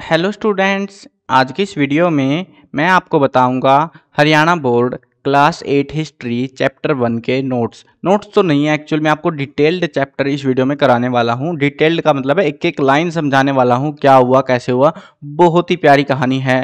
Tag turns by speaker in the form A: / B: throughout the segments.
A: Hello students आज की इस वीडियो में मैं आपको बताऊंगा Haryana board class eight history chapter one के नोट्स नोट्स तो नहीं है एक्चुअल मैं आपको डिटेल्ड चैप्टर इस वीडियो में कराने वाला हूँ डिटेल्ड का मतलब है एक एक लाइन समझाने वाला हूँ क्या हुआ कैसे हुआ बहुत ही प्यारी कहानी है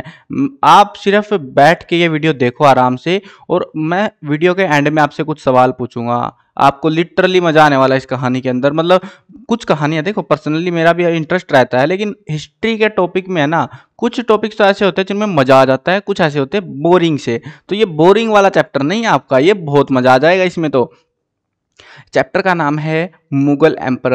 A: आप सिर्फ बैठ के ये वीडियो देखो आराम से और मैं वीडियो के एंड में आपसे कुछ सवाल पूछूंगा आपको लिटरली मजा आने वाला है इस कहानी के अंदर मतलब कुछ कहानियाँ देखो पर्सनली मेरा भी इंटरेस्ट रहता है लेकिन हिस्ट्री के टॉपिक में है ना कुछ टॉपिक्स तो ऐसे होते हैं जिनमें मजा आ जाता है कुछ ऐसे होते हैं बोरिंग से तो ये बोरिंग वाला चैप्टर नहीं है आपका ये बहुत मजा आ जाएगा इसमें तो चैप्टर का नाम है Mughal emperor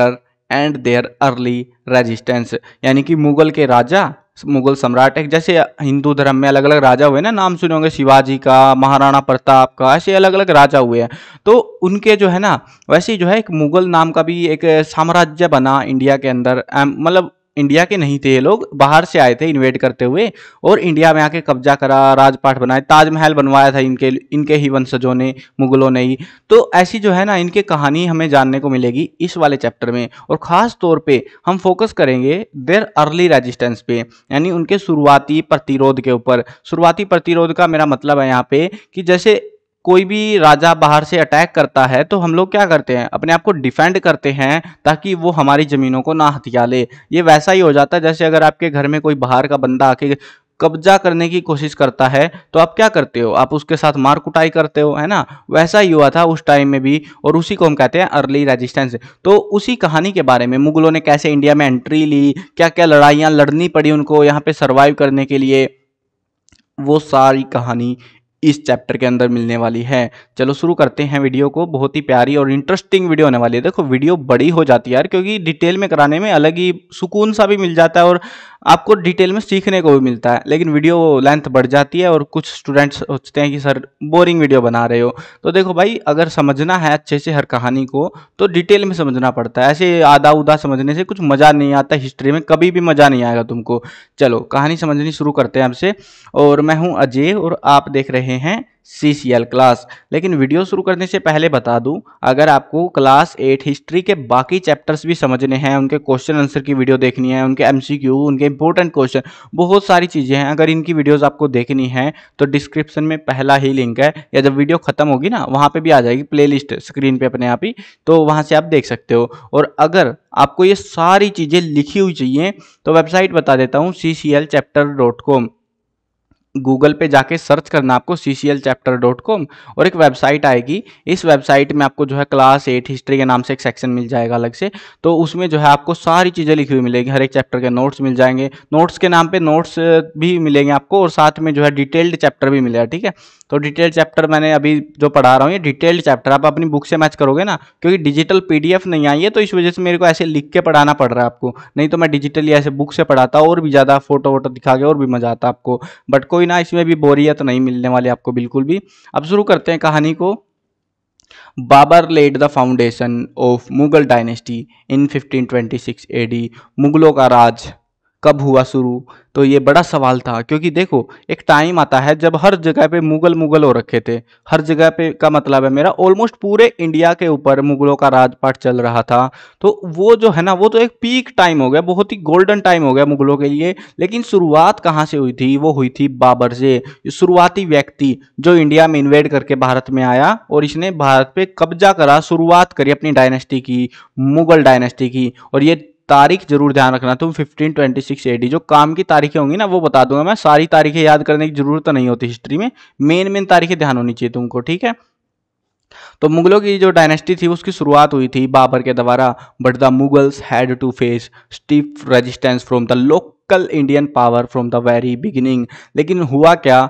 A: and their early resistance यानी कि मुगल के राजा मुगल सम्राट है जैसे हिंदू धर्म में अलग अलग राजा हुए ना नाम सुने होंगे शिवाजी का महाराणा प्रताप का ऐसे अलग अलग राजा हुए हैं तो उनके जो है ना वैसे जो है एक मुगल नाम का भी एक साम्राज्य बना इंडिया के अंदर मतलब इंडिया के नहीं थे ये लोग बाहर से आए थे इन्वेट करते हुए और इंडिया में आके कब्जा करा राजपाठ बनाए ताजमहल बनवाया था इनके इनके ही वंशजों ने मुगलों ने ही तो ऐसी जो है ना इनके कहानी हमें जानने को मिलेगी इस वाले चैप्टर में और ख़ास तौर पर हम फोकस करेंगे देर अर्ली रेजिस्टेंस पे यानी उनके शुरुआती प्रतिरोध के ऊपर शुरुआती प्रतिरोध का मेरा मतलब है यहाँ पे कि जैसे कोई भी राजा बाहर से अटैक करता है तो हम लोग क्या करते हैं अपने आप को डिफेंड करते हैं ताकि वो हमारी ज़मीनों को ना हथिया ले ये वैसा ही हो जाता है जैसे अगर आपके घर में कोई बाहर का बंदा आके कब्जा करने की कोशिश करता है तो आप क्या करते हो आप उसके साथ मार कुटाई करते हो है ना वैसा ही हुआ था उस टाइम में भी और उसी को हम कहते हैं अर्ली रेजिस्टेंस तो उसी कहानी के बारे में मुगलों ने कैसे इंडिया में एंट्री ली क्या क्या लड़ाइयाँ लड़नी पड़ी उनको यहाँ पे सर्वाइव करने के लिए वो सारी कहानी इस चैप्टर के अंदर मिलने वाली है चलो शुरू करते हैं वीडियो को बहुत ही प्यारी और इंटरेस्टिंग वीडियो होने वाली है देखो वीडियो बड़ी हो जाती है यार क्योंकि डिटेल में कराने में अलग ही सुकून सा भी मिल जाता है और आपको डिटेल में सीखने को भी मिलता है लेकिन वीडियो लेंथ बढ़ जाती है और कुछ स्टूडेंट्स सोचते हैं कि सर बोरिंग वीडियो बना रहे हो तो देखो भाई अगर समझना है अच्छे से हर कहानी को तो डिटेल में समझना पड़ता है ऐसे आधा उधा समझने से कुछ मज़ा नहीं आता हिस्ट्री में कभी भी मज़ा नहीं आएगा तुमको चलो कहानी समझनी शुरू करते हैं हमसे और मैं हूँ अजय और आप देख रहे हैं सी सी एल क्लास लेकिन वीडियो शुरू करने से पहले बता दूं अगर आपको क्लास एट हिस्ट्री के बाकी चैप्टर्स भी समझने हैं उनके क्वेश्चन आंसर की वीडियो देखनी है उनके एमसीक्यू उनके इंपॉर्टेंट क्वेश्चन बहुत सारी चीज़ें हैं अगर इनकी वीडियोस आपको देखनी है तो डिस्क्रिप्शन में पहला ही लिंक है या जब वीडियो ख़त्म होगी ना वहाँ पर भी आ जाएगी प्ले स्क्रीन पर अपने आप ही तो वहाँ से आप देख सकते हो और अगर आपको ये सारी चीज़ें लिखी हुई चाहिए तो वेबसाइट बता देता हूँ C C L chapter dot com Google पे जाके सर्च करना आपको C C L chapter dot com और एक वेबसाइट आएगी इस वेबसाइट में आपको जो है क्लास एट हिस्ट्री के नाम से एक सेक्शन मिल जाएगा अलग से तो उसमें जो है आपको सारी चीज़ें लिखी हुई मिलेगी हर एक चैप्टर के नोट्स मिल जाएंगे नोट्स के नाम पर नोट्स भी मिलेंगे आपको और साथ में जो है डिटेल्ड चैप्टर भी मिलेगा ठीक है तो डिटेल्ड चैप्टर मैंने अभी जो पढ़ा रहा हूँ ये डिटेल्ड चैप्टर आप अपनी बुक से मैच करोगे ना क्योंकि डिजिटल पीडीएफ नहीं आई है तो इस वजह से मेरे को ऐसे लिख के पढ़ाना पड़ रहा है आपको नहीं तो मैं डिजिटली ऐसे बुक से पढ़ाता और भी ज़्यादा फोटो वोटो दिखा के और भी मज़ा आता आपको बट कोई बिना इसमें भी बोरियत नहीं मिलने वाली आपको बिल्कुल भी अब शुरू करते हैं कहानी को Babur led the foundation of Mughal dynasty in 1526 AD मुगलों का राज कब हुआ शुरू तो ये बड़ा सवाल था क्योंकि देखो एक टाइम आता है जब हर जगह पे मुगल मुगल हो रखे थे हर जगह पे का मतलब है मेरा ऑलमोस्ट पूरे इंडिया के ऊपर मुगलों का राजपाट चल रहा था तो वो जो है ना वो तो एक पीक टाइम हो गया बहुत ही गोल्डन टाइम हो गया मुगलों के लिए लेकिन शुरुआत कहाँ से हुई थी वो हुई थी बाबर से शुरुआती व्यक्ति जो इंडिया में इन्वेड करके भारत में आया और इसने भारत पर कब्जा करा शुरुआत करी अपनी डायनेस्टी की मुगल डायनेस्टी की और ये तारीख जरूर ध्यान रखना तुम फिफ्टीन ट्वेंटी सिक्स एडी जो काम की तारीखें होंगी ना वो बता दूंगा मैं सारी तारीखें याद करने की जरूरत तो नहीं होती हिस्ट्री में मेन मेन तारीखें ध्यान होनी चाहिए तुमको ठीक है तो मुगलों की जो डायनेस्टी थी उसकी शुरुआत हुई थी बाबर के द्वारा but the Mughals had to face stiff resistance from the local Indian power from the very beginning लेकिन हुआ क्या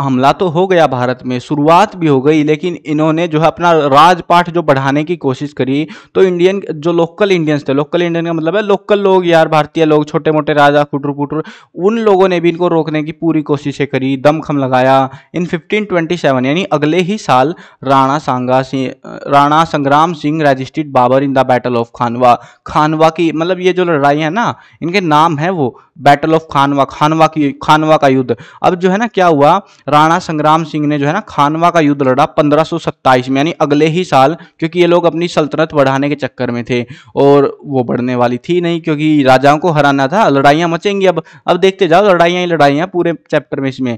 A: हमला तो हो गया भारत में शुरुआत भी हो गई लेकिन इन्होंने जो है अपना राजपाठ जो बढ़ाने की कोशिश करी तो इंडियन जो लोकल इंडियंस थे लोकल इंडियन का मतलब है लोकल लोग यार भारतीय लोग छोटे मोटे राजा कुटुर कुटुर उन लोगों ने भी इनको रोकने की पूरी कोशिशें करी दमखम लगाया इन 1527 यानी अगले ही साल राणा सांगा Singh Rana Sangram Singh resisted Babur in the battle of Khanwa Khanwa की मतलब ये जो लड़ाई है ना इनके नाम है वो बैटल ऑफ खानवा खानवा की खानवा का युद्ध अब जो है ना क्या हुआ राणा संग्राम सिंह ने जो है ना खानवा का युद्ध लड़ा पंद्रह में यानी अगले ही साल क्योंकि ये लोग अपनी सल्तनत बढ़ाने के चक्कर में थे और वो बढ़ने वाली थी नहीं क्योंकि राजाओं को हराना था लड़ाइयाँ मचेंगी अब अब देखते जाओ लड़ाइयाँ ही लड़ाइयाँ पूरे चैप्टर में इसमें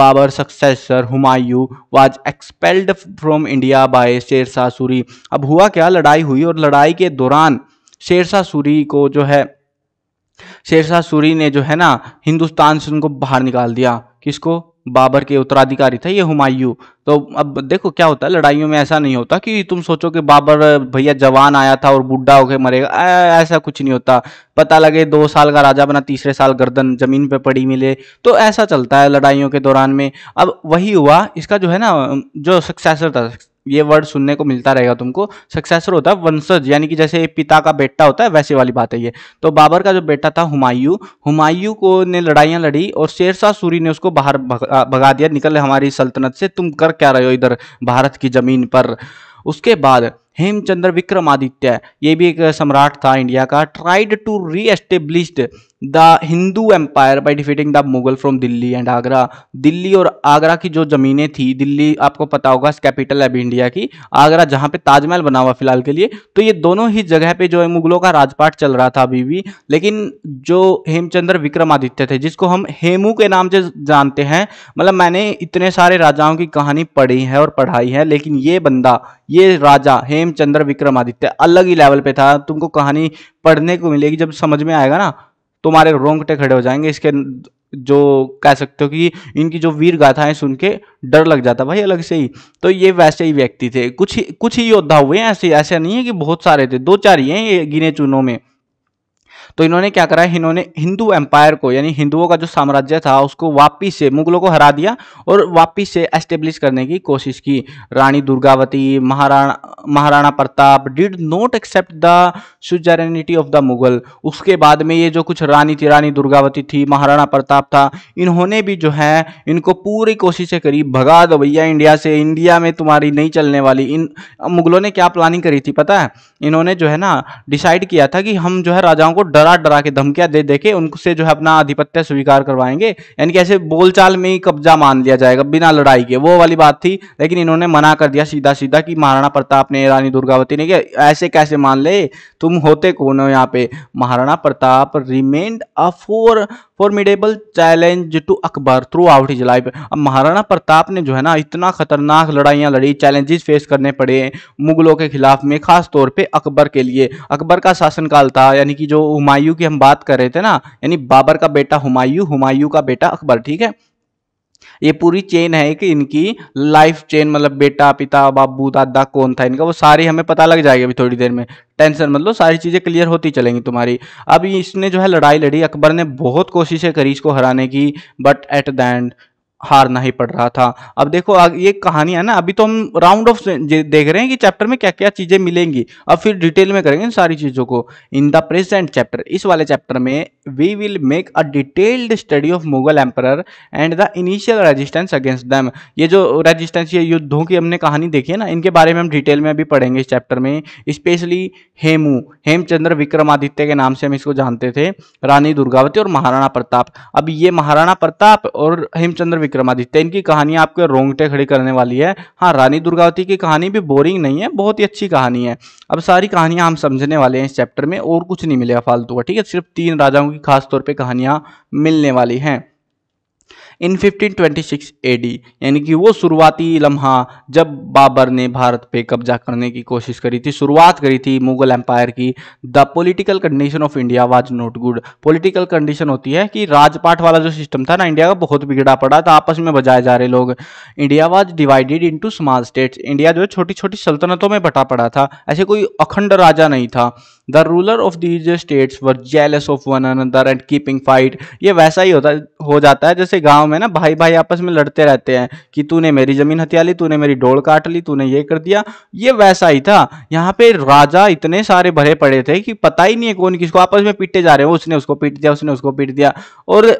A: Babur successor Humayun was expelled from India by Sher Shah Suri अब हुआ क्या लड़ाई हुई और लड़ाई के दौरान शेरशाह सूरी को जो है शेरशाह सूरी ने जो है ना हिंदुस्तान से उनको बाहर निकाल दिया किसको बाबर के उत्तराधिकारी थे ये हुमायूं तो अब देखो क्या होता है लड़ाइयों में ऐसा नहीं होता कि तुम सोचो कि बाबर भैया जवान आया था और बूढ़ा होके मरेगा ऐसा कुछ नहीं होता पता लगे दो साल का राजा बना तीसरे साल गर्दन जमीन पे पड़ी मिले तो ऐसा चलता है लड़ाइयों के दौरान में अब वही हुआ इसका जो है ना जो सक्सेसर था ये वर्ड सुनने को मिलता रहेगा तुमको सक्सेसर होता है वंशज यानी कि जैसे पिता का बेटा होता है वैसे वाली बात है ये तो बाबर का जो बेटा था हुमायूं हुमायूं को ने लड़ाइयाँ लड़ी और शेरशाह सूरी ने उसको बाहर भगा दिया निकल हमारी सल्तनत से तुम कर क्या रहे हो इधर भारत की ज़मीन पर उसके बाद हेमचंद्र विक्रमादित्य ये भी एक सम्राट था इंडिया का tried to reestablished the Hindu empire by defeating the Mughal from Delhi and Agra Delhi और आगरा की जो ज़मीनें थी दिल्ली आपको पता होगा कैपिटल है इंडिया की आगरा जहाँ पे ताजमहल बना हुआ फिलहाल के लिए तो ये दोनों ही जगह पे जो है मुगलों का राजपाट चल रहा था अभी भी लेकिन जो हेमचंद्र विक्रमादित्य थे जिसको हम हेमू के नाम से जानते हैं मतलब मैंने इतने सारे राजाओं की कहानी पढ़ी है और पढ़ाई है लेकिन ये बंदा ये राजा हेमचंद्र विक्रमादित्य अलग ही लेवल पे था तुमको कहानी पढ़ने को मिलेगी जब समझ में आएगा ना तुम्हारे रोंगटे खड़े हो जाएंगे इसके जो कह सकते हो कि इनकी जो वीर गाथाएं सुन के डर लग जाता भाई अलग से ही तो ये वैसे ही व्यक्ति थे कुछ ही कुछ ही योद्धा हुए हैं ऐसे ऐसा नहीं है कि बहुत सारे थे दो चार ही हैं ये गिने चुनों में तो इन्होंने क्या करा इन्होंने हिंदू एम्पायर को यानी हिंदुओं का जो साम्राज्य था उसको वापिस से मुगलों को हरा दिया और वापिस से एस्टेब्लिश करने की कोशिश की Rani Durgavati Maharana Maharana Pratap did not accept the suzerainty of the Mughal उसके बाद में ये जो कुछ रानी थी रानी दुर्गावती थी महाराणा प्रताप था इन्होंने भी जो है इनको पूरी कोशिशें करी भगा दो भैया इंडिया से इंडिया में तुम्हारी नहीं चलने वाली इन मुगलों ने क्या प्लानिंग करी थी पता है इन्होंने जो है ना डिसाइड किया था कि हम जो है राजाओं को डरा डरा के धमकिया दे दे के उनसे जो है अपना आधिपत्य स्वीकार करवाएंगे यानी कि ऐसे बोलचाल में ही कब्जा मान लिया जाएगा बिना लड़ाई के वो वाली बात थी लेकिन इन्होंने मना कर दिया सीधा सीधा कि महाराणा प्रताप ने रानी दुर्गावती ने कि ऐसे कैसे मान ले तुम तुम होते कौन हो यहाँ पे Maharana Pratap remained a for formidable challenge to Akbar throughout his life अब महाराणा प्रताप ने जो है ना इतना खतरनाक लड़ाइयाँ लड़ी चैलेंजेस फेस करने पड़े मुगलों के खिलाफ में खास तौर पे अकबर के लिए अकबर का शासनकाल था यानी कि जो हुमायूं की हम बात कर रहे थे ना यानी बाबर का बेटा हुमायूं हुमायूं का बेटा अकबर ठीक है ये पूरी चेन है कि इनकी लाइफ चेन मतलब बेटा पिता बाबू दादा कौन था इनका वो सारी हमें पता लग जाएगी अभी थोड़ी देर में टेंशन मतलब सारी चीज़ें क्लियर होती चलेंगी तुम्हारी अब इसने जो है लड़ाई लड़ी अकबर ने बहुत कोशिशें करी इसको हराने की बट एट द एंड हारना ही पड़ रहा था अब देखो ये कहानी है ना अभी तो हम राउंड ऑफ देख रहे हैं कि चैप्टर में क्या क्या चीज़ें मिलेंगी अब फिर डिटेल में करेंगे इन सारी चीज़ों को इन द प्रेजेंट चैप्टर इस वाले चैप्टर में we will make a detailed study of Mughal emperor and the initial resistance against them ये जो resistance ये युद्धों की हमने कहानी देखी है ना इनके बारे में हम डिटेल में अभी पढ़ेंगे इस चैप्टर में स्पेशली हेमू हेमचंद्र विक्रमादित्य के नाम से हम इसको जानते थे रानी दुर्गावती और महाराणा प्रताप अब ये महाराणा प्रताप और हेमचंद्र विक्रमादित्य इनकी कहानियाँ आपके रोंगटे खड़ी करने वाली है हाँ रानी दुर्गावती की कहानी भी बोरिंग नहीं है बहुत ही अच्छी कहानी है अब सारी कहानियाँ हम समझने वाले हैं इस चैप्टर में और कुछ नहीं मिलेगा फालतू का ठीक है सिर्फ तीन राजाओं की खास तौर पे कहानियाँ मिलने वाली हैं इन 1526 एडी यानी कि वो शुरुआती लम्हा जब बाबर ने भारत पे कब्जा करने की कोशिश करी थी शुरुआत करी थी मुगल एम्पायर की the political condition of India was not good political condition होती है कि राजपाट वाला जो सिस्टम था ना इंडिया का बहुत बिगड़ा पड़ा था आपस में बजाए जा रहे लोग India was divided in small states India जो छोटी छोटी सल्तनतों में बटा पड़ा था ऐसे कोई अखंड राजा नहीं था the ruler of these states were jealous of one another and keeping fight ये वैसा ही होता हो जाता है जैसे गांव में ना भाई भाई आपस में लड़ते रहते हैं कि तूने मेरी जमीन हथिया ली तूने मेरी डोल काट ली तूने ये कर दिया ये वैसा ही था यहाँ पे राजा इतने सारे भरे पड़े थे कि पता ही नहीं है कौन किसको आपस में पीटे जा रहे हो उसने उसको पीट दिया उसने उसको पीट दिया और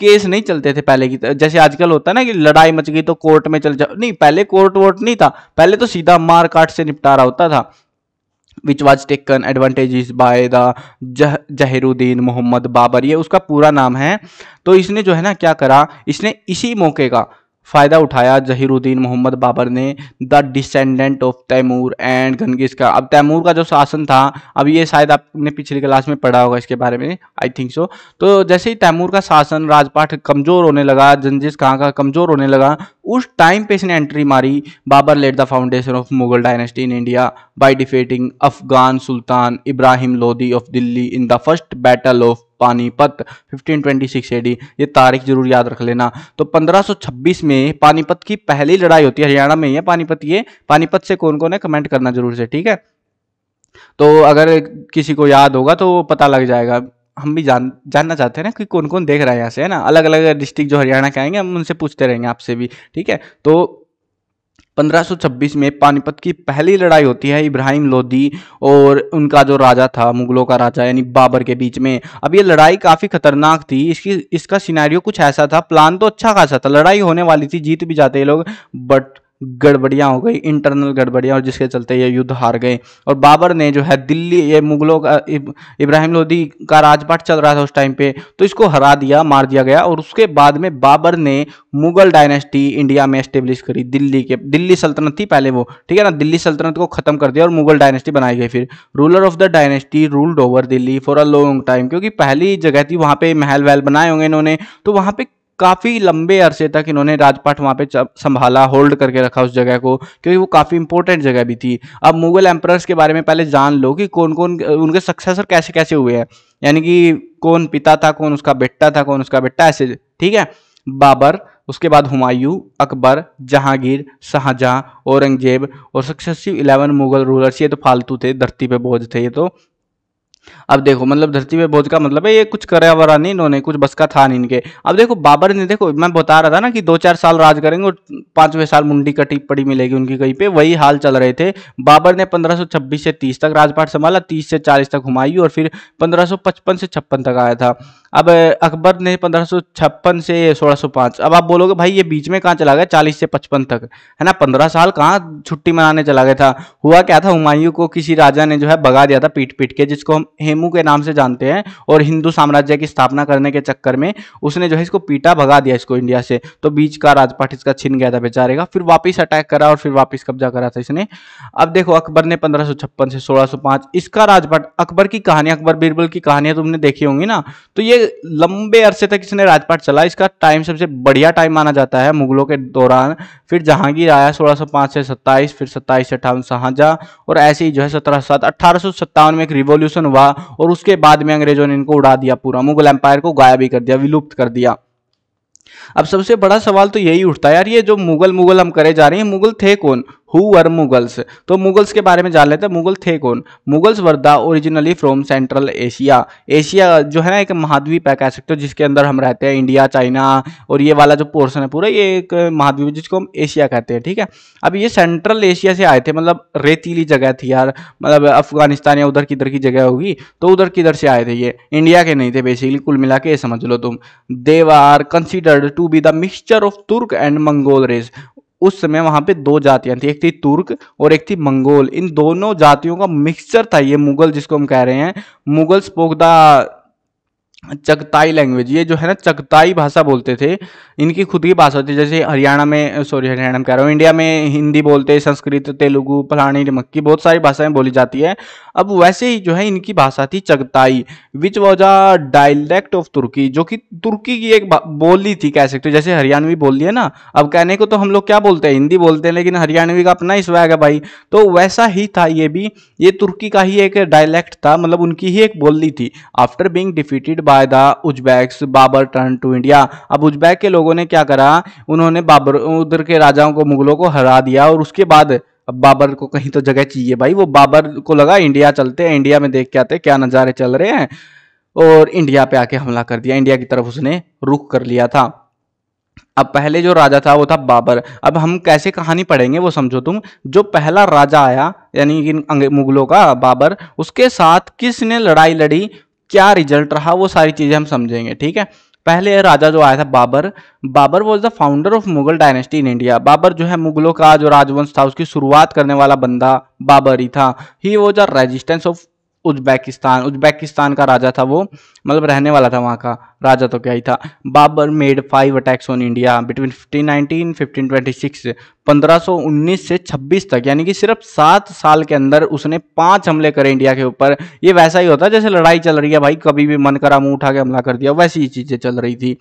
A: केस नहीं चलते थे पहले की जैसे आजकल होता है ना कि लड़ाई मच गई तो कोर्ट में चल जाओ नहीं पहले कोर्ट वोर्ट नहीं था पहले तो सीधा मार काट से निपटारा होता था which was taken advantage by the जह जहरुद्दीन मोहम्मद बाबर ये उसका पूरा नाम है तो इसने जो है ना क्या करा इसने इसी मौके का फ़ायदा उठाया जहीरुद्दीन मोहम्मद बाबर ने the descendant of Timur and Genghis का अब तैमूर का जो शासन था अब ये शायद आपने पिछली क्लास में पढ़ा होगा इसके बारे में आई थिंक सो तो जैसे ही तैमूर का शासन राजपाठ कमज़ोर होने लगा जंजिस कहाँ का कमज़ोर होने लगा उस टाइम पे इसने एंट्री मारी Babur laid the foundation of Mughal dynasty in India by defeating Afghan sultan Ibrahim Lodhi of Delhi in the first battle of Panipat 1526 AD ये तारीख जरूर याद रख लेना तो 1526 में पानीपत की पहली लड़ाई होती है हरियाणा में ही है पानीपत ये पानीपत से कौन कौन है कमेंट करना जरूर से ठीक है तो अगर किसी को याद होगा तो पता लग जाएगा हम भी जान जानना चाहते हैं ना कि कौन कौन देख रहा है यहाँ से है ना अलग अलग डिस्ट्रिक्ट जो हरियाणा के आएंगे हम उनसे पूछते रहेंगे आपसे भी ठीक है तो 1526 में पानीपत की पहली लड़ाई होती है इब्राहिम लोधी और उनका जो राजा था मुगलों का राजा यानी बाबर के बीच में अब ये लड़ाई काफ़ी खतरनाक थी इसकी इसका सिनेरियो कुछ ऐसा था प्लान तो अच्छा खासा था लड़ाई होने वाली थी जीत भी जाते लोग बट गड़बड़ियाँ हो गई इंटरनल गड़बड़ियाँ और जिसके चलते ये युद्ध हार गए और बाबर ने जो है दिल्ली ये मुगलों का इब्राहिम लोधी का राजपाट चल रहा था उस टाइम पे तो इसको हरा दिया मार दिया गया और उसके बाद में बाबर ने मुगल डायनेस्टी इंडिया में एस्टेब्लिश करी दिल्ली के दिल्ली सल्तनत थी पहले वो ठीक है ना दिल्ली सल्तनत को खत्म कर दिया और मुगल डायनेस्टी बनाई गई फिर ruler of the dynasty ruled over Delhi for a long time क्योंकि पहली जगह थी वहाँ पे महल वहल बनाए होंगे इन्होंने तो वहाँ पे काफ़ी लंबे अरसे तक इन्होंने राजपाट वहाँ पे संभाला होल्ड करके रखा उस जगह को क्योंकि वो काफ़ी इंपॉर्टेंट जगह भी थी अब मुगल एम्प्रर्स के बारे में पहले जान लो कि कौन कौन उनके सक्सेसर कैसे कैसे हुए हैं यानी कि कौन पिता था कौन उसका बेटा था कौन उसका बेटा ऐसे ठीक है बाबर उसके बाद हुमायूं अकबर जहांगीर शाहजहाँ औरंगजेब और सक्सेसिव इलेवन मुगल रूलर्स ये तो फालतू थे धरती पे बोझ थे ये तो अब देखो मतलब धरती पे बोझ का मतलब है ये कुछ करा वरा नहीं इन्होंने कुछ बस का था नहीं इनके अब देखो बाबर ने देखो मैं बता रहा था ना कि दो चार साल राज करेंगे और पांचवें साल मुंडी का टिप्पणी मिलेगी उनकी कहीं पे वही हाल चल रहे थे बाबर ने पंद्रह से तीस तक राजपाट संभाला तीस से चालीस तक हुमायूं और फिर पंद्रह से छप्पन तक आया था अब अकबर ने पंद्रह से सोलह अब आप बोलोगे भाई ये बीच में कहाँ चला गया चालीस से पचपन तक है ना पंद्रह साल कहाँ छुट्टी मनाने चला गया था हुआ क्या था हुमायूं को किसी राजा ने जो है भगा दिया था पीट पीट के जिसको हम हेमू के नाम से जानते हैं और हिंदू साम्राज्य की स्थापना करने के चक्कर में उसने जो है इसको पीटा भगा दिया इसको इंडिया से तो बीच का राजपाट इसका छिन गया था बेचारे का फिर वापिस अटैक करा और फिर वापिस कब्जा करा था इसने अब देखो अकबर ने पंद्रह से सोलह इसका राजपाट अकबर की कहानी अकबर बीरबल की कहानियां तुमने तो देखी होंगी ना तो ये लंबे अरसे तक इसने राजपाट चला इसका टाइम सबसे बढ़िया टाइम माना जाता है मुगलों के दौरान फिर जहांगीर आया 1605 से 27 फिर 27 से अठावन शाहजहां और ऐसे ही जो है सत्रह सात अठारह में एक रिवॉल्यूशन हुआ और उसके बाद में अंग्रेजों ने इनको उड़ा दिया पूरा मुगल एम्पायर को गायब ही कर दिया विलुप्त कर दिया अब सबसे बड़ा सवाल तो यही उठता है यार ये जो मुगल मुगल हम करे जा रहे हैं मुगल थे कौन हु वर मुगल्स तो मुगल्स के बारे में जान लेते हैं मुगल थे कौन Mughals were the originally from Central Asia Asia जो है ना एक महाद्वीप है कह सकते हो जिसके अंदर हम रहते हैं इंडिया चाइना और ये वाला जो पोर्सन है पूरा ये एक महाद्वीप जिसको हम एशिया कहते हैं ठीक है अब ये सेंट्रल एशिया से आए थे मतलब रेतीली जगह थी यार मतलब अफगानिस्तान या उधर किधर की जगह होगी तो उधर किधर से आए थे ये इंडिया के नहीं थे बेसिकली कुल मिला के समझ लो तुम they are considered to be the mixture of Turk and Mongol race उस समय वहां पे दो जातियां थी एक थी तुर्क और एक थी मंगोल इन दोनों जातियों का मिक्सचर था ये मुगल जिसको हम कह रहे हैं Mughal spoke the Chagatai language ये जो है ना चगताई भाषा बोलते थे इनकी खुद की भाषा होती है जैसे हरियाणा में सॉरी हरियाणा में कह रहा हूँ इंडिया में हिंदी बोलते संस्कृत तेलुगु फलानी मक्की बहुत सारी भाषाएं बोली जाती है अब वैसे ही जो है इनकी भाषा थी Chagatai which was a dialect of तुर्की जो कि तुर्की की एक बोली थी कह सकते हो जैसे हरियाणवी बोल दिया ना अब कहने को तो हम लोग क्या बोलते हैं हिंदी बोलते हैं लेकिन हरियाणवी का अपना ही स्वैग है भाई तो वैसा ही था ये भी ये तुर्की का ही एक डायलैक्ट था मतलब उनकी ही एक बोली थी after being defeated by the Uzbeks Babur turn to India अब उजबैक के लोगों ने क्या करा उन्होंने बाबर उधर के राजाओं को मुगलों को हरा दिया और उसके बाद अब बाबर को कहीं तो जगह चाहिए भाई वो बाबर को लगा इंडिया चलते हैं इंडिया में देख के आते क्या नज़ारे चल रहे हैं और इंडिया पे आके हमला कर दिया इंडिया की तरफ उसने रुख कर लिया था अब पहले जो राजा था वो था बाबर अब हम कैसे कहानी पढ़ेंगे वो समझो तुम जो पहला राजा आया यानी कि मुगलों का बाबर उसके साथ किसने लड़ाई लड़ी क्या रिजल्ट रहा वो सारी चीज़ें हम समझेंगे ठीक है पहले राजा जो आया था Babur Babur was the founder of Mughal dynasty in India Babur जो है मुगलों का जो राजवंश था उसकी शुरुआत करने वाला बंदा बाबर ही था he was a resistance of Uzbekistan Uzbekistan का राजा था वो मतलब रहने वाला था वहाँ का राजा तो क्या ही था Babur made five attacks on India between fifteen nineteen fifteen twenty six पंद्रह सौ उन्नीस से छब्बीस तक यानी कि सिर्फ सात साल के अंदर उसने पांच हमले करे इंडिया के ऊपर ये वैसा ही होता है जैसे लड़ाई चल रही है भाई कभी भी मन करा मुंह उठा के हमला कर दिया वैसी ही चीज़ें चल रही थी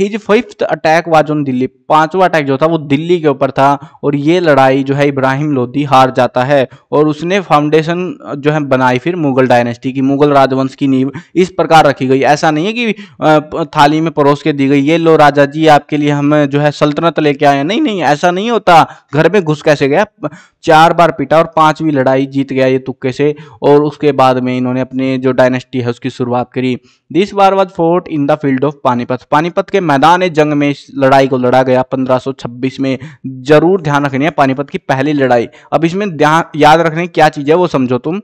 A: his fifth attack was on Delhi पांचवा अटैक जो था वो दिल्ली के ऊपर था और ये लड़ाई जो है इब्राहिम लोधी हार जाता है और उसने फाउंडेशन जो है बनाई फिर मुगल डायनेस्टी की मुगल राजवंश की नींव इस प्रकार रखी गई ऐसा नहीं है कि थाली में परोस के दी गई ये लो राजा जी आपके लिए हम जो है सल्तनत लेके आए नहीं नहीं ऐसा नहीं होता घर में घुस कैसे गया चार बार पिटा और पांचवी लड़ाई जीत गया ये तुक्के से और उसके बाद में इन्होंने अपने जो डायनेस्टी है उसकी शुरुआत करी this war was fought in the field of Panipat Panipat के मैदान जंग में इस लड़ाई को लड़ा गया 1526 में जरूर ध्यान रखनी है पानीपत की पहली लड़ाई अब इसमें ध्यान याद रखने क्या चीज़ है वो समझो तुम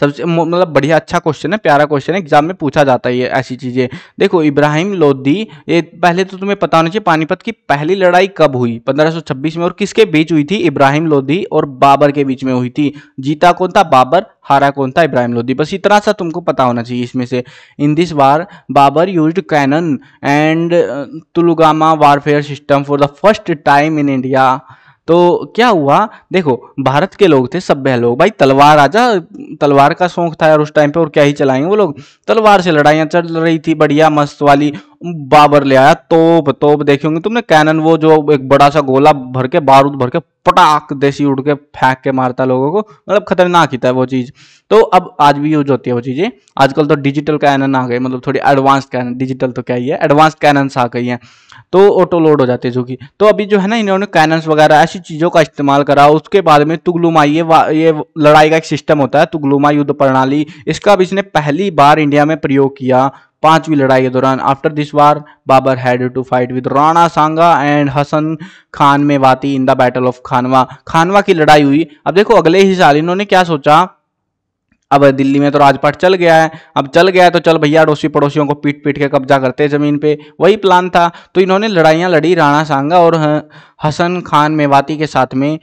A: सबसे मतलब बढ़िया अच्छा क्वेश्चन है प्यारा क्वेश्चन है एग्जाम में पूछा जाता है ये ऐसी चीज़ें देखो इब्राहिम लोधी ये पहले तो तुम्हें पता होना चाहिए पानीपत की पहली लड़ाई कब हुई 1526 में और किसके बीच हुई थी इब्राहिम लोधी और बाबर के बीच में हुई थी जीता कौन था बाबर हारा कौन था इब्राहिम लोधी बस इतना सा तुमको पता होना चाहिए इसमें से in this war Babur use cannon and tulughma warfare system for the first time in India तो क्या हुआ देखो भारत के लोग थे सभ्य लोग भाई तलवार आजा तलवार का शौक था यार उस टाइम पे और क्या ही चलाएंगे वो लोग तलवार से लड़ाइयाँ चल रही थी बढ़िया मस्त वाली बाबर ले आया तोप तोप देखे होंगे तुमने कैनन वो जो एक बड़ा सा गोला भर के बारूद भर के पटाख देसी उड़ के फेंक के मारता लोगों को मतलब खतरनाक ही था वो चीज़ तो अब आज भी यूज होती है वो चीज़ें आजकल तो डिजिटल कैनन आ गए मतलब थोड़ी एडवांस कैनन डिजिटल तो क्या ही है एडवांस कैनन्स आ गई हैं तो ऑटो लोड हो जाते हैं जो कि तो अभी जो है ना इन्होंने कैनन्स वगैरह ऐसी चीज़ों का इस्तेमाल करा उसके बाद में तुगलुमा ये ये लड़ाई का एक सिस्टम होता है तुगलुमा युद्ध प्रणाली इसका अभी इसने पहली बार इंडिया में प्रयोग किया पांचवी लड़ाई के दौरान after this war Babur had to fight with Rana Sanga and Hasan Khan Mewati in the battle of Khanwa Khanwa की लड़ाई हुई अब देखो अगले ही साल इन्होंने क्या सोचा अब दिल्ली में तो राजपाट चल गया है अब चल गया है तो चल भैया अड़ोसी पड़ोसियों को पीट पीट के कब्जा करते ज़मीन पे वही प्लान था तो इन्होंने लड़ाइयाँ लड़ी राणा सांगा और हसन खान मेवाती के साथ में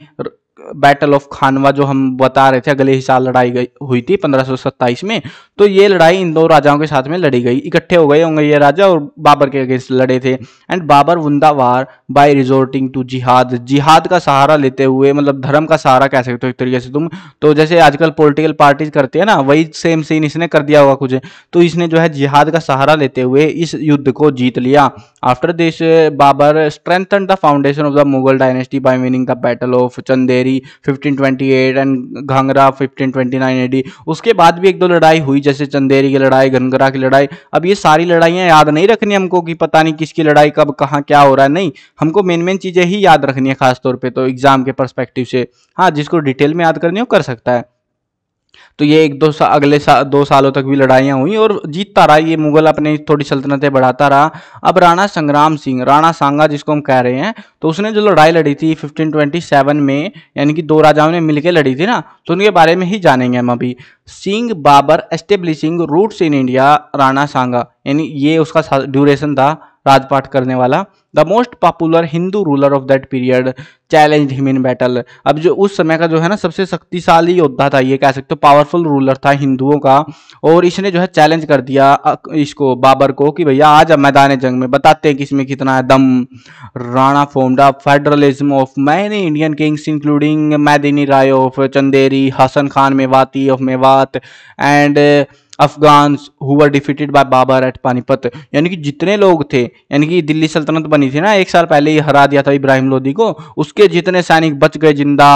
A: बैटल ऑफ खानवा जो हम बता रहे थे अगले ही साल लड़ाई गई हुई थी 1527 में तो ये लड़ाई इन दो राजाओं के साथ में लड़ी गई इकट्ठे हो गए होंगे ये राजा और बाबर के अगेंस्ट लड़े थे and Babur won the war by resorting to jihad जिहाद का सहारा लेते हुए मतलब धर्म का सहारा कह सकते हो एक तरीके से तुम तो जैसे आजकल पोलिटिकल पार्टीज करती है ना वही सेम सीन इसने कर दिया होगा कुछ तो इसने जो है जिहाद का सहारा लेते हुए इस युद्ध को जीत लिया After this, uh, Babar strengthened the foundation of the Mughal dynasty by winning the Battle of Chanderi 1528 and Ghangra 1529 AD. उसके बाद भी एक दो लड़ाई हुई जैसे चंदेरी की लड़ाई घनघरा की लड़ाई अब ये सारी लड़ाइयाँ याद नहीं रखनी हमको कि पता नहीं किसकी लड़ाई कब कहाँ क्या हो रहा है नहीं हमको मेन मेन चीज़ें ही याद रखनी है खासतौर पर तो एग्ज़ाम के परस्पेक्टिव से हाँ जिसको डिटेल में याद करनी हो कर सकता है तो ये एक दो सा, अगले सा, दो सालों तक भी लड़ाइयाँ हुई और जीतता रहा ये मुगल अपने थोड़ी सल्तनतें बढ़ाता रहा अब राणा संग्राम सिंह राणा सांगा जिसको हम कह रहे हैं तो उसने जो लड़ाई लड़ी थी 1527 में यानी कि दो राजाओं ने मिलकर लड़ी थी ना तो उनके बारे में ही जानेंगे हम अभी सिंह Babur establishing roots in India Rana Sanga यानी ये उसका ड्यूरेशन था राजपाट करने वाला the most popular Hindu ruler of that period challenge him in battle अब जो उस समय का जो है ना सबसे शक्तिशाली योद्धा था ये कह सकते हो पावरफुल रूलर था हिंदुओं का और इसने जो है चैलेंज कर दिया इसको बाबर को कि भैया आज मैदान जंग में बताते हैं कि इसमें कितना है दम Rana formed a federalism of many Indian kings including Medini Rai of Chanderi Hasan Khan Mewati of Mewat and Afghans who were defeated by Babur at Panipat यानी कि जितने लोग थे यानी कि दिल्ली सल्तनत बनी थी ना एक साल पहले ही हरा दिया था इब्राहिम लोधी को उसके जितने सैनिक बच गए जिंदा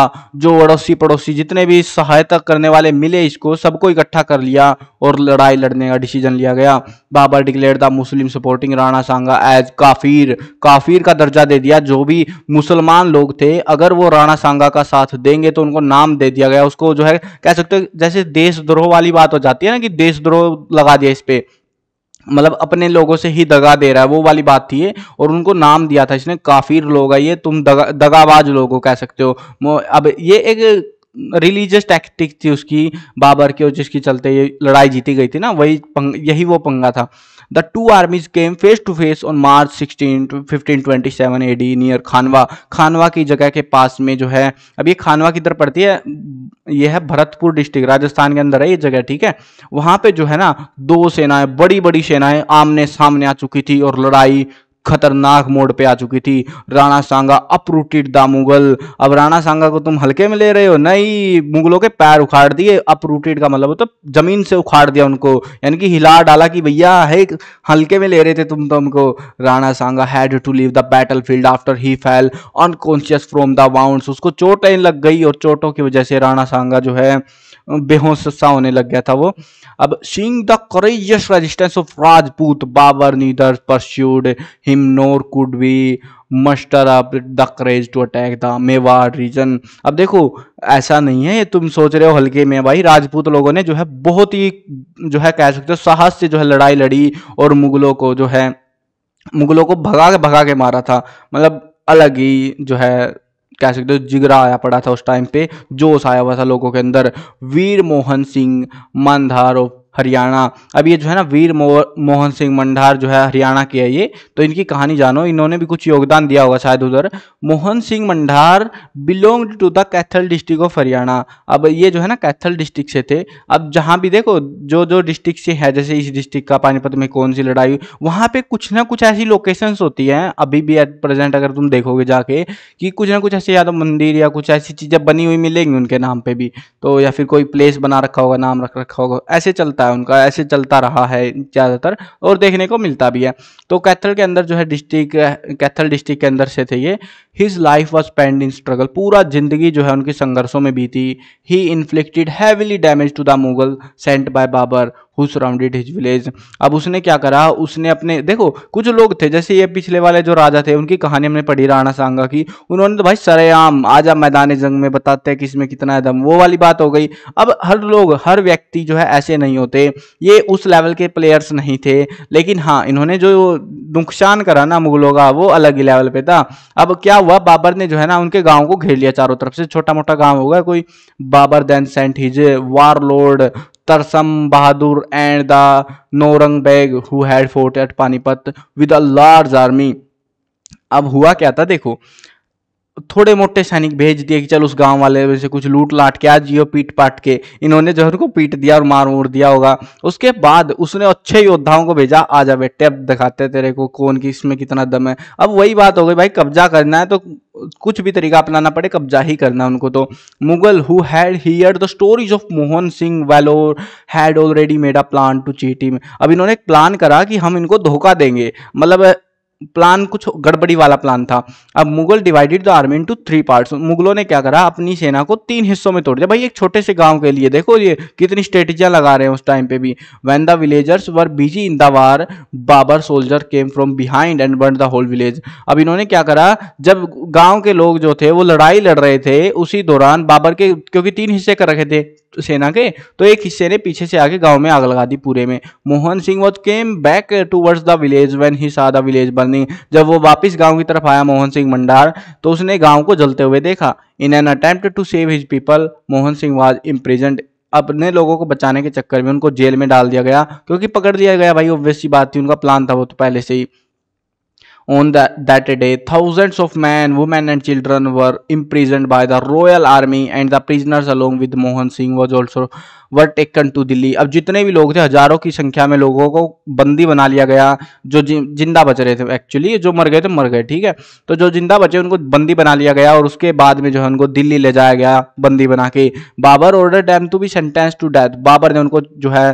A: जो अड़ोसी पड़ोसी जितने भी सहायता करने वाले मिले इसको सबको इकट्ठा कर लिया और लड़ाई लड़ने का डिसीजन लिया गया Babur declare the Muslim supporting Rana Sanga as kafir काफिर का दर्जा दे दिया जो भी मुसलमान लोग थे अगर वो राणा सांगा का साथ देंगे तो उनको नाम दे दिया गया उसको जो है कह सकते जैसे देशद्रोह वाली बात हो जाती है ना कि देशद्रोह लगा दिया इस पर मतलब अपने लोगों से ही दगा दे रहा है वो वाली बात थी और उनको नाम दिया था इसने काफी लोग है ये तुम दगा दगाबाज लोगों कह सकते हो अब ये एक रिलीजियस टैक्टिक थी उसकी बाबर की और जिसकी चलते ये लड़ाई जीती गई थी ना वही यही वो पंगा था The two armies came face to face on March 16, 1527 AD near Khanwa Khanwa की जगह के पास में जो है अब ये खानवा की तरफ पड़ती है ये है भरतपुर डिस्ट्रिक्ट राजस्थान के अंदर है ये जगह ठीक है वहां पे जो है ना दो सेनाएं बड़ी बड़ी सेनाएं आमने सामने आ चुकी थी और लड़ाई खतरनाक मोड पे आ चुकी थी राणा सांगा अपरूटेड द मुगल अब राणा सांगा को तुम हल्के में ले रहे हो नहीं मुगलों के पैर उखाड़ दिए अपरूटेड का मतलब होता मतलब तो जमीन से उखाड़ दिया उनको यानी कि हिला डाला कि भैया है हल्के में ले रहे थे तुम तो हमको Rana Sanga had to leave the battle field after he fell unconscious from the wound उसको चोटें लग गई और चोटों की वजह से राणा सांगा जो है बेहोश सा होने लग गया था वो अब seeing the courageous resistance of Rajput Babur neither pursued him nor could be muster up the courage to attack the Mewar region अब देखो ऐसा नहीं है ये तुम सोच रहे हो हल्के में भाई राजपूत लोगों ने जो है बहुत ही जो है कह सकते हो साहस से जो है लड़ाई लड़ी और मुगलों को जो है मुगलों को भगा के भगा के मारा था मतलब अलग ही जो है कह सकते हो जिगरा आया पड़ा था उस टाइम पे जोश आया हुआ था लोगों के अंदर वीर मोहन सिंह मंदारो हरियाणा अब ये जो है ना वीर मोहन सिंह मंडार जो है हरियाणा के है ये तो इनकी कहानी जानो इन्होंने भी कुछ योगदान दिया होगा शायद उधर Mohan Singh Mandhar belong to the Kaithal district of Haryana अब ये जो है ना कैथल डिस्ट्रिक्ट से थे अब जहाँ भी देखो जो जो डिस्ट्रिक्ट से है जैसे इस डिस्ट्रिक्ट का पानीपत में कौन सी लड़ाई हुई वहाँ पर कुछ ना कुछ ऐसी लोकेशंस होती हैं अभी भी एट प्रेजेंट अगर तुम देखोगे जाके कि कुछ ना कुछ ऐसे या तो मंदिर या कुछ ऐसी चीज़ें बनी हुई मिलेंगी उनके नाम पर भी तो या फिर कोई प्लेस बना रखा होगा नाम रख रखा होगा ऐसे चलता है उनका ऐसे चलता रहा है ज़्यादातर और देखने को मिलता भी है तो कैथल के अंदर जो है डिस्ट्रिक्ट कैथल डिस्ट्रिक्ट के अंदर से थे ये his life was spend in struggle पूरा जिंदगी जो है उनके संघर्षों में बीती he inflicted heavily damage to the Mughal sent by Babur who surrounded his village अब उसने क्या करा उसने अपने देखो कुछ लोग थे जैसे ये पिछले वाले जो राजा थे उनकी कहानी हमने पढ़ी राणा सांगा की उन्होंने तो भाई सरेआम आप मैदान जंग में बताते हैं कि इसमें कितना है दम वो वाली बात हो गई अब हर लोग हर व्यक्ति जो है ऐसे नहीं होते ये उस लेवल के प्लेयर्स नहीं थे लेकिन हाँ इन्होंने जो नुकसान करा ना मुगलों का वो अलग ही लेवल पे था अब क्या हुआ बाबर ने जो है ना उनके गांव को घेर लिया चारों तरफ से छोटा मोटा गांव होगा कोई Babur then sent his war lord Tarsam Bahadur and the Naurang Beg who had fought at Panipat with a large army अब हुआ क्या था देखो थोड़े मोटे सैनिक भेज दिए कि चल उस गांव वाले में से कुछ लूट लाट के आ जियो पीट पाट के इन्होंने जो को उनको पीट दिया और मार मोड़ दिया होगा उसके बाद उसने अच्छे योद्धाओं को भेजा आ जा बेटे अब दिखाते तेरे को कौन की इसमें कितना दम है अब वही बात हो गई भाई कब्जा करना है तो कुछ भी तरीका अपनाना पड़े कब्जा ही करना उनको तो Mughal who had hear the stories of Mohan Singh valour had already made a plan to cheat में अब इन्होंने एक प्लान करा कि हम इनको धोखा देंगे मतलब प्लान कुछ गड़बड़ी वाला प्लान था अब Mughal divided the army into three parts मुगलों ने क्या करा अपनी सेना को तीन हिस्सों में तोड़ दिया भाई एक छोटे से गांव के लिए देखो ये कितनी स्ट्रेटेजियां लगा रहे हैं उस टाइम पे भी when the villagers were busy in the war Babur soldier came from behind and burn the whole village अब इन्होंने क्या करा जब गाँव के लोग जो थे वो लड़ाई लड़ रहे थे उसी दौरान बाबर के क्योंकि तीन हिस्से कर रखे थे सेना के तो एक हिस्से ने पीछे से आके गांव में आग लगा दी पूरे में Mohan Singh was came back towards the village when he saw the village burning जब वो वापस गांव की तरफ आया मोहन सिंह मंडार तो उसने गांव को जलते हुए देखा in an attempt to save his people Mohan Singh was imprisoned अपने लोगों को बचाने के चक्कर में उनको जेल में डाल दिया गया क्योंकि पकड़ दिया गया भाई ऑब्वियस सी बात थी उनका प्लान था वो तो पहले से ही On that, that day, thousands of men, women and children were imprisoned by the royal army and the prisoners along with Mohan Singh was also were taken to Delhi अब जितने भी लोग थे हजारों की संख्या में लोगों को बंदी बना लिया गया जो जिंदा बच रहे थे एक्चुअली जो मर गए थे मर गए ठीक है तो जो जिंदा बचे उनको बंदी बना लिया गया और उसके बाद में जो है उनको दिल्ली ले जाया गया बंदी बना के Babur order them to be sentence to death Babur ने उनको जो है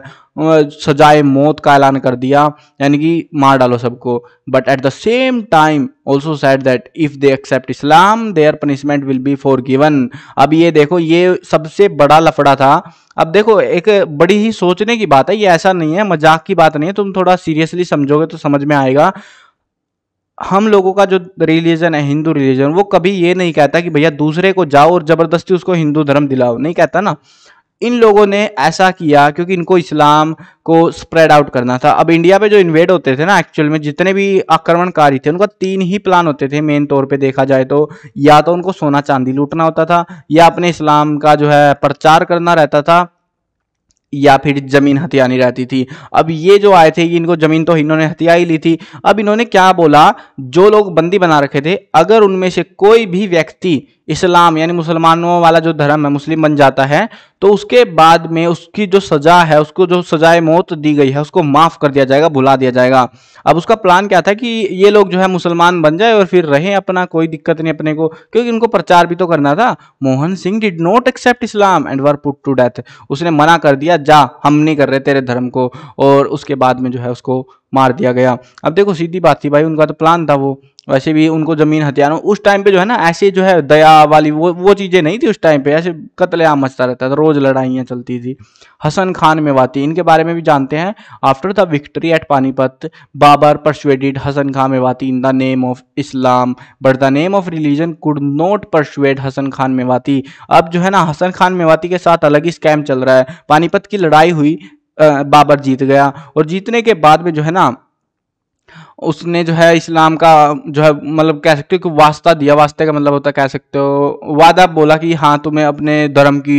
A: सजाए मौत का ऐलान कर दिया यानी कि मार डालो सबको but at the same time also said that if they accept Islam their punishment will be forgiven अब ये देखो ये सबसे बड़ा लफड़ा था अब देखो देखो एक बड़ी ही सोचने की बात है ये ऐसा नहीं है मजाक की बात नहीं है तुम थोड़ा सीरियसली समझोगे तो समझ में आएगा हम लोगों का जो रिलीजन है हिंदू रिलीजन वो कभी ये नहीं कहता कि भैया दूसरे को जाओ और ज़बरदस्ती उसको हिंदू धर्म दिलाओ नहीं कहता ना इन लोगों ने ऐसा किया क्योंकि इनको इस्लाम को स्प्रेड आउट करना था अब इंडिया पे जो इन्वेड होते थे ना एक्चुअल में जितने भी आक्रमणकारी थे उनका तीन ही प्लान होते थे मेन तौर पे देखा जाए तो या तो उनको सोना चांदी लूटना होता था या अपने इस्लाम का जो है प्रचार करना रहता था या फिर ज़मीन हथियानी रहती थी अब ये जो आए थे इनको ज़मीन तो इन्होंने हथिया ही ली थी अब इन्होंने क्या बोला जो लोग बंदी बना रखे थे अगर उनमें से कोई भी व्यक्ति इस्लाम यानी मुसलमानों वाला जो धर्म है मुस्लिम बन जाता है तो उसके बाद में उसकी जो सज़ा है उसको जो सजाए मौत दी गई है उसको माफ़ कर दिया जाएगा भुला दिया जाएगा अब उसका प्लान क्या था कि ये लोग जो है मुसलमान बन जाए और फिर रहे अपना कोई दिक्कत नहीं अपने को क्योंकि उनको प्रचार भी तो करना था Mohan Singh did not accept Islam and were put to death उसने मना कर दिया जा हम नहीं कर रहे तेरे धर्म को और उसके बाद में जो है उसको मार दिया गया अब देखो सीधी बात थी भाई उनका तो प्लान था वो वैसे भी उनको ज़मीन हथियारों उस टाइम पे जो है ना ऐसे जो है दया वाली वो वो चीज़ें नहीं थी उस टाइम पे ऐसे कतलेआम मचता रहता था रोज़ लड़ाइयाँ चलती थी हसन खान मेवाती इनके बारे में भी जानते हैं after the victory at Panipat Babur persuaded Hasan Khan Mewati in the name of Islam but the name of religion could not persuade Hasan Khan Mewati अब जो है ना हसन खान मेवाती के साथ अलग ही स्कैम चल रहा है पानीपत की लड़ाई हुई बाबर जीत गया और जीतने के बाद में जो है ना उसने जो है इस्लाम का जो है मतलब कह सकते हो कि वास्ता दिया वास्ते का मतलब होता है कह सकते हो वादा बोला कि हाँ तुम्हें अपने धर्म की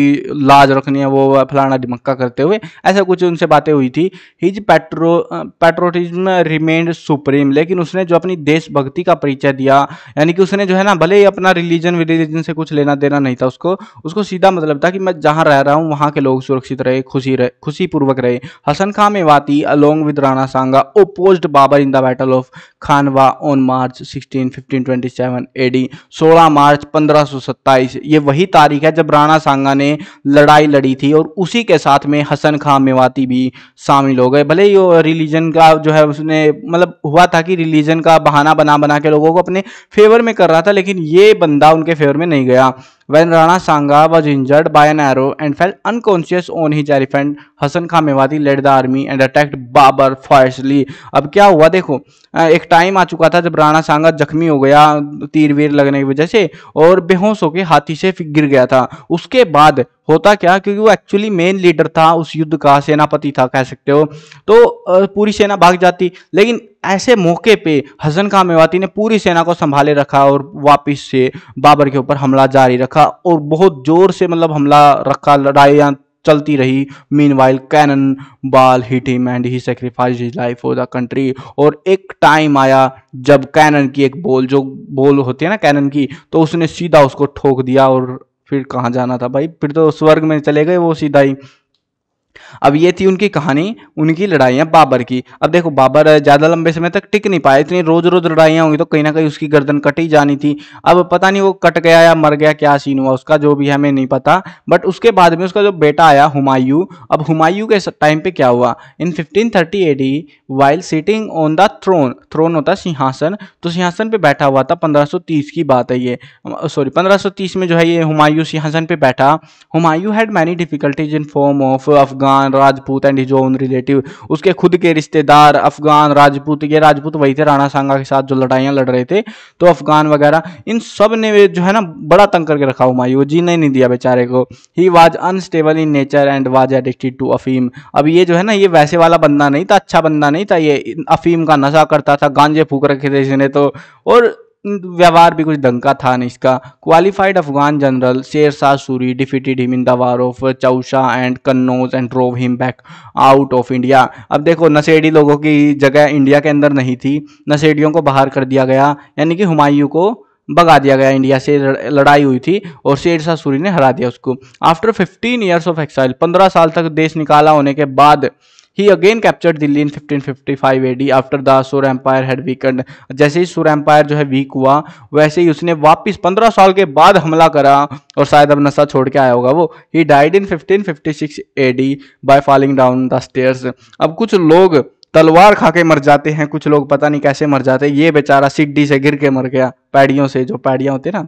A: लाज रखनी है वो फलाना दिमक्का करते हुए ऐसा कुछ उनसे बातें हुई थी हिज पेट्रो पेट्रोटिज्म रिमेंड सुप्रीम लेकिन उसने जो अपनी देशभक्ति का परिचय दिया यानी कि उसने जो है ना भले ही अपना रिलीजन विलीजन से कुछ लेना देना नहीं था उसको उसको सीधा मतलब था कि मैं जहाँ रह रहा हूँ वहाँ के लोग सुरक्षित रहे खुशी रहे खुशीपूर्वक रहे Hasan Khan Mewati along with Rana Sanga oppose Babur in the battle of Khanwa on March 16 1527 AD 16 मार्च 1527 ये वही तारीख है जब राणा सांगा ने लड़ाई लड़ी थी और उसी के साथ में हसन खां मेवाती भी शामिल हो गए भले ही रिलीजन का जो है उसने मतलब हुआ था कि रिलीजन का बहाना बना बना के लोगों को अपने फेवर में कर रहा था लेकिन ये बंदा उनके फेवर में नहीं गया When Rana Sangha was injured by an arrow and fell unconscious on his elephant, Hasan Khan Mewati led the army and attacked Babur fiercely. अब क्या हुआ देखो एक टाइम आ चुका था जब राणा सांगा जख्मी हो गया तीर वीर लगने की वजह से और बेहोश होकर हाथी से गिर गया था उसके बाद होता क्या क्योंकि वो एक्चुअली मेन लीडर था उस युद्ध का सेनापति था कह सकते हो तो पूरी सेना भाग जाती लेकिन ऐसे मौके पे हसन खां मेवाती ने पूरी सेना को संभाले रखा और वापस से बाबर के ऊपर हमला जारी रखा और बहुत जोर से मतलब हमला रखा लड़ाइयाँ चलती रही meanwhile cannon ball hit him and he sacrifice his life for the country और एक टाइम आया जब कैनन की एक बोल जो बोल होती है ना कैनन की तो उसने सीधा उसको ठोक दिया और फिर कहाँ जाना था भाई फिर तो स्वर्ग में चले गए वो सीधा ही अब ये थी उनकी कहानी उनकी लड़ाइयाँ बाबर की अब देखो बाबर ज़्यादा लंबे समय तक टिक नहीं पाए इतनी रोज रोज लड़ाइयाँ होंगी तो कहीं ना कहीं उसकी गर्दन कट ही जानी थी अब पता नहीं वो कट गया या मर गया क्या सीन हुआ उसका जो भी हमें नहीं पता बट उसके बाद में उसका जो बेटा आया हुमायूं अब हुमायूं के टाइम पे क्या हुआ in fifteen thirty AD while sitting on the throne throne होता सिंहासन तो सिंहासन पे बैठा हुआ था तीस की बात है ये सॉरी तीस में जो है ये हुमायूं सिंहासन पे बैठा Humayun had many difficulties in form of Afghan Afghan Rajput and his own relative उसके खुद के रिश्तेदार अफगान राजपूत ये राजपूत वही थे राणा सांगा के साथ जो लड़ाइयाँ लड़ रहे थे तो अफगान वगैरह इन सब ने जो है ना बड़ा तंग करके रखा हुमायूं जी ने नहीं दिया बेचारे को he was unstable in nature and was addicted to अफीम अब ये जो है ना ये वैसे वाला बंदा नहीं था अच्छा बंदा नहीं था ये अफीम का नशा करता था गांजे फूक रखे थे इसने तो और व्यवहार भी कुछ दंका था नहीं इसका qualified Afghan general Sher Shah Suri defeated him in the war of Chausa and Kannauj and drove him back out of India अब देखो नशेड़ी लोगों की जगह इंडिया के अंदर नहीं थी नशेड़ियों को बाहर कर दिया गया यानी कि हुमायूं को भगा दिया गया इंडिया से लड़ाई हुई थी और शेर शाह सूरी ने हरा दिया उसको after fifteen years of exile पंद्रह साल तक देश निकाला होने के बाद he again captured Delhi in 1555 AD after the Asur empire had weakened जैसे ही सूर एम्पायर जो है वीक हुआ वैसे ही उसने वापस 15 साल के बाद हमला करा और शायद अब नशा छोड़ के आया होगा वो he died in 1556 AD by falling down the stairs अब कुछ लोग तलवार खा के मर जाते हैं कुछ लोग पता नहीं कैसे मर जाते ये बेचारा सीढ़ी से गिर के मर गया पैड़ियों से जो पैड़ियाँ होती ना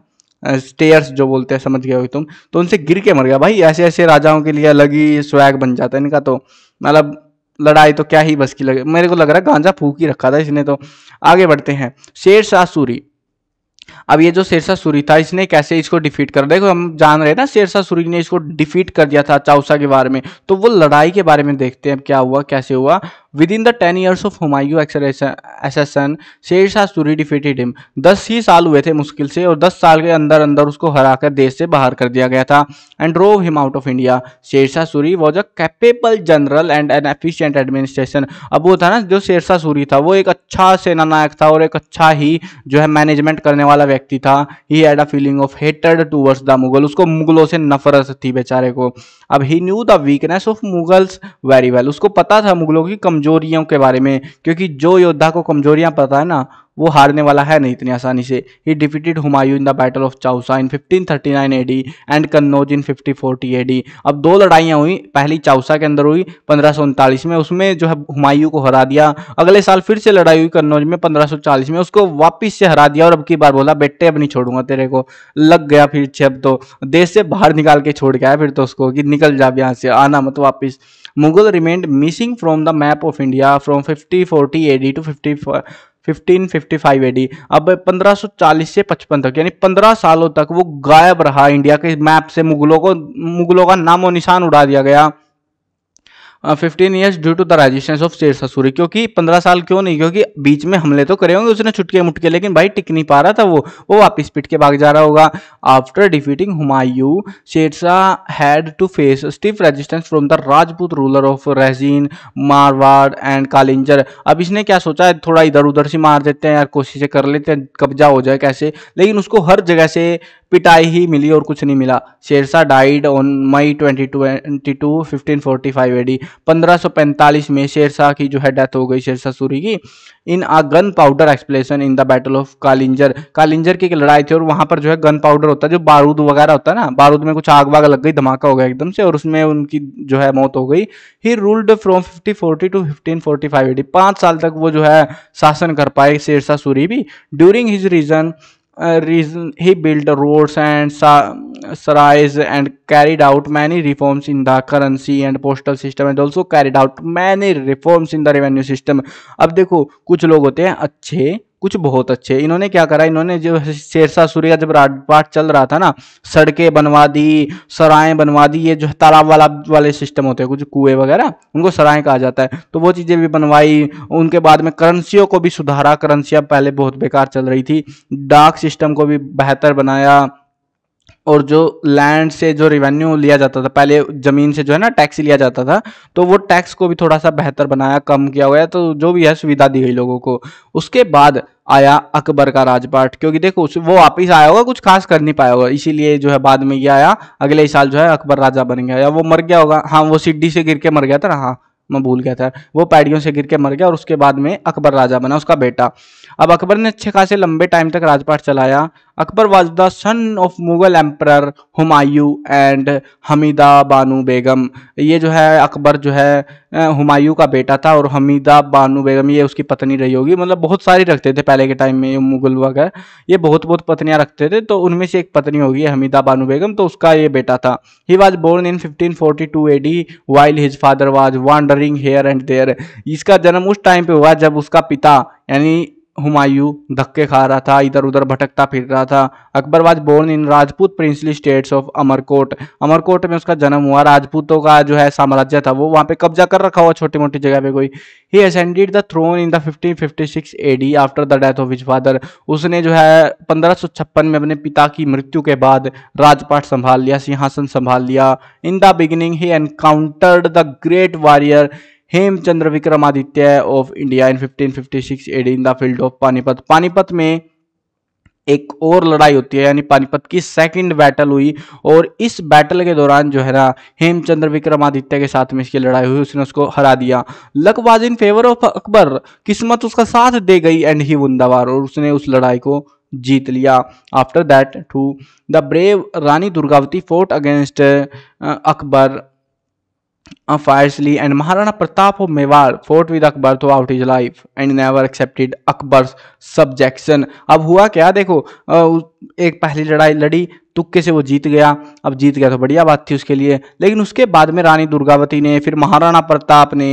A: स्टेयर्स जो बोलते हैं समझ गए हो तुम तो उनसे गिर के मर गया भाई ऐसे ऐसे राजाओं के लिए अलग ही स्वैग बन जाता है इनका तो मतलब लड़ाई तो क्या ही बस की लग मेरे को लग रहा है गांजा फूक ही रखा था इसने तो आगे बढ़ते हैं शेरशाह सूरी अब ये जो शेरशाह सूरी था इसने कैसे इसको डिफीट कर देखो हम जान रहे हैं ना शेरशाह सूरी ने इसको डिफीट कर दिया था चाउसा के बारे में तो वो लड़ाई के बारे में देखते हैं क्या हुआ कैसे हुआ in the ten years of Humayun's exile Sher Shah Suri defeated him दस ही साल हुए थे मुश्किल से और दस साल के अंदर अंदर उसको हराकर देश से बाहर कर दिया गया था and drove him out of India Sher Shah Suri was a capable general and an efficient administration अब वो था ना जो शेरशाह सूरी था वो एक अच्छा सेनानायक था और एक अच्छा ही जो है मैनेजमेंट करने वाला व्यक्ति था he had a feeling of hated towards the Mughal उसको मुगलों से नफरत थी बेचारे को अब he knew the weakness of Mughals very well उसको पता था मुगलों की कमजोर कमजोरियों के बारे में क्योंकि जो योद्धा को कमजोरियां पता है ना वो हारने वाला है नहीं इतनी आसानी से he defeated Humayun in the battle of Chausa in 1539 AD and Kannauj in 1540 AD अब दो लड़ाइयाँ हुई पहली चाउसा के अंदर हुई पंद्रह में उसमें जो है हुमायूं को हरा दिया अगले साल फिर से लड़ाई हुई कन्नौज में 1540 में उसको वापस से हरा दिया और अब की बार बोला बेटे अब नहीं छोड़ूंगा तेरे को लग गया फिर अब तो देश से बाहर निकाल के छोड़ गया फिर तो उसको कि निकल जा यहाँ से आना मत वापिस Mughal remained missing from the map of India from forty A D to fifty fifty fifteen five A D अब पंद्रह सौ चालीस से पचपन तक यानी पंद्रह सालों तक वो गायब रहा इंडिया के मैप से मुगलों को मुगलों का नामो निशान उड़ा दिया गया fifteen years due to the resistance of Sher ससुर क्योंकि पंद्रह साल क्यों नहीं क्योंकि बीच में हमले तो करे होंगे उसने छुटके मुटके लेकिन भाई टिक नहीं पा रहा था वो वो वापस पिट के भाग जा रहा होगा after defeating Humayun Sher Shah had to face stiff resistance from the Rajput ruler of रहजीन मारवाड़ एंड कालिंजर अब इसने क्या सोचा है थोड़ा इधर उधर से मार देते हैं यार कोशिशें कर लेते हैं कब्जा हो जाए कैसे लेकिन उसको हर जगह से पिटाई ही मिली और कुछ नहीं मिला Sher Shah died on May twenty twenty two fifteen forty five AD पंद्रह सौ पैंतालीस में शेरशाह की जो है डेथ हो गई शेरशाह सूरी की in a gun powder explosion in the battle of Kalinjar Kalinjar की एक लड़ाई थी और वहां पर जो है गन पाउडर होता है जो बारूद वगैरह होता है ना बारूद में कुछ आग वाग लग गई धमाका हो गया एकदम से और उसमें उनकी जो है मौत हो गई he ruled from fifty forty two fifteen forty five AD पाँच साल तक वो जो है शासन कर पाए शेरशाह सूरी भी during his reign reason he built roads and sarais and carried out many reforms in the currency and postal system and also carried out many reforms in the revenue system अब देखो कुछ लोग होते हैं अच्छे कुछ बहुत अच्छे इन्होंने क्या करा इन्होंने जो शेरशाह सूर्य का जब राजपाट चल रहा था ना सड़कें बनवा दी सराएं बनवा दी ये जो तालाब वाला वाले सिस्टम होते हैं कुछ कुएं वगैरह उनको सराएं कहा जाता है तो वो चीज़ें भी बनवाई उनके बाद में करंसियों को भी सुधारा करंसियाँ पहले बहुत बेकार चल रही थी डाक सिस्टम को भी बेहतर बनाया और जो लैंड से जो रेवेन्यू लिया जाता था पहले ज़मीन से जो है ना टैक्स लिया जाता था तो वो टैक्स को भी थोड़ा सा बेहतर बनाया कम किया हुआ है तो जो भी है सुविधा दी गई लोगों को उसके बाद आया अकबर का राजपाट क्योंकि देखो उस वो वापिस आया होगा कुछ खास कर नहीं पाया होगा इसीलिए जो है बाद में ये आया अगले साल जो है अकबर राजा बन गया या वो मर गया होगा हाँ वो सीढ़ी से गिर के मर गया था ना हाँ मैं भूल गया था वो पैडियों से गिर के मर गया और उसके बाद में अकबर राजा बना उसका बेटा अब अकबर ने अच्छे खासे लंबे टाइम तक राजपाट चलाया Akbar was the son of Mughal Emperor Humayun and Hamida Banu Begum ये जो है अकबर जो है हुमायूं का बेटा था और हमीदा बानू बेगम ये उसकी पत्नी रही होगी मतलब बहुत सारी रखते थे पहले के टाइम में ये मुगल वगैरह ये बहुत बहुत पत्नियां रखते थे तो उनमें से एक पत्नी होगी हमीदा बानू बेगम तो उसका ये बेटा था he was born in fifteen forty two A D while his father was wandering here and there इसका जन्म उस टाइम पे हुआ जब उसका पिता यानी हुमायूं धक्के खा रहा था इधर उधर भटकता फिर रहा था Akbar was born in Rajput princely states of Amarkot Amarkot में उसका जन्म हुआ राजपूतों का जो है साम्राज्य था वो वहाँ पे कब्जा कर रखा हुआ छोटी मोटी जगह पे कोई he ascended the throne in the 1556 AD after the death of his father उसने जो है पंद्रह में अपने पिता की मृत्यु के बाद राजपाठ संभाल लिया सिंहासन संभाल लिया in the beginning he encountered the great warrior Hemchandra Vikramaditya of India in 1556 AD in the field of Panipat Panipat में एक और लड़ाई होती है यानी पानीपत की सेकंड बैटल हुई और इस बैटल के दौरान जो है ना हेमचंद्र विक्रमादित्य के साथ में इसकी लड़ाई हुई उसने उसको हरा दिया luck was in favour of Akbar किस्मत उसका साथ दे गई एंड ही वार और उसने उस लड़ाई को जीत लिया after that to the brave Rani Durgavati fought against Akbar fiercely and Maharana Pratap of Mewar fought with Akbar throughout his life and never accepted Akbar subjection अब हुआ क्या देखो uh, एक पहली लड़ाई लड़ी तुक्के से वो जीत गया अब जीत गया तो बढ़िया बात थी उसके लिए लेकिन उसके बाद में रानी दुर्गावती ने फिर महाराणा प्रताप ने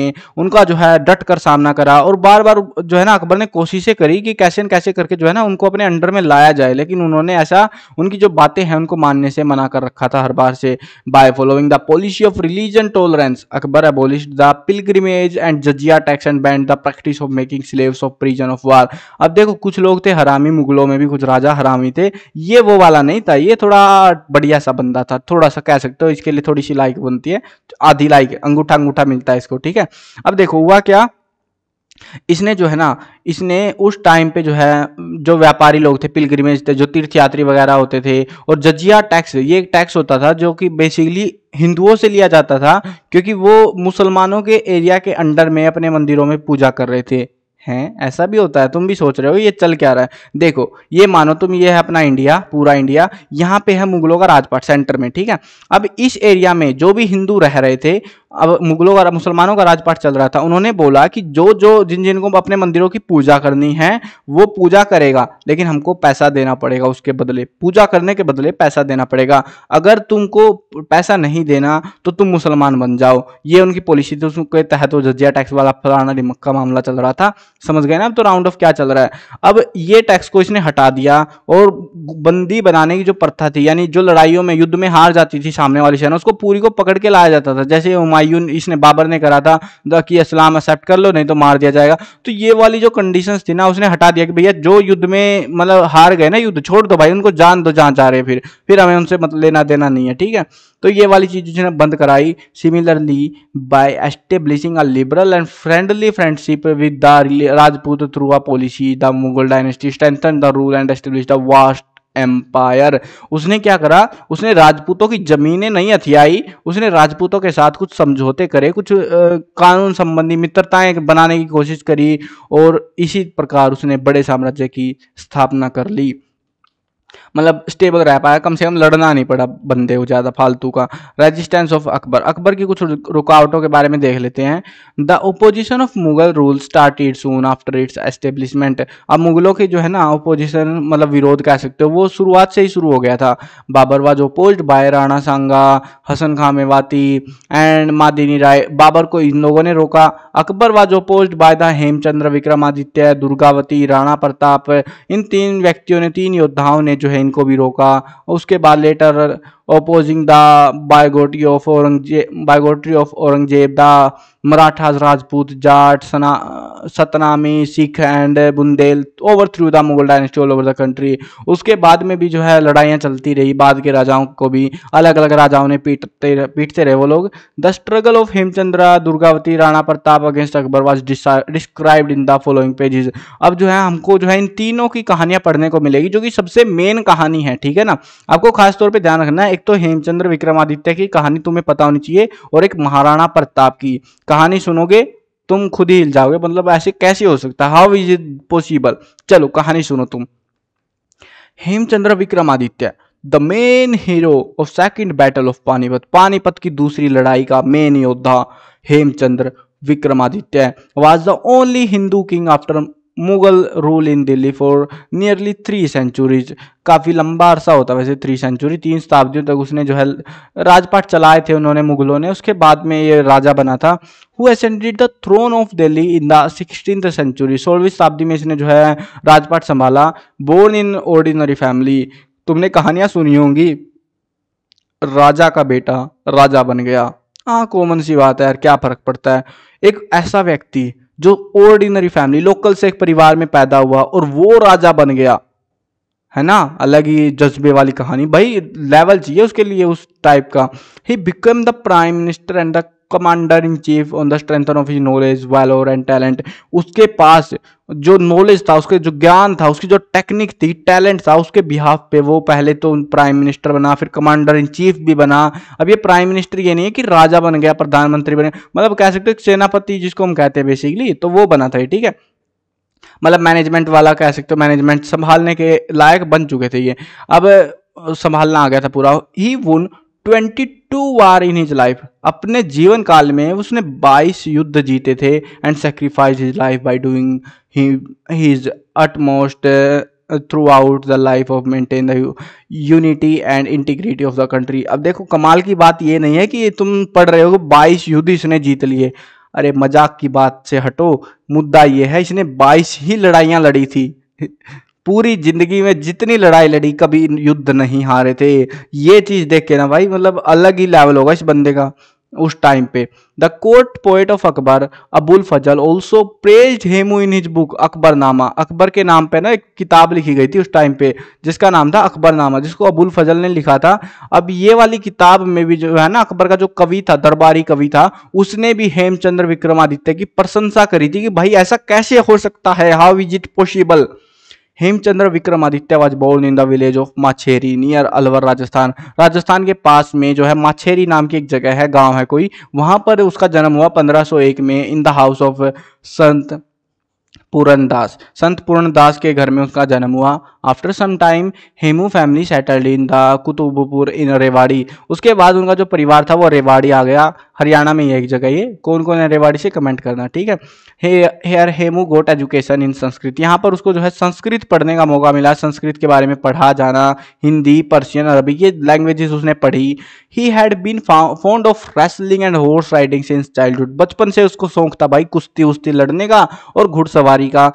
A: उनका जो है डट कर सामना करा और बार बार जो है ना अकबर ने कोशिशें करी कि कैसे न कैसे करके जो है ना उनको अपने अंडर में लाया जाए लेकिन उन्होंने ऐसा उनकी जो बातें हैं उनको मानने से मना कर रखा था हर बार से by following the policy of religion tolerance Akbar abolish the pilgrimage and jizya tax and banned the practice of making slaves of prison of war अब देखो कुछ लोग थे हरामी मुगलों में भी कुछ राजा हरामी थे ये वो वाला नहीं था ये थोड़ा थोड़ा बढ़िया सा बंदा था थोड़ा सा कह सकते हो इसके लिए थोड़ी सी लाइक बनती है आधी लाइक अंगूठा अंगूठा मिलता है इसको ठीक है अब देखो हुआ क्या इसने जो है ना इसने उस टाइम पे जो है जो व्यापारी लोग थे पिलग्रिमेज थे जो तीर्थयात्री वगैरह होते थे और जजिया टैक्स ये एक टैक्स होता था जो कि बेसिकली हिंदुओं से लिया जाता था क्योंकि वो मुसलमानों के एरिया के अंडर में अपने मंदिरों में पूजा कर रहे थे हैं ऐसा भी होता है तुम भी सोच रहे हो ये चल क्या रहा है देखो ये मानो तुम ये है अपना इंडिया पूरा इंडिया यहाँ पे है मुगलों का राजपाट सेंटर में ठीक है अब इस एरिया में जो भी हिंदू रह रहे थे अब मुगलों का मुसलमानों का राजपाट चल रहा था उन्होंने बोला कि जो जो जिन जिनको अपने मंदिरों की पूजा करनी है वो पूजा करेगा लेकिन हमको पैसा देना पड़ेगा उसके बदले पूजा करने के बदले पैसा देना पड़ेगा अगर तुमको पैसा नहीं देना तो तुम मुसलमान बन जाओ ये उनकी पॉलिसी थी उसके तहत वो जजिया टैक्स वाला फलाना डिमक का मामला चल रहा था समझ गए ना अब तो राउंड ऑफ क्या चल रहा है अब ये टैक्स को इसने हटा दिया और बंदी बनाने की जो प्रथा थी यानी जो लड़ाइयों में युद्ध में हार जाती थी सामने वाली सेना उसको पूरी को पकड़ के लाया जाता था जैसे आयुन इसने बाबर ने करा था कि इस्लाम एक्सेप्ट कर लो नहीं तो मार दिया जाएगा तो ये वाली जो कंडीशन थी ना उसने हटा दिया कि भैया जो युद्ध में मतलब हार गए ना युद्ध छोड़ दो भाई उनको जान दो जहाँ जा रहे फिर फिर हमें उनसे मतलब लेना देना नहीं है ठीक है तो ये वाली चीज जिसने बंद कराई similarly by establishing a liberal and friendly friendship with the Rajput through a policy the Mughal dynasty strengthen the rule and establish the vast empire उसने क्या करा उसने राजपूतों की जमीनें नहीं हथियाई उसने राजपूतों के साथ कुछ समझौते करे कुछ आ, कानून संबंधी मित्रताएं बनाने की कोशिश करी और इसी प्रकार उसने बड़े साम्राज्य की स्थापना कर ली मतलब स्टेबल रह पाया कम से कम लड़ना नहीं पड़ा बंदे को ज़्यादा फालतू का रेजिस्टेंस ऑफ अकबर अकबर की कुछ रुकावटों के बारे में देख लेते हैं the opposition of Mughal rule started soon after its establishment अब मुगलों के जो है ना ओपोजिशन मतलब विरोध कह सकते हो वो शुरुआत से ही शुरू हो गया था Babur was oppose by Rana Sanga Hasan Khan Mewati and Medini Rai Babur को इन लोगों ने रोका Akbar was oppose by the Hemchandra Vikramaditya Durgavati Rana Pratap इन तीन व्यक्तियों ने तीन योद्धाओं ने जो है हुसैन को भी रोका और उसके बाद later opposing the bigotry of Aurangzeb bigotry of Aurangzeb the Rajput Jat सना Satnami Sikh and Bundel overthrew the Mughal dynasty all over the country उसके बाद में भी जो है लड़ाइयाँ चलती रही बाद के राजाओं को भी अलग अलग राजाओं ने पीटते पीटते रहे वो लोग the struggle of Hemchandra Durgavati Rana Pratap against Akbar was described in the following pages अब जो है हमको जो है इन तीनों की कहानियाँ पढ़ने को मिलेगी जो कि सबसे मेन कहानी है ठीक है ना आपको खासतौर पर ध्यान रखना है एक तो हेमचंद्र विक्रमादित्य की कहानी तुम्हें पता होनी चाहिए और एक महाराणा प्रताप की कहानी सुनोगे तुम खुद ही हिल जाओगे मतलब ऐसे कैसे हो सकता हाउ इज इट पॉसिबल चलो कहानी सुनो तुम Hemchandra Vikramaditya the main hero of second battle of Panipat Panipat की दूसरी लड़ाई का मेन योद्धा Hemchandra Vikramaditya was the only Hindu king after Mughal rule in Delhi for nearly three centuries काफ़ी लंबा अरसा होता है वैसे थ्री सेंचुरी तीन शताब्दियों तक उसने जो है राजपाट चलाए थे उन्होंने मुगलों ने उसके बाद में ये राजा बना था who ascended the throne of Delhi in the sixteen century सोलहवीं शताब्दी में इसने जो है राजपाट संभाला बोर्न इन ऑर्डिनरी फैमिली तुमने कहानियाँ सुनी होंगी राजा का बेटा राजा बन गया हाँ कॉमन सी बात है यार क्या फर्क पड़ता है एक ऐसा व्यक्ति जो ऑर्डिनरी फैमिली लोकल से एक परिवार में पैदा हुआ और वो राजा बन गया है ना अलग ही जज्बे वाली कहानी भाई लेवल चाहिए उसके लिए उस टाइप का he became the prime minister and the commander in chief on the strength of his knowledge valour and talent उसके पास जो नॉलेज था उसके जो ज्ञान था उसकी जो टेक्निक थी टैलेंट था उसके बिहाफ पे वो पहले तो प्राइम मिनिस्टर बना फिर कमांडर इन चीफ भी बना अब ये प्राइम मिनिस्टर ये नहीं है कि राजा बन गया प्रधानमंत्री बने मतलब कह सकते हो सेनापति जिसको हम कहते हैं बेसिकली तो वो बना था ठीक है मतलब मैनेजमेंट वाला कह सकते हो मैनेजमेंट संभालने के लायक बन चुके थे ये अब संभालना आ गया था पूरा he won twenty two war in his life अपने जीवन काल में उसने बाईस युद्ध जीते थे and sacrifice his life by doing his utmost throughout the life of maintain the unity and integrity of the country अब देखो कमाल की बात ये नहीं है कि तुम पढ़ रहे हो बाईस युद्ध इसने जीत लिए अरे मजाक की बात से हटो मुद्दा ये है इसने बाईस ही लड़ाइयाँ लड़ी थी पूरी जिंदगी में जितनी लड़ाई लड़ी कभी युद्ध नहीं हारे थे ये चीज देख के ना भाई मतलब अलग ही लेवल होगा इस बंदे का उस टाइम पे the court poet of Akbar Abul Fazl also praise Hemu in his book Akbar Nama Akbar के नाम पे ना एक किताब लिखी गई थी उस टाइम पे जिसका नाम था अकबर नामा जिसको अबुल फजल ने लिखा था अब ये वाली किताब में भी जो है ना अकबर का जो कवि था दरबारी कवि था उसने भी हेमचंद्र विक्रमादित्य की प्रशंसा करी थी कि भाई ऐसा कैसे हो सकता है how is it possible Hemchandra Vikramaditya was born in the village of Machheri near Alwar Rajasthan Rajasthan के पास में जो है माछेरी नाम की एक जगह है गांव है कोई वहां पर उसका जन्म हुआ 1501 में इन द हाउस ऑफ संत पूरनदास संत पूरनदास के घर में उसका जन्म हुआ after some time Hemu family settled in the Qutubpur in Rewari उसके बाद उनका जो परिवार था वो रेवाड़ी आ गया हरियाणा में ही एक जगह ये कौन कौन है रेवाड़ी से कमेंट करना ठीक है he here Hemu got education in Sanskrit यहाँ पर उसको जो है संस्कृत पढ़ने का मौका मिला संस्कृत के बारे में पढ़ा जाना हिंदी पर्शियन अरबी ये लैंग्वेजेस उसने पढ़ी he had been fond of wrestling and horse riding since childhood बचपन से उसको शौक था भाई कुश्ती उश्ती लड़ने का और घुड़सवारी का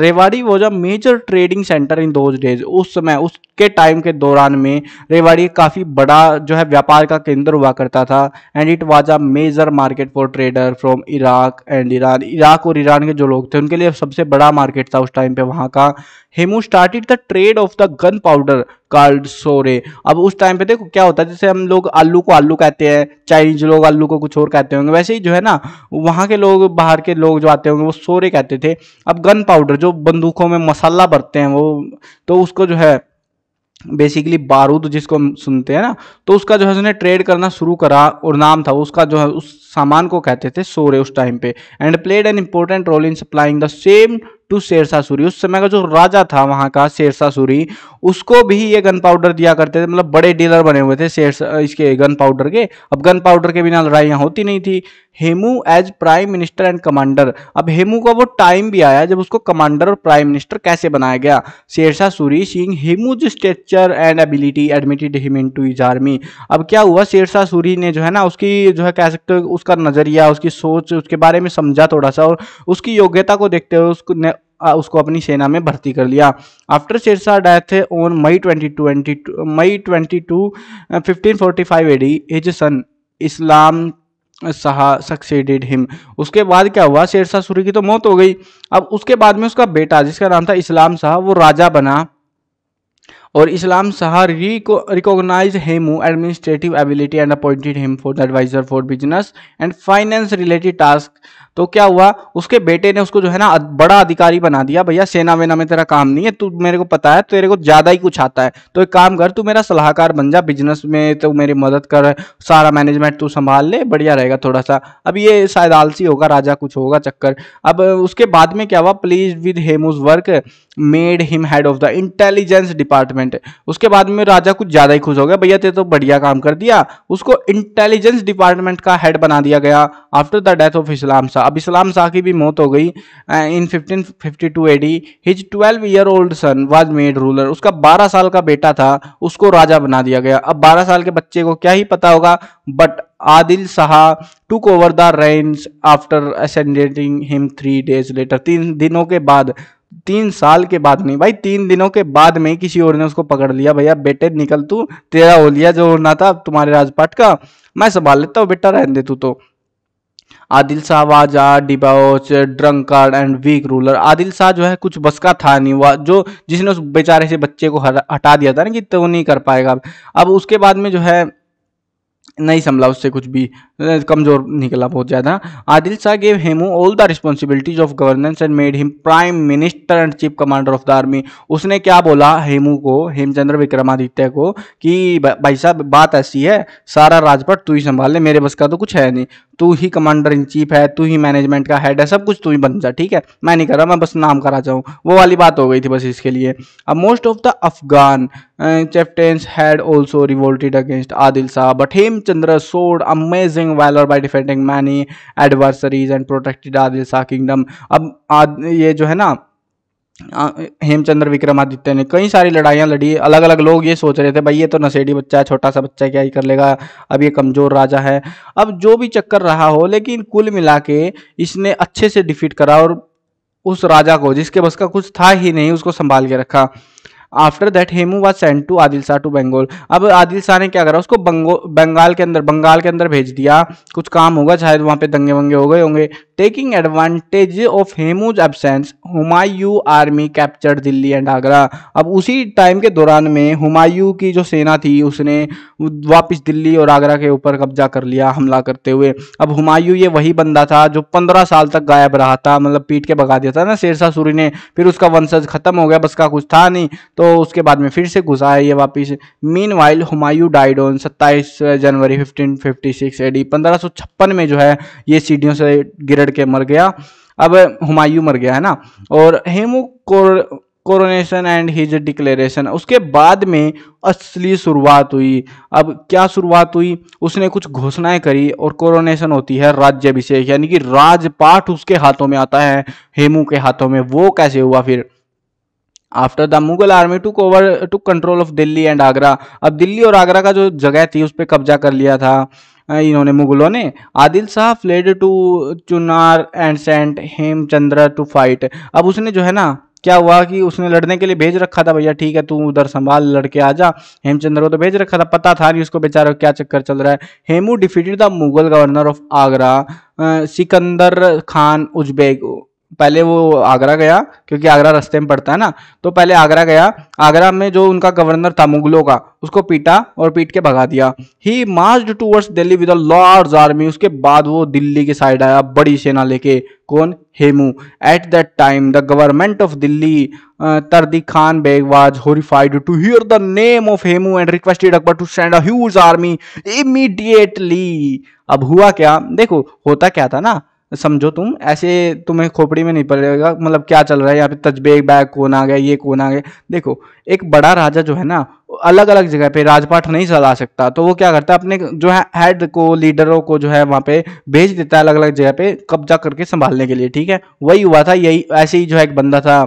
A: Rewari was a major trading centre in those days उस समय उसके टाइम के दौरान में रेवाड़ी काफ़ी बड़ा जो है व्यापार का केंद्र हुआ करता था and it was a major market for trader from Iraq and Iran Iraq और ईरान के जो लोग थे उनके लिए सबसे बड़ा मार्केट था उस टाइम पे वहाँ का Hemu started the trade of the gun powder कार्ड सोरे अब उस टाइम पे देखो क्या होता है जैसे हम लोग आलू को आलू कहते हैं चाइनीज लोग आलू को कुछ और कहते होंगे वैसे ही जो है ना वहाँ के लोग बाहर के लोग जो आते होंगे वो सोरे कहते थे अब गन पाउडर जो बंदूकों में मसाला भरते हैं वो तो उसको जो है बेसिकली बारूद जिसको हम सुनते हैं ना तो उसका जो है उसने ट्रेड करना शुरू करा और नाम था उसका जो है उस सामान को कहते थे सोरे उस टाइम पे and played an important role in supplying the same to Sher Shah Suri उस समय का जो राजा था वहाँ का शेरशाह सूरी उसको भी ये गन पाउडर दिया करते थे मतलब बड़े डीलर बने हुए थे शेर इसके गन पाउडर के अब गन पाउडर के बिना लड़ाइयाँ होती नहीं थी Hemu as prime minister and commander अब हेमू का वो टाइम भी आया जब उसको कमांडर और प्राइम मिनिस्टर कैसे बनाया गया Sher Shah Suri seeing Hemu's stature and ability admitted him into his army अब क्या हुआ शेरशाह सूरी ने जो है ना उसकी जो है कह सकते हो उसका नजरिया उसकी सोच उसके बारे में समझा थोड़ा सा और उसकी योग्यता को देखते हुए उसको उसको अपनी सेना में भर्ती कर लिया after Sher Shah death on May twenty twenty May twenty two fifteen forty five AD his son Islam Shah succeeded him उसके बाद क्या हुआ शेरशाह सूरी की तो मौत हो गई अब उसके बाद में उसका बेटा जिसका नाम था इस्लाम शाह वो राजा बना और इस्लाम शाह रिको recognise Hemu administrative ability and appointed him for the advisor for business and finance related task तो क्या हुआ उसके बेटे ने उसको जो है ना बड़ा अधिकारी बना दिया भैया सेना वेना में तेरा काम नहीं है तू मेरे को पता है तेरे को ज्यादा ही कुछ आता है तो एक काम कर तू मेरा सलाहकार बन जा बिजनेस में तो मेरी मदद कर सारा मैनेजमेंट तू संभाल ले बढ़िया रहेगा थोड़ा सा अब ये शायद आलसी होगा राजा कुछ होगा चक्कर अब उसके बाद में क्या हुआ pleased with Hemu's work made him head of the intelligence department उसके बाद में राजा कुछ ज्यादा ही खुश हो गया भैया तेरे तो बढ़िया काम कर दिया उसको इंटेलिजेंस डिपार्टमेंट का हेड बना दिया गया after the death of Islam Shah अब इस्लाम शाह की भी मौत हो गई in 1552 AD his twelve year old son was made ruler उसका 12 साल का बेटा था उसको राजा बना दिया गया अब 12 साल के बच्चे को क्या ही पता होगा but Adil Shah took over the reins after ascending him three days later तीन दिनों के बाद तीन साल के बाद नहीं भाई तीन दिनों के बाद में किसी और ने उसको पकड़ लिया भैया बेटे निकल तू तेरा ओलिया जो होना था तुम्हारे राजपाट का मैं संभाल लेता हूँ बेटा रहने दे तू तो Adil Shah was a debauch drunkard and weak ruler Adil Shah जो है कुछ बस का था नहीं हुआ जो जिसने उस बेचारे से बच्चे को हटा दिया था ना कि तो नहीं कर पाएगा अब उसके बाद में जो है नहीं संभला उससे कुछ भी कमज़ोर निकला बहुत ज़्यादा Adil Shah gave Hemu all the responsibilities of governance and made him prime minister and chief commander of the army उसने क्या बोला हेमू को हेमचंद्र विक्रमादित्य को कि भाई साहब बात ऐसी है सारा राजपट तू ही संभाल ले मेरे बस का तो कुछ है नहीं तू ही कमांडर इन चीफ है तू ही मैनेजमेंट का हेड है सब कुछ तू ही बन जा ठीक है मैं नहीं कर रहा मैं बस नाम करा जाऊँ वो वाली बात हो गई थी बस इसके लिए अब most of the Afghan chieftains had also revolted against Adil Shah but Hemchandra showed amazing valour by defending many adversaries and protected Adil Shah kingdom अब आद, ये जो है ना हेमचंद्र विक्रमादित्य ने कई सारी लड़ाइयाँ लड़ी अलग अलग लोग ये सोच रहे थे भाई ये तो नशेड़ी बच्चा है छोटा सा बच्चा क्या ही कर लेगा अब ये कमज़ोर राजा है अब जो भी चक्कर रहा हो लेकिन कुल मिला के इसने अच्छे से डिफीट करा और उस राजा को जिसके बस का कुछ था ही नहीं उसको संभाल के रखा after that Hemu was sent to Adil Shah to Bengal अब आदिल शाह ने क्या करा उसको बंगाल के अंदर बंगाल के अंदर भेज दिया कुछ काम होगा शायद वहाँ पे दंगे वंगे हो गए होंगे taking advantage of Hemu's absence Humayun army capture Delhi and Agra अब उसी टाइम के दौरान में हुमायूं की जो सेना थी उसने वापस दिल्ली और आगरा के ऊपर कब्जा कर लिया हमला करते हुए अब हुमायूं ये वही बंदा था जो पंद्रह साल तक गायब रहा था मतलब पीट के भगा दिया था ना शेरशाह सूरी ने फिर उसका वंशज खत्म हो गया बस का कुछ था नहीं तो उसके बाद में फिर से घुसा है ये वापिस meanwhile Humayun died on सत्ताईस जनवरी 1556 एडी छप्पन में जो है ये सीढ़ियों से गिरड़ के मर गया अब हुमायूं मर गया है ना और हेमू कोर कोरोनेशन एंड हिज डिक्लेरेशन उसके बाद में असली शुरुआत हुई अब क्या शुरुआत हुई उसने कुछ घोषणाएं करी और कोरोनेशन होती है राज्यभिषेक यानी कि राजपाठ उसके हाथों में आता है हेमू के हाथों में वो कैसे हुआ फिर after the Mughal army took over took control of Delhi and Agra अब दिल्ली और आगरा का जो जगह थी उस पर कब्जा कर लिया था इन्होंने मुगलों ने Adil Shah fled to Chunar and sent Hemchandra to fight अब उसने जो है ना क्या हुआ कि उसने लड़ने के लिए भेज रखा था भैया ठीक है तू उधर संभाल लड़के आ जा हेमचंद्र को तो भेज रखा था पता था नहीं उसको बेचारा क्या चक्कर चल रहा है Hemu defeated the Mughal governor of Agra Sikandar Khan Uzbeg पहले वो आगरा गया क्योंकि आगरा रास्ते में पड़ता है ना तो पहले आगरा गया आगरा में जो उनका गवर्नर था मुगलों का उसको पीटा और पीट के भगा दिया he march towards Delhi with large army उसके बाद वो दिल्ली के साइड आया बड़ी सेना लेके कौन Hemu at that time the government of Delhi Tardi Khan Beg was was to hear the name of Hemu and requested Akbar to send a huge army immediately अब हुआ क्या देखो होता क्या था ना समझो तुम ऐसे तुम्हें खोपड़ी में नहीं पड़ेगा मतलब क्या चल रहा है यहाँ पे तजबे बैग कौन आ गया ये कौन आ गया देखो एक बड़ा राजा जो है ना अलग अलग जगह पे राजपाठ नहीं चला सकता तो वो क्या करता है अपने जो है हेड को लीडरों को जो है वहाँ पे भेज देता है अलग अलग जगह पे कब्जा करके संभालने के लिए ठीक है वही हुआ था यही ऐसे ही जो है एक बंदा था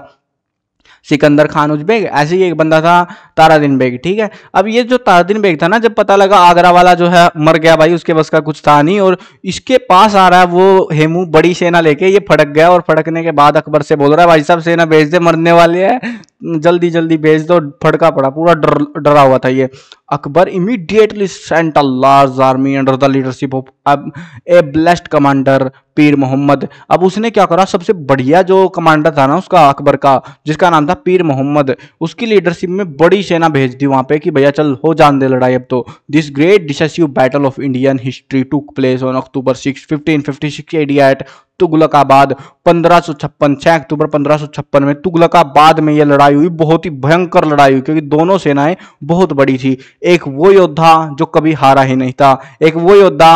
A: सिकंदर खान उजबेग ऐसे ही एक बंदा था तारादीन बेग ठीक है अब ये जो तारादीन बेग था ना जब पता लगा आगरा वाला जो है मर गया भाई उसके बस का कुछ था नहीं और इसके पास आ रहा है वो हेमू बड़ी सेना लेके ये फटक गया और फटकने के बाद अकबर से बोल रहा है भाई साहब सेना भेज दे मरने वाले है जल्दी जल्दी भेज दो फड़का पड़ा पूरा डर डरा हुआ था ये Akbar immediately sent a large army under the leadership of अब ए ब्लेस्ड कमांडर पीर मोहम्मद अब उसने क्या करा सबसे बढ़िया जो कमांडर था ना उसका अकबर का जिसका नाम था पीर मोहम्मद उसकी लीडरशिप में बड़ी सेना भेज दी वहाँ पे कि भैया चल हो जान दे लड़ाई अब तो this great decisive battle of Indian history took place on October six fifteen fifty six at Tughlakabad पंद्रह सौ छप्पन छह अक्टूबर पंद्रह छप्पन में तुगलकाबाद में यह लड़ाई हुई बहुत ही भयंकर लड़ाई हुई क्योंकि दोनों सेनाएं बहुत बड़ी थी एक वो योद्धा जो कभी हारा ही नहीं था एक वो योद्धा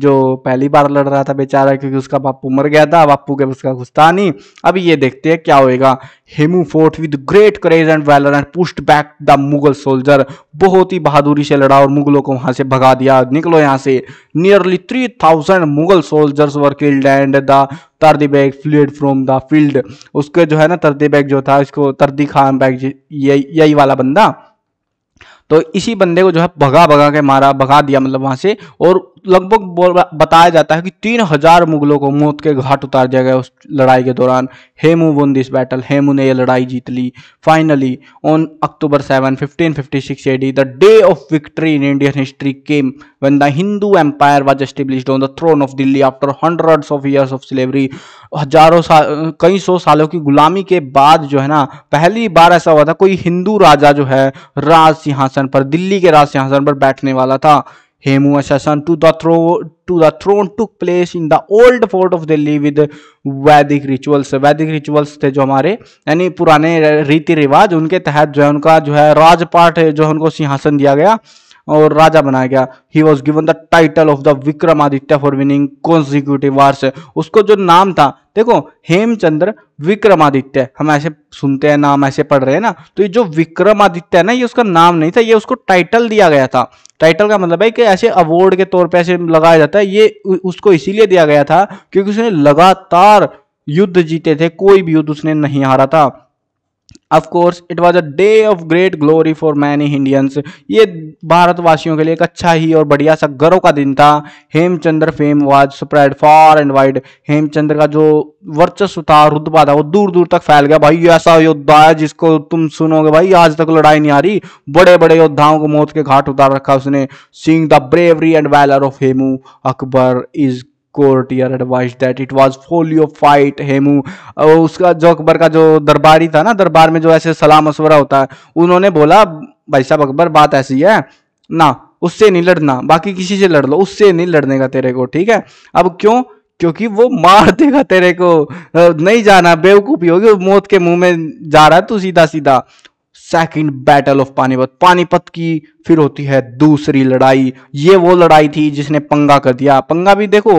A: जो पहली बार लड़ रहा था बेचारा क्योंकि उसका बापू मर गया था बापू के उसका गुस्सा नहीं अब ये देखते हैं क्या होएगा Hemu fought with great courage and valour and pushed back the Mughal soldier बहुत ही बहादुरी से लड़ा और मुगलों को वहां से भगा दिया निकलो यहाँ से nearly three thousand Mughal soldiers were killed and the Tardi Beg fled from the field उसके जो है ना तर्दी बैग जो था इसको तर्दी खान बैग यही यही वाला बंदा तो इसी बंदे को जो है भगा भगा के मारा भगा दिया मतलब वहां से और लगभग बताया जाता है कि तीन हजार मुगलों को मौत के घाट उतार दिया गया उस लड़ाई के दौरान Hemu won this battle Hemu ने यह लड़ाई जीत ली finally on October seven fifteen fifty six AD the day of victory in Indian history came when the Hindu empire was establish on the throne of Delhi after hundred of years of slavery हजारों साल कई सौ सालों की गुलामी के बाद जो है ना पहली बार ऐसा हुआ था कोई हिंदू राजा जो है राज सिंहासन पर दिल्ली के राज सिंहासन पर बैठने वाला था Hemu accession to the, throne to the throne took place in the old fort of Delhi with Vedic rituals. Vedic rituals थे जो हमारे यानी पुराने रीति रिवाज उनके तहत जो है उनका जो है राजपाट जो है उनको सिंहासन दिया गया और राजा बनाया गया ही was given the title of the Vikramaditya for winning consecutive wars उसको जो नाम था देखो हेमचंद्र विक्रमादित्य हम ऐसे सुनते हैं नाम ऐसे पढ़ रहे हैं ना तो ये जो विक्रमादित्य है ना ये उसका नाम नहीं था ये उसको टाइटल दिया गया था टाइटल का मतलब है कि ऐसे अवार्ड के तौर पे ऐसे लगाया जाता है ये उसको इसीलिए दिया गया था क्योंकि उसने लगातार युद्ध जीते थे कोई भी युद्ध उसने नहीं हारा था of course it was a day of great glory for many Indians ये भारतवासियों के लिए एक अच्छा ही और बढ़िया सा गर्व का दिन था Hemchandra fame was spread far and wide Hemchandra का जो वर्चस्व था रुतबा था वो दूर दूर तक फैल गया भाई ऐसा योद्धा है जिसको तुम सुनोगे भाई आज तक लड़ाई नहीं आ रही बड़े बड़े योद्धाओं को मौत के घाट उतार रखा उसने seeing the bravery and valour of Hemu Akbar his courtier advise that it was folly fight Hemu उसका जो अकबर का जो दरबारी था ना दरबार में जो ऐसे सलाह मशवरा होता है उन्होंने बोला भाई साहब अकबर बात ऐसी है ना उससे नहीं लड़ना बाकी किसी से लड़ लो उससे नहीं लड़ने का तेरे को ठीक है अब क्यों क्योंकि वो मार देगा तेरे को नहीं जाना बेवकूफ़ी होगी मौत के मुंह में जा रहा है तू सीधा सीधा second battle of Panipat Panipat की फिर होती है दूसरी लड़ाई ये वो लड़ाई थी जिसने पंगा कर दिया पंगा भी देखो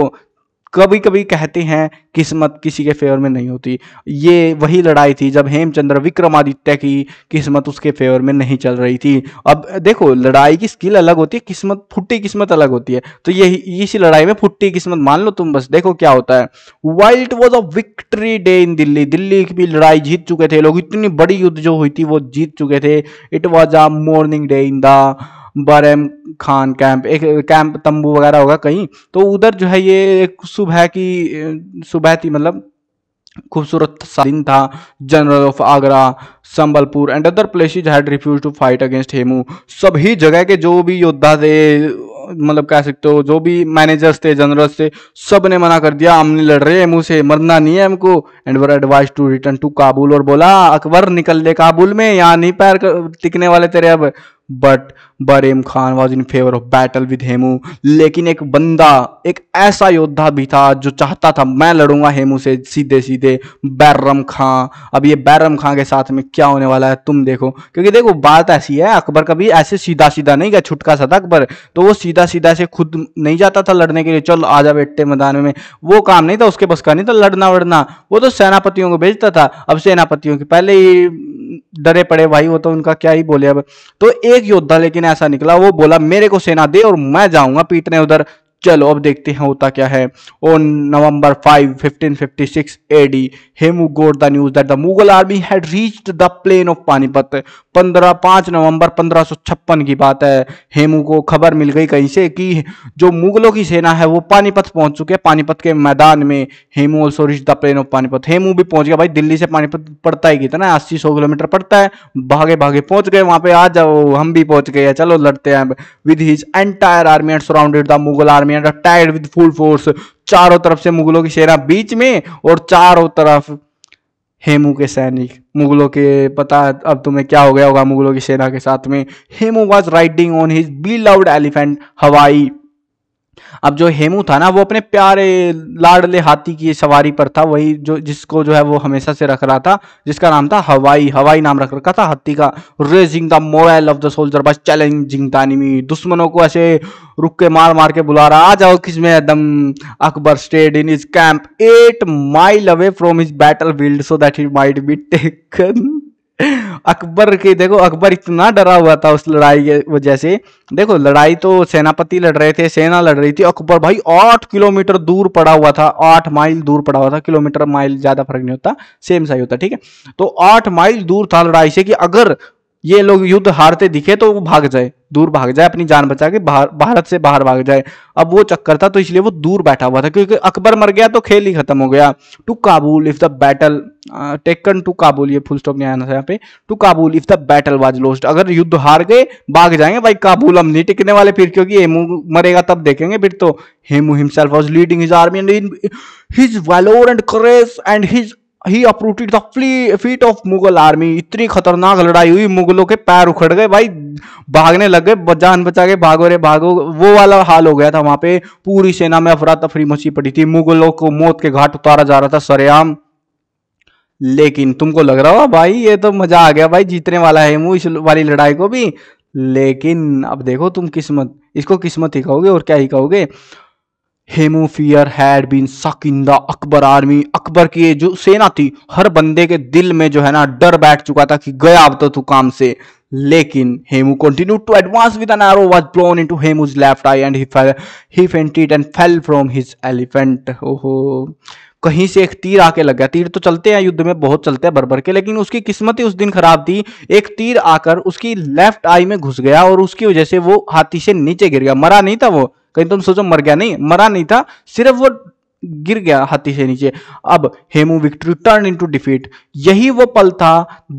A: कभी कभी कहते हैं किस्मत किसी के फेवर में नहीं होती ये वही लड़ाई थी जब हेमचंद्र विक्रमादित्य की किस्मत उसके फेवर में नहीं चल रही थी अब देखो लड़ाई की स्किल अलग होती है किस्मत फुट्टी किस्मत अलग होती है तो यही इसी लड़ाई में फुट्टी किस्मत मान लो तुम बस देखो क्या होता है wild was a victory day in Delhi Delhi की भी लड़ाई जीत चुके थे लोग इतनी बड़ी युद्ध जो हुई थी वो जीत चुके थे it was a morning day in the Bairam Khan camp एक कैंप तंबू वगैरह होगा कहीं तो उधर जो है ये एक सुबह की सुबह थी मतलब खूबसूरत दिन था general of Agra Sambalpur and other places had refuse to fight against Hemu सभी जगह के जो भी योद्धा थे मतलब कह सकते हो जो भी मैनेजर्स थे जनरल्स थे सब ने मना कर दिया हम नहीं लड़ रहे हेमू से मरना नहीं है हमको and were advise to return to Kabul और बोला अकबर निकल ले काबुल में यहाँ नहीं पैर टिकने वाले तेरे अब but Bairam Khan was in favour of battle with Hemu लेकिन एक बंदा एक ऐसा योद्धा भी था जो चाहता था मैं लड़ूंगा हेमू से सीधे सीधे बैरम खां अब ये बैरम खां के साथ में क्या होने वाला है तुम देखो क्योंकि देखो बात ऐसी है अकबर कभी ऐसे सीधा सीधा नहीं गया छुटका सा था अकबर तो वो सीधा सीधा से खुद नहीं जाता था लड़ने के लिए चल आ जा बेटे मैदान में वो काम नहीं था उसके बस का नहीं था लड़ना वड़ना वो तो सेनापतियों को भेजता था अब सेनापतियों की पहले ही डरे पड़े भाई वो तो उनका क्या ही बोले अब तो एक योद्धा लेकिन ऐसा निकला वो बोला मेरे को सेना दे और मैं जाऊंगा पीटने उधर चलो अब देखते हैं होता क्या है on November 5 1556 AD Hemu got the news that the Mughal army had reached the plain of Panipat 15 5 नवंबर 1556 की बात है हेमू को खबर मिल गई कहीं से कि जो मुगलों की सेना है वो पानीपत पहुंच चुके हैं पानीपत के मैदान में Hemu also reach the plain of Panipat Hemu भी पहुंच गया भाई दिल्ली से पानीपत पड़ता है कितना अस्सी सौ किलोमीटर पड़ता है भागे भागे पहुंच गए वहां पे आ जाओ हम भी पहुंच गए चलो लड़ते हैं with his entire army and surrounded the Mughal army and attacked with full force चारों तरफ से मुगलों की सेना बीच में और चारों तरफ हेमू के सैनिक मुगलों के पता अब तुम्हें क्या हो गया होगा मुगलों की सेना के साथ में Hemu was riding on his beloved elephant Hawai अब जो हेमू था ना वो अपने प्यारे लाडले हाथी की सवारी पर था वही जो जिसको जो है वो हमेशा से रख रहा था जिसका नाम था हवाई हवाई नाम रख रखा था हाथी का raising the mobile of the soldier बस चैलेंजिंग द दुश्मनों को ऐसे रुक के मार मार के बुला रहा आ जाओ किस में दम Akbar stayed in his camp eight mile away from his battle field so that he might be taken Akbar के देखो अकबर इतना डरा हुआ था उस लड़ाई के वजह से देखो लड़ाई तो सेनापति लड़ रहे थे सेना लड़ रही थी अकबर भाई आठ किलोमीटर दूर पड़ा हुआ था आठ माइल दूर पड़ा हुआ था किलोमीटर माइल ज्यादा फर्क नहीं होता सेम सही होता ठीक है तो आठ माइल दूर था लड़ाई से कि अगर ये लोग युद्ध हारते दिखे तो वो भाग जाए दूर भाग जाए अपनी जान बचा के बाहर भारत से बाहर भाग जाए अब वो चक्कर था तो इसलिए वो दूर बैठा हुआ था क्योंकि अकबर मर गया तो खेल ही खत्म हो गया to Kabul if the battle taken to Kabul ये फुल स्टॉप नहीं आना था यहाँ पे to Kabul if the battle was lost अगर युद्ध हार गए भाग जाएंगे भाई काबुल हम नहीं टिकने वाले फिर क्योंकि हेमू मरेगा तब देखेंगे फिर तो Hemu himself was leading his army and his valour and courage and his he uprooted the feet of Mughal army इतनी खतरनाक लड़ाई हुई मुगलों के पैर उखड़ गए भाई भागने लग गए जान बचा के भागो रे भागो वो वाला हाल हो गया था वहां पे पूरी सेना में अफरा तफरी मची पड़ी थी मुगलों को मौत के घाट उतारा जा रहा था सरेआम लेकिन तुमको लग रहा हो भाई ये तो मजा आ गया भाई जीतने वाला है मु इस वाली लड़ाई को भी लेकिन अब देखो तुम किस्मत इसको किस्मत ही कहोगे और क्या ही कहोगे हेमोफियर had been set in the Akbar army Akbar की जो सेना थी हर बंदे के दिल में जो है ना डर बैठ चुका था कि गया अब तो तू काम से लेकिन Hemu continue to advance with an arrow was blown into Hemu's left eye and he fell he fainted and fell from his elephant ओहो कहीं से एक तीर आके लग गया तीर तो चलते हैं युद्ध में बहुत चलते हैं बरबर के लेकिन उसकी किस्मत ही उस दिन खराब थी एक तीर आकर उसकी लेफ्ट आई में घुस गया और उसकी वजह से वो हाथी से नीचे गिर गया मरा नहीं था वो कहीं तुम सोचो मर गया नहीं मरा नहीं था सिर्फ वो गिर गया हाथी से नीचे अब Hemu victory turn into defeat यही वो पल था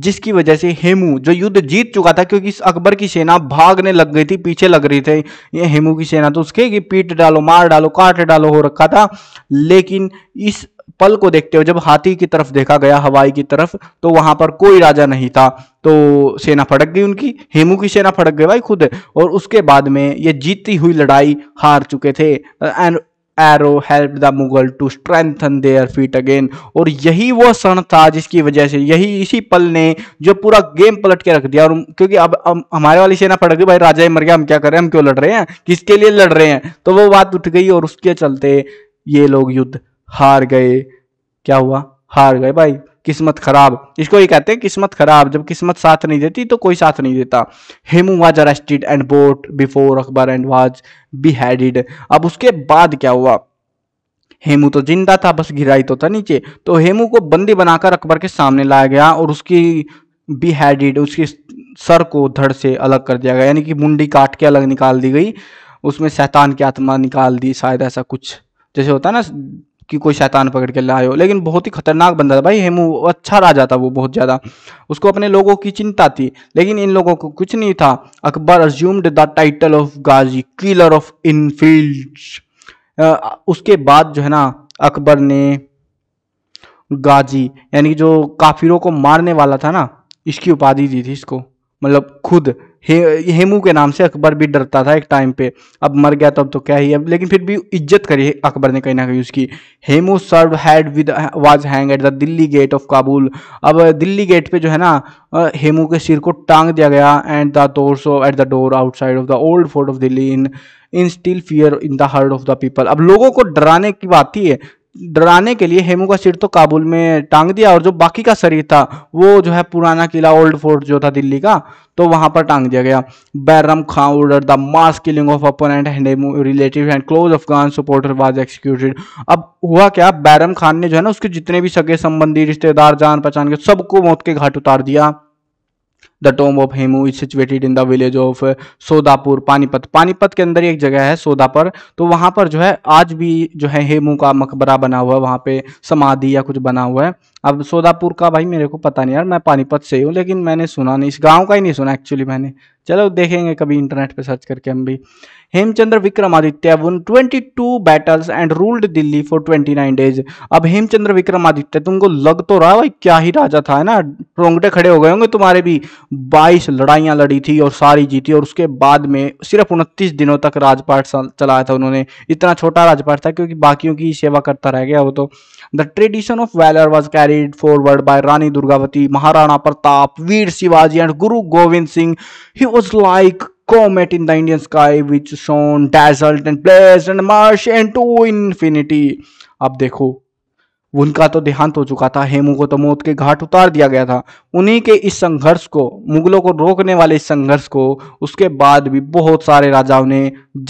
A: जिसकी वजह से हेमू जो युद्ध जीत चुका था क्योंकि अकबर की सेना भागने लग गई थी पीछे लग रही थी ये हेमू की सेना तो उसके कि पीट डालो मार डालो काट डालो हो रखा था लेकिन इस पल को देखते हुए जब हाथी की तरफ देखा गया हवाई की तरफ तो वहां पर कोई राजा नहीं था तो सेना फटक गई उनकी हेमू की सेना फटक गई भाई खुद और उसके बाद में ये जीती हुई लड़ाई हार चुके थे and arrow help the Mughal to strengthen their feet again और यही वो क्षण था जिसकी वजह से यही इसी पल ने जो पूरा गेम पलट के रख दिया और क्योंकि अब, अब हमारे वाली सेना पड़ गई भाई राजा ही मर गया हम क्या कर रहे हैं हम क्यों लड़ रहे हैं किसके लिए लड़ रहे हैं तो वो बात उठ गई और उसके चलते ये लोग युद्ध हार गए क्या हुआ हार गए भाई किस्मत खराब इसको ये कहते हैं किस्मत खराब जब किस्मत साथ नहीं देती तो कोई साथ नहीं देता Hemu was arrested and brought before Akbar and was beheaded अब उसके बाद क्या हुआ हेमू तो जिंदा था बस गिराई तो था नीचे तो हेमू को बंदी बनाकर अकबर के सामने लाया गया और उसकी बिहेडेड उसके सर को धड़ से अलग कर दिया गया यानी कि मुंडी काट के अलग निकाल दी गई उसमें शैतान की आत्मा निकाल दी शायद ऐसा कुछ जैसे होता है ना कि कोई शैतान पकड़ के लाए हो लेकिन बहुत ही खतरनाक बंदा था भाई हेमू अच्छा राजा था वो बहुत ज़्यादा उसको अपने लोगों की चिंता थी लेकिन इन लोगों को कुछ नहीं था Akbar assumed the title of Ghazi killer of infidel उसके बाद जो है ना अकबर ने गाजी यानी जो काफिरों को मारने वाला था ना इसकी उपाधि दी थी इसको मतलब खुद हे, हेमू के नाम से अकबर भी डरता था एक टाइम पे अब मर गया तब तो, तो क्या ही अब लेकिन फिर भी इज्जत करी अकबर ने कहीं ना कहीं उसकी Hemu severed head with was hung at the Delhi gate of Kabul अब दिल्ली गेट पे जो है ना हेमू के सिर को टांग दिया गया and the torso at the door outside of the old fort of Delhi in in still fear in the heart of the people अब लोगों को डराने की बात ही है डराने के लिए हेमू का सिर तो काबुल में टांग दिया और जो बाकी का शरीर था वो जो है पुराना किला ओल्ड फोर्ट जो था दिल्ली का तो वहां पर टांग दिया गया Bairam Khan order the mass killing of opponent and relative and close Afghan supporter was executed अब हुआ क्या बैरम खान ने जो है ना उसके जितने भी सगे संबंधी रिश्तेदार जान पहचान के सबको मौत के घाट उतार दिया the tomb of Hemu is situated in the village of Sodapur Panipat Panipat के अंदर एक जगह है सोदापुर तो वहां पर जो है आज भी जो है हेमू का मकबरा बना हुआ है वहाँ पे समाधि या कुछ बना हुआ है अब सोदापुर का भाई मेरे को पता नहीं यार मैं पानीपत से हूँ लेकिन मैंने सुना नहीं इस गाँव का ही नहीं सुना एक्चुअली मैंने चलो देखेंगे कभी इंटरनेट पर सर्च करके हम भी Hemchandra Vikramaditya won 22 battles and ruled Delhi for 29 days अब हेमचंद्र विक्रमादित्य तुमको लग तो रहा भाई क्या ही राजा था है ना रोंगटे खड़े हो गए होंगे तुम्हारे भी 22 लड़ाइयाँ लड़ी थी और सारी जीती और उसके बाद में सिर्फ उनतीस दिनों तक राजपाठ चलाया था उन्होंने इतना छोटा राजपाट था क्योंकि बाकियों की सेवा करता रह गया वो तो the tradition of valour was carried forward by Rani Durgavati Maharana Pratap Veer Shivaji and Guru Gobind Singh he was like comet in the Indian sky which shone dazzled and blazed and marched into infinity. अब देखो उनका तो देहांत हो चुका था हेमू को तो मौत के घाट उतार दिया गया था उन्हीं के इस संघर्ष को मुगलों को रोकने वाले इस संघर्ष को उसके बाद भी बहुत सारे राजाओं ने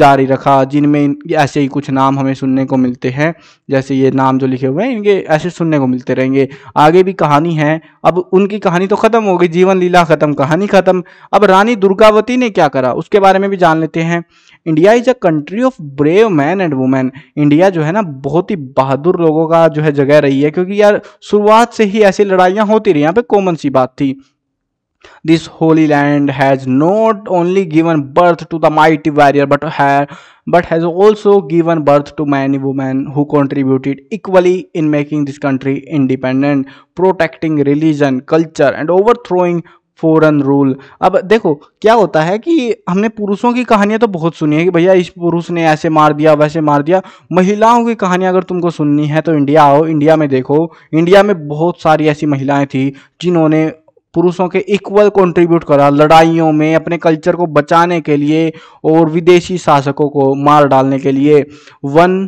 A: जारी रखा जिनमें ऐसे ही कुछ नाम हमें सुनने को मिलते हैं जैसे ये नाम जो लिखे हुए हैं इनके ऐसे सुनने को मिलते रहेंगे आगे भी कहानी है अब उनकी कहानी तो खत्म हो गई जीवन लीला खत्म कहानी खत्म अब रानी दुर्गावती ने क्या करा उसके बारे में भी जान लेते हैं India is a country of brave man and women India जो है ना बहुत ही बहादुर लोगों का जो है जगह रही है क्योंकि यार शुरुआत से ही ऐसी लड़ाइयाँ होती रही यहाँ पे कॉमन सी बात थी This holy land has not only given birth to the mighty warrior but, ha- but has also given birth to many women who contributed equally in making this country independent, protecting religion, culture, and overthrowing foreign rule अब देखो क्या होता है कि हमने पुरुषों की कहानियां तो बहुत सुनी है कि भैया इस पुरुष ने ऐसे मार दिया वैसे मार दिया महिलाओं की कहानियाँ अगर तुमको सुननी है तो इंडिया आओ इंडिया में देखो इंडिया में बहुत सारी ऐसी महिलाएं थी जिन्होंने पुरुषों के इक्वल कंट्रीब्यूट करा लड़ाइयों में अपने कल्चर को बचाने के लिए और विदेशी शासकों को मार डालने के लिए one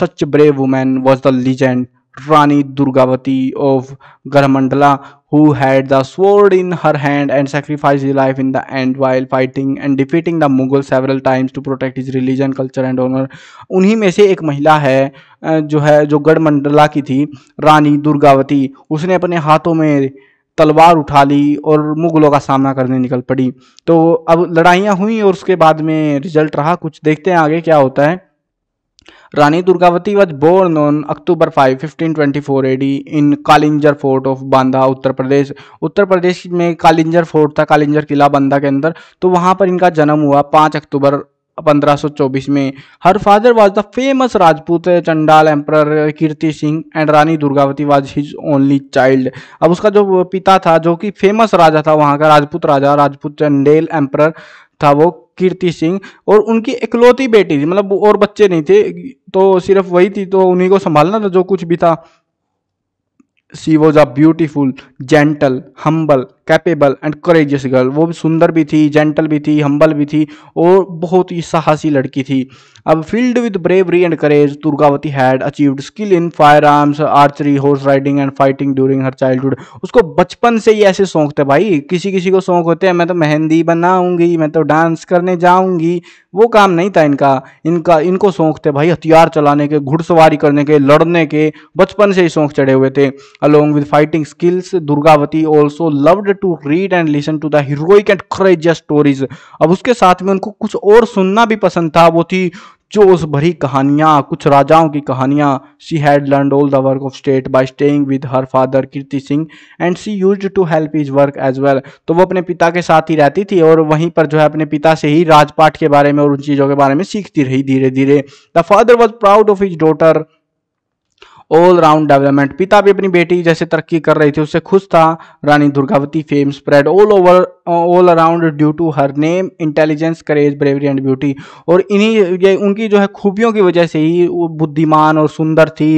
A: such brave women was the legend Rani Durgavati of Garhmandla who had the sword in her hand and sacrificed his life in the end while fighting and defeating the Mughal several times to protect his religion, culture and honor. उन्हीं में से एक महिला है जो है जो गढ़मंडला की थी रानी दुर्गावती उसने अपने हाथों में तलवार उठा ली और मुगलों का सामना करने निकल पड़ी तो अब लड़ाइयाँ हुई और उसके बाद में रिजल्ट रहा कुछ देखते हैं आगे क्या होता है Rani Durgavati was born on October five fifteen twenty four AD in Kalinjar fort of Banda Uttar Pradesh Uttar Pradesh में कालिंजर फोर्ट था कालिंजर किला बांदा के अंदर तो वहाँ पर इनका जन्म हुआ पाँच अक्टूबर 1524 में her father was the famous Rajput Chandel emperor Kirti Singh and Rani Durgavati was his only child अब उसका जो पिता था जो कि फेमस राजा था वहाँ का राजपूत राजा राजपूत चंडेल एम्पर था वो कीर्ति सिंह और उनकी इकलौती बेटी थी मतलब और बच्चे नहीं थे तो सिर्फ वही थी तो उन्हीं को संभालना था जो कुछ भी था she was a beautiful gentle humble capable and courageous girl वो भी सुंदर भी थी जेंटल भी थी हम्बल भी थी और बहुत ही साहसी लड़की थी अब filled with bravery and courage Durgavati had achieved skill in fire arms archery horse riding and fighting during her childhood उसको बचपन से ही ऐसे शौक थे भाई किसी किसी को शौक होते हैं मैं तो मेहंदी बनाऊंगी मैं तो डांस करने जाऊंगी वो काम नहीं था इनका इनका इनको शौक थे भाई हथियार चलाने के घुड़सवारी करने के लड़ने के बचपन से ही शौक चढ़े हुए थे along with fighting skills Durgavati also loved wanted to read and listen to the heroic and courageous stories अब उसके साथ में उनको कुछ और सुनना भी पसंद था वो थी जोश भरी कहानियाँ कुछ राजाओं की कहानियाँ she had learn all the work of state by staying with her father Kirti Singh and she use to help his work as well तो वो अपने पिता के साथ ही रहती थी और वहीं पर जो है अपने पिता से ही राजपाठ के बारे में और उन चीज़ों के बारे में सीखती रही धीरे धीरे the father was proud of his daughter all round development पिता भी अपनी बेटी जैसे तरक्की कर रही थी उससे खुश था Rani Durgavati fame spread all over all around due to her name intelligence courage bravery and beauty और इन्हीं ये उनकी जो है खूबियों की वजह से ही वो बुद्धिमान और सुंदर थी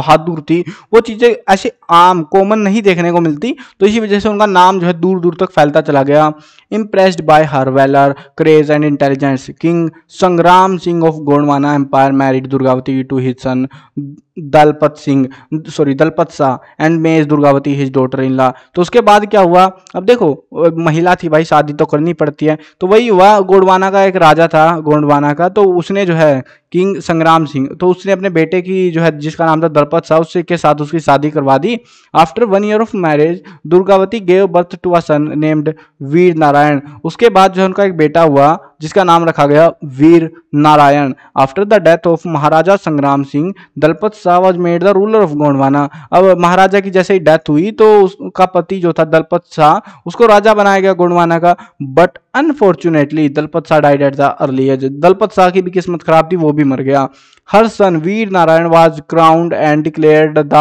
A: बहादुर थी वो चीज़ें ऐसे आम कॉमन नहीं देखने को मिलती तो इसी वजह से उनका नाम जो है दूर दूर तक फैलता चला गया impressed by her valour courage and intelligence king Sangram Singh of Gondwana empire married Durgavati to his son Dalpat Dalpat Singh sorry Dalpat Shah and made Durgavati his daughter in law तो उसके बाद क्या हुआ अब देखो महिला थी भाई शादी तो करनी पड़ती है तो वही हुआ गोंडवाना का एक राजा था गोंडवाना का तो उसने जो है किंग संग्राम सिंह तो उसने अपने बेटे की जो है जिसका नाम था दलपत शाह उससे के साथ उसकी शादी करवा दी after one year of marriage Durgavati gave birth to a son named Veer Narayan उसके बाद जो है उनका एक बेटा हुआ जिसका नाम रखा गया Veer Narayan after the death of Maharaja Sangram Singh Dalpat Shah was made the ruler of Gondwana अब महाराजा की जैसे ही डेथ हुई तो उसका पति जो था दलपत शाह उसको राजा बनाया गया गोंडवाना का but unfortunately Dalpat Shah died at the early age Dalpat Shah की भी किस्मत खराब थी वो भी मर गया her son Veer Narayan was crowned and declared the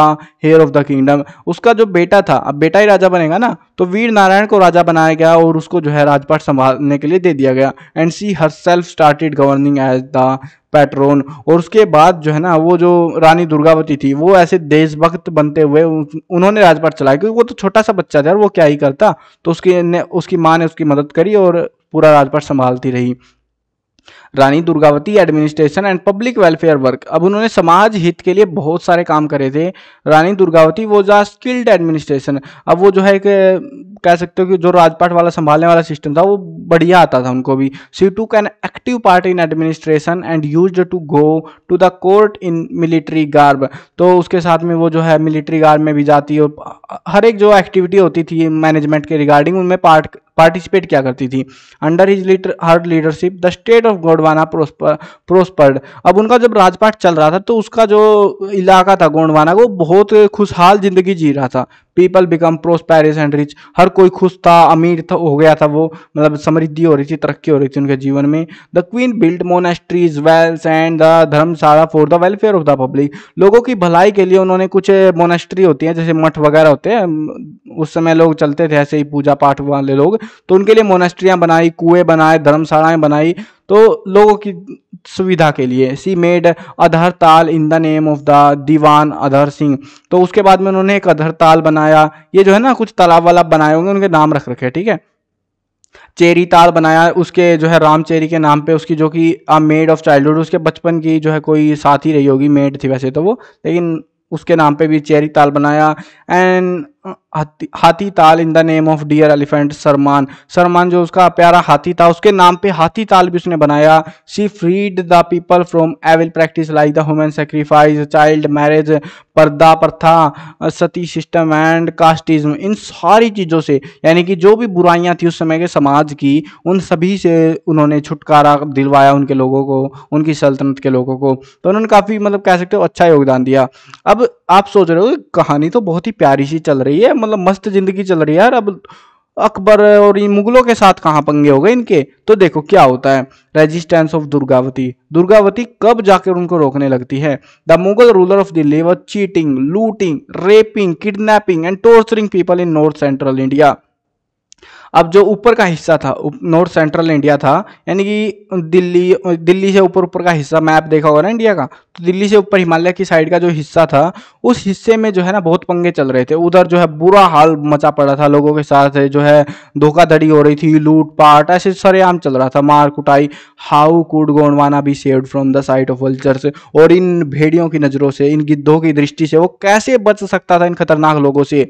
A: heir of the kingdom उसका जो बेटा था अब बेटा ही राजा बनेगा ना तो वीर नारायण को राजा बनाया गया और उसको जो है राजपाट संभालने के लिए दे दिया गया and she herself started governing as the patron और उसके बाद जो है ना वो जो रानी दुर्गावती थी वो ऐसे देशभक्त बनते हुए उन्होंने राजपाट चलाया क्योंकि वो तो छोटा सा बच्चा था वो क्या ही करता तो उसकी ने उसकी माँ ने उसकी मदद करी और पूरा राजपाट संभालती रही Rani Durgavati administration and public welfare work अब उन्होंने समाज हित के लिए बहुत सारे काम करे थे रानी दुर्गावती वो जो स्किल्ड एडमिनिस्ट्रेशन अब वो जो है एक कह सकते हो कि जो राजपाट वाला संभालने वाला सिस्टम था वो बढ़िया आता था उनको भी she took an active part in administration and use to go to the court in military garb तो उसके साथ में वो जो है मिलिट्री गार्ब में भी जाती है हर एक जो एक्टिविटी होती थी मैनेजमेंट के रिगार्डिंग उनमें पार्ट पार्टिसिपेट क्या करती थी under his her leadership the state of Gondwana prospered अब उनका जब राजपाट चल रहा था तो उसका जो इलाका था गोंडवाना वो बहुत खुशहाल जिंदगी जी रहा था people become prosperous and rich हर कोई खुश था अमीर था हो गया था वो मतलब समृद्धि हो रही थी तरक्की हो रही थी उनके जीवन में the queen build monasteries wells and the dharamshala for the welfare of the public लोगों की भलाई के लिए उन्होंने कुछ मोनेस्ट्री होती है जैसे मठ वगैरह होते हैं उस समय लोग चलते थे ऐसे ही पूजा पाठ वाले लोग तो उनके लिए मोनेस्ट्रियाँ बनाई कुएँ बनाए धर्मशालाएं बनाई तो लोगों की सुविधा के लिए सी made Adhar Tal in the name of the Diwan Adhar Singh तो उसके बाद में उन्होंने एक अधर ताल बनाया ये जो है ना कुछ तालाब वालाब बनाए होंगे उनके नाम रख रखे ठीक है चेरी ताल बनाया उसके जो है राम चेरी के नाम पे उसकी जो कि मेड ऑफ चाइल्डहुड उसके बचपन की जो है कोई साथी रही होगी मेड थी वैसे तो वो लेकिन उसके नाम पे भी चेरी ताल बनाया and Hathi Hathi Tal in the name of dear elephant Sarman Sarman जो उसका प्यारा हाथी था उसके नाम पे हाथी ताल भी उसने बनाया she freed the people from evil practice like the human sacrifice child marriage purdah प्रथा सती सिस्टम एंड कास्टिज्म इन सारी चीज़ों से यानी कि जो भी बुराइयां थी उस समय के समाज की उन सभी से उन्होंने छुटकारा दिलवाया उनके लोगों को उनकी सल्तनत के लोगों को तो उन्होंने काफ़ी मतलब कह सकते हो अच्छा योगदान दिया अब आप सोच रहे हो कहानी तो बहुत ही प्यारी सी चल रही है मतलब मस्त जिंदगी चल रही है यार अब अकबर और इन मुगलों के साथ कहाँ पंगे हो गए इनके तो देखो क्या होता है रेजिस्टेंस ऑफ दुर्गावती दुर्गावती कब जाकर उनको रोकने लगती है the Mughal ruler of Delhi cheating looting raping kidnapping and torturing people in north central India अब जो ऊपर का हिस्सा था नॉर्थ सेंट्रल इंडिया था यानी कि दिल्ली दिल्ली से ऊपर ऊपर का हिस्सा मैप देखा होगा ना इंडिया का तो दिल्ली से ऊपर हिमालय की साइड का जो हिस्सा था उस हिस्से में जो है ना बहुत पंगे चल रहे थे उधर जो है बुरा हाल मचा पड़ा था लोगों के साथ जो है धोखाधड़ी हो रही थी लूटपाट ऐसे सरेआम चल रहा था मार कुटाई how could Gondwana be saved from the sight of vultures और इन भेड़ियों की नज़रों से इन गिद्धों की दृष्टि से वो कैसे बच सकता था इन खतरनाक लोगों से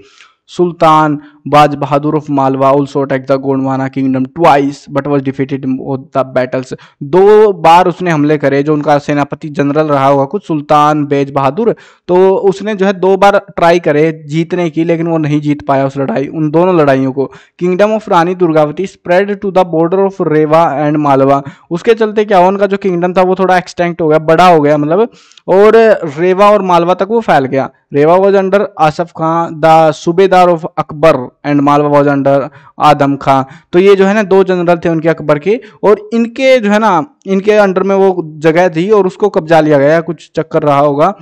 A: Sultan Baz Bahadur of Malwa also attack the Gondwana kingdom twice but was defeated the battles दो बार उसने हमले करे जो उनका सेनापति जनरल रहा होगा कुछ सुल्तान बेज बहादुर तो उसने जो है दो बार ट्राई करे जीतने की लेकिन वो नहीं जीत पाया उस लड़ाई उन दोनों लड़ाइयों को kingdom of Rani Durgavati spread to the border of Rewa and Malwa उसके चलते क्या हुआ उनका जो किंगडम था वो थोड़ा एक्सटेंक्ट हो गया बड़ा हो गया मतलब और रेवा और मालवा तक वो फैल गया Rewa was under Asaf Khan the subedar of Akbar and Malwa was under Adham Khan तो ये जो है ना दो जनरल थे उनके अकबर के और इनके जो है ना इनके अंडर में वो जगह थी और उसको कब्जा लिया गया कुछ चक्कर रहा होगा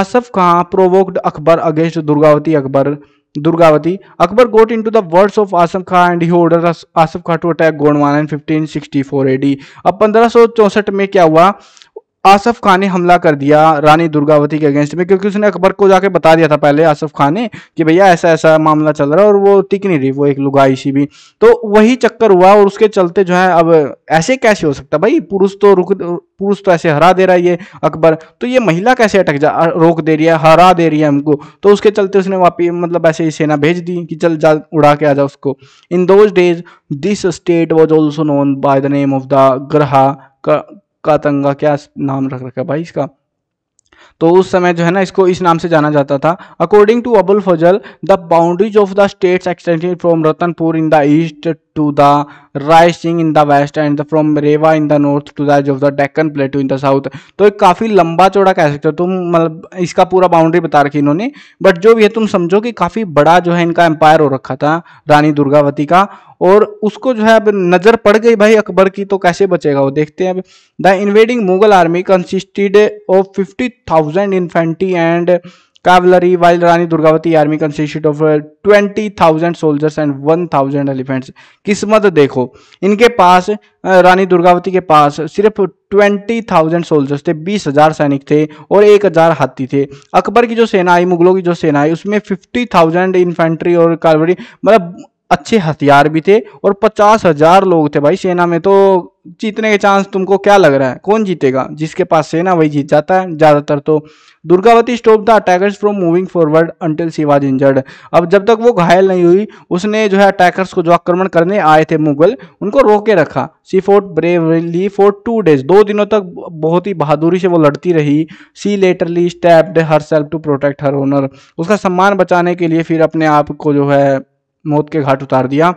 A: Asaf Khan provoked Akbar against Durgavati Akbar Durgavati Akbar got into the words of Asaf Khan and he order Asaf Khan to attack Gondwana in fifteen sixty four A D अब पंद्रह सौ चौंसठ में क्या हुआ आसफ खान ने हमला कर दिया रानी दुर्गावती के अगेंस्ट में क्योंकि उसने अकबर को जाके बता दिया था पहले आसफ खान ने कि भैया ऐसा ऐसा मामला चल रहा है और वो टिक नहीं रही वो एक लुगाई सी भी तो वही चक्कर हुआ और उसके चलते जो है अब ऐसे कैसे हो सकता भाई पुरुष तो रुक पुरुष तो ऐसे हरा दे रहा है ये अकबर तो ये महिला कैसे अटक जा रोक दे रही है हरा दे रही है हमको तो उसके चलते उसने वापस मतलब ऐसे ही सेना भेज दी कि चल जा उड़ा के आ जा उसको in those days this state was also known by the name of the Garha तुक्का तंगा क्या नाम रख रखा है भाई इसका तो उस समय जो है ना इसको इस नाम से जाना जाता था according to Abul Fazl the boundaries of the states extended from Ratanpur in the east to the Raisen in the west and from Rewa in the north to the of the Deccan plateau in the south तो एक काफ़ी लंबा चौड़ा कह सकते हो तुम मतलब इसका पूरा बाउंड्री बता रखी इन्होंने बट जो भी है तुम समझो कि काफ़ी बड़ा जो है इनका एम्पायर हो रखा था रानी दुर्गावती का और उसको जो है अब नज़र पड़ गई भाई अकबर की तो कैसे बचेगा वो देखते हैं अब the invading Mughal army consisted of fifty thousand infantry and cavalry while Rani Durgavati army constitute of twenty thousand soldiers and one thousand elephants किस्मत देखो इनके पास uh, रानी दुर्गावती के पास सिर्फ ट्वेंटी थाउजेंड सोल्जर्स थे बीस हजार सैनिक थे और एक हजार हाथी थे अकबर की जो सेना आई मुगलों की जो सेना आई उसमें फिफ्टी थाउजेंड इन्फेंट्री और कैवलरी मतलब अच्छे हथियार भी थे और पचास हजार लोग थे भाई सेना में तो जीतने के चांस तुमको क्या लग रहा है कौन जीतेगा जिसके पास सेना वही जीत जाता है ज़्यादातर तो Durgavati stop the attackers from moving forward until she was injured अब जब तक वो घायल नहीं हुई उसने जो है अटैकर्स को जो आक्रमण करने आए थे मुगल उनको रोके रखा she fought bravely for two days दो दिनों तक बहुत ही बहादुरी से वो लड़ती रही she literally stabbed herself to protect her honour उसका सम्मान बचाने के लिए फिर अपने आप को जो है मौत के घाट उतार दिया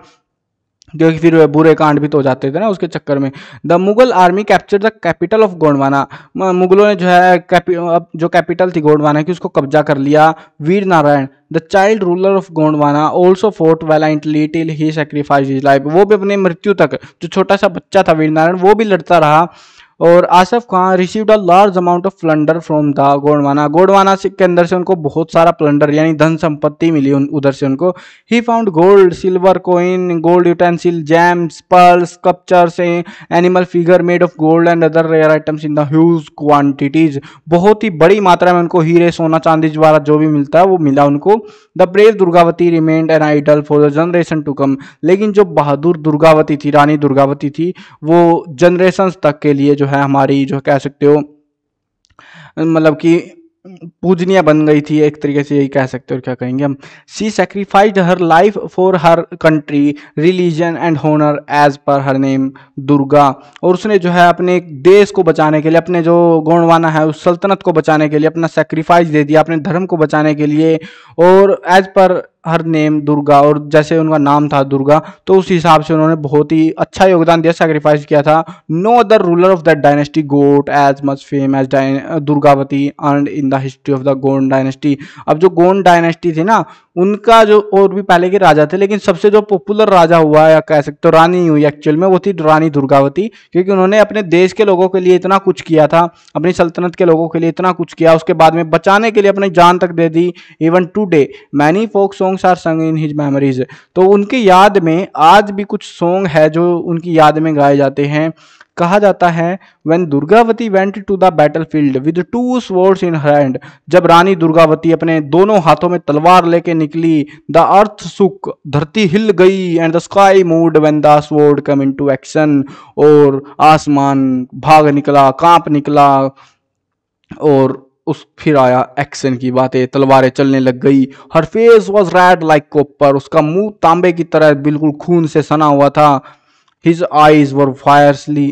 A: क्योंकि फिर बुरे कांड भी तो जाते थे ना उसके चक्कर में the Mughal army capture the capital of Gondwana मुगलों ने जो है कैपि, अब जो कैपिटल थी गोंडवाना की उसको कब्जा कर लिया Vir Narayan the child ruler of Gondwana also fought valiantly till he sacrifice his life वो भी अपनी मृत्यु तक जो छोटा सा बच्चा था वीर नारायण वो भी लड़ता रहा और Asaf Khan receive a large amount of plunder from the Gondwana Gondwana के अंदर से उनको बहुत सारा प्लंडर यानी धन संपत्ति मिली उन उधर से उनको ही found gold silver coin gold utensil gems pearls captures animal figure made of gold and other rare items in the huge quantities बहुत ही बड़ी मात्रा में उनको हीरे सोना चांदी द्वारा जो भी मिलता है वो मिला उनको the brave Durgavati remained an idol for the generation to come लेकिन जो बहादुर दुर्गावती थी रानी दुर्गावती थी वो जनरेशन तक के लिए जो है हमारी जो कह सकते हो मतलब कि पूजनिया बन गई थी एक तरीके से यही कह सकते हो क्या कहेंगे हम she sacrifice her life for her country religion and honour as per her name Durga और उसने जो है अपने देश को बचाने के लिए अपने जो गोंडवाना है उस सल्तनत को बचाने के लिए अपना सेक्रीफाइस दे दिया अपने धर्म को बचाने के लिए और as per her name Durga और जैसे उनका नाम था दुर्गा तो उस हिसाब से उन्होंने बहुत ही अच्छा योगदान दिया सेक्रीफाइस किया था no other ruler of that dynasty got as much fame as Durgavati and in the history of the Gond dynasty अब जो गोंड डायनेस्टी थी ना उनका जो और भी पहले के राजा थे लेकिन सबसे जो पॉपुलर राजा हुआ या कह सकते हो रानी हुई एक्चुअल में वो थी रानी दुर्गावती क्योंकि उन्होंने अपने देश के लोगों के लिए इतना कुछ किया था अपनी सल्तनत के लोगों के लिए इतना कुछ किया उसके बाद में बचाने के लिए अपनी जान तक दे दी even today many folk songs are sung in his memories तो उनकी याद में आज भी कुछ सॉन्ग है जो उनकी याद में गाए जाते हैं कहा जाता है when Durgavati went to the battle field with two swords in hand जब रानी दुर्गावती अपने दोनों हाथों में तलवार लेके निकली द अर्थ सुक धरती हिल गई and the sky moved when the sword come into action और आसमान भाग निकला कांप निकला और उस फिर आया एक्शन की बातें तलवारें चलने लग गई her face was red like copper उसका मुंह तांबे की तरह बिल्कुल खून से सना हुआ था हिज आईज वर फायरसली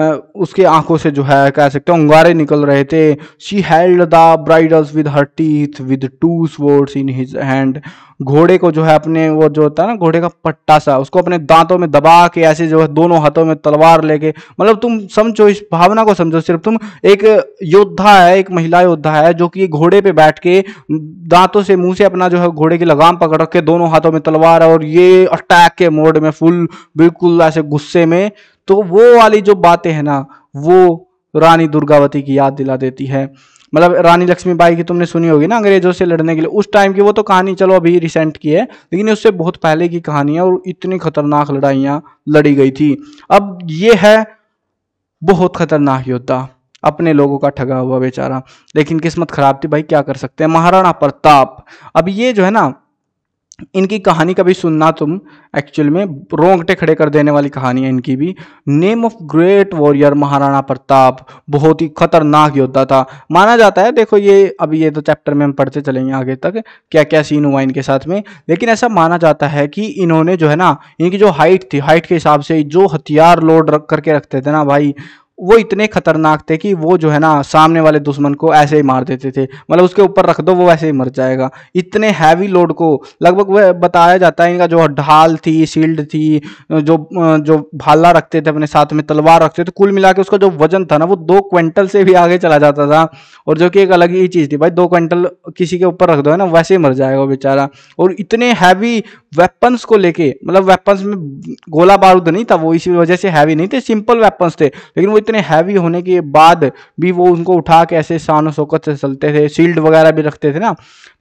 A: उसके आंखों से जो है कह सकते हैं अंगारे निकल रहे थे she held the bridles with her teeth with two swords in his hand घोड़े को जो है अपने वो जो होता है ना घोड़े का पट्टा सा उसको अपने दांतों में दबा के ऐसे जो है दोनों हाथों में तलवार लेके मतलब तुम समझो इस भावना को समझो सिर्फ तुम एक योद्धा है एक महिला योद्धा है जो कि घोड़े पे बैठ के दांतों से मुंह से अपना जो है घोड़े की लगाम पकड़ के दोनों हाथों में तलवार और ये अटैक के मोड में फुल बिल्कुल ऐसे गुस्से में तो वो वाली जो बातें हैं ना वो रानी दुर्गावती की याद दिला देती है मतलब रानी लक्ष्मीबाई की तुमने सुनी होगी ना अंग्रेजों से लड़ने के लिए उस टाइम की वो तो कहानी चलो अभी रिसेंट की है लेकिन उससे बहुत पहले की कहानी है और इतनी खतरनाक लड़ाइयाँ लड़ी गई थी अब ये है बहुत खतरनाक योद्धा अपने लोगों का ठगा हुआ बेचारा लेकिन किस्मत खराब थी भाई क्या कर सकते हैं महाराणा प्रताप अब ये जो है ना इनकी कहानी कभी सुनना तुम एक्चुअल में रोंगटे खड़े कर देने वाली कहानी है इनकी भी name of great warrior Maharana Pratap बहुत ही खतरनाक योद्धा था माना जाता है देखो ये अभी ये तो चैप्टर में हम पढ़ते चलेंगे आगे तक क्या क्या सीन हुआ इनके साथ में लेकिन ऐसा माना जाता है कि इन्होंने जो है ना इनकी जो हाइट थी हाइट के हिसाब से जो हथियार लोड रख करके रखते थे ना भाई वो इतने खतरनाक थे कि वो जो है ना सामने वाले दुश्मन को ऐसे ही मार देते थे मतलब उसके ऊपर रख दो वो वैसे ही मर जाएगा इतने हैवी लोड को लगभग वह बताया जाता है इनका जो ढाल थी शील्ड थी जो जो भाला रखते थे अपने साथ में तलवार रखते थे तो कुल मिला के उसका जो वजन था ना वो दो क्विंटल से भी आगे चला जाता था और जो कि एक अलग ही चीज़ थी भाई दो क्विंटल किसी के ऊपर रख दो है ना वैसे ही मर जाएगा बेचारा और इतने हैवी वेपन्स को लेके मतलब वेपन्स में गोला बारूद नहीं था वो इसी वजह से हैवी नहीं थे सिंपल वेपन्स थे लेकिन वो इतने हैवी होने के बाद भी वो उनको उठा के ऐसे शान शौकत से चलते थे शील्ड वगैरह भी रखते थे ना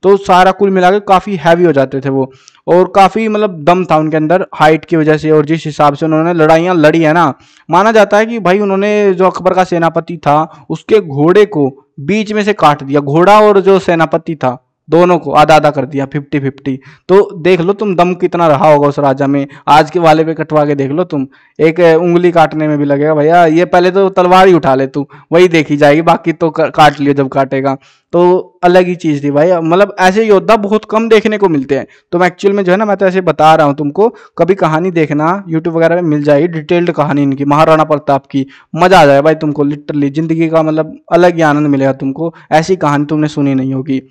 A: तो सारा कुल मिला के काफ़ी हैवी हो जाते थे वो और काफ़ी मतलब दम था उनके अंदर हाइट की वजह से और जिस हिसाब से उन्होंने लड़ाइयाँ लड़ी है ना माना जाता है कि भाई उन्होंने जो अकबर का सेनापति था उसके घोड़े को बीच में से काट दिया घोड़ा और जो सेनापति था दोनों को आधा आधा कर दिया फिफ्टी फिफ्टी तो देख लो तुम दम कितना रहा होगा उस राजा में आज के वाले पे कटवा के देख लो तुम एक उंगली काटने में भी लगेगा भैया ये पहले तो तलवार ही उठा ले तू वही देखी जाएगी बाकी तो काट लियो जब काटेगा तो अलग ही चीज़ थी भाई मतलब ऐसे योद्धा बहुत कम देखने को मिलते हैं तो मैं एक्चुअल में जो है ना मैं तो ऐसे बता रहा हूँ तुमको कभी कहानी देखना यूट्यूब वगैरह में मिल जाएगी डिटेल्ड कहानी इनकी महाराणा प्रताप की मज़ा आ जाए भाई तुमको लिटरली ज़िंदगी का मतलब अलग ही आनंद मिलेगा तुमको ऐसी कहानी तुमने सुनी नहीं होगी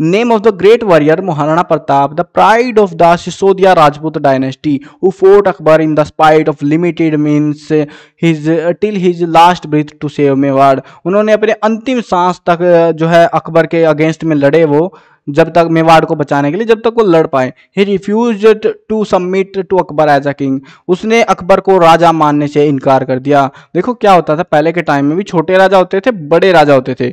A: name of the great warrior Maharana Pratap the pride of the Sisodia Rajput dynasty who fought Akbar in the spite of limited means his till his last breath to save Mewar उन्होंने अपने अंतिम सांस तक uh, जो है अकबर के अगेंस्ट में लड़े वो जब तक मेवाड़ को बचाने के लिए जब तक वो लड़ पाए he refuse to submit to Akbar as a king उसने अकबर को राजा मानने से इनकार कर दिया देखो क्या होता था पहले के टाइम में भी छोटे राजा होते थे बड़े राजा होते थे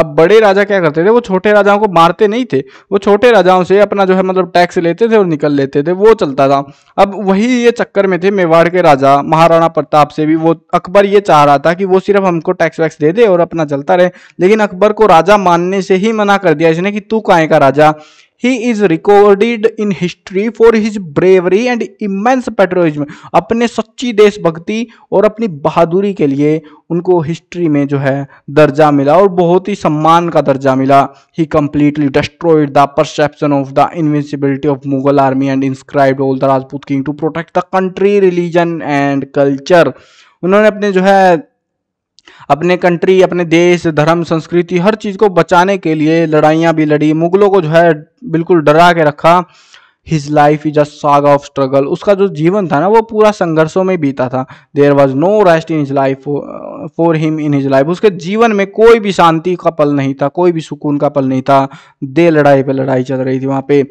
A: अब बड़े राजा क्या करते थे वो छोटे राजाओं को मारते नहीं थे वो छोटे राजाओं से अपना जो है मतलब टैक्स लेते थे और निकल लेते थे वो चलता था अब वही ये चक्कर में थे मेवाड़ के राजा महाराणा प्रताप से भी वो अकबर ये चाह रहा था कि वो सिर्फ हमको टैक्स वैक्स दे दे और अपना चलता रहे लेकिन अकबर को राजा मानने से ही मना कर दिया इसने कि तू काय का राजा he is recorded in history for his bravery and immense patriotism अपने सच्ची देशभक्ति और अपनी बहादुरी के लिए उनको हिस्ट्री में जो है दर्जा मिला और बहुत ही सम्मान का दर्जा मिला he completely destroyed the perception of the invincibility of Mughal army and inscribe all the Rajput king to protect the country religion and culture उन्होंने अपने जो है अपने कंट्री अपने देश धर्म संस्कृति हर चीज़ को बचाने के लिए लड़ाइयाँ भी लड़ी मुगलों को जो है बिल्कुल डरा के रखा हिज लाइफ इज अ साग ऑफ स्ट्रगल उसका जो जीवन था ना वो पूरा संघर्षों में बीता था there was no rest in his life for him in his life उसके जीवन में कोई भी शांति का पल नहीं था कोई भी सुकून का पल नहीं था दे लड़ाई पे लड़ाई चल रही थी वहाँ पे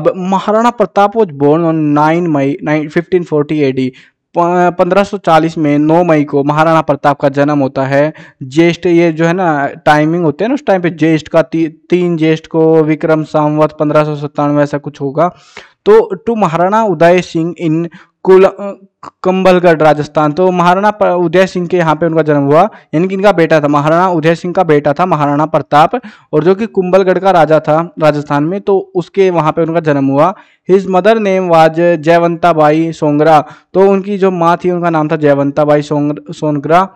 A: अब Maharana Pratap was born on nine May nine fifteen forty D 1540 में 9 मई को महाराणा प्रताप का जन्म होता है ज्येष्ठ ये जो है ना टाइमिंग होते हैं ना उस टाइम पे ज्येष्ठ का ती, तीन ज्येष्ठ को विक्रम संवत पंद्रह ऐसा कुछ होगा तो टू महाराणा उदय सिंह इन कुल कंबलगढ़ राजस्थान तो महाराणा उदय सिंह के यहाँ पे उनका जन्म हुआ यानी कि इनका बेटा था महाराणा उदय सिंह का बेटा था महाराणा प्रताप और जो कि कुंबलगढ़ का राजा था राजस्थान में तो उसके वहाँ पे उनका जन्म हुआ his mother name was Jaiwanta Bai Songara तो उनकी जो माँ थी उनका नाम था Jaiwanta Bai Songara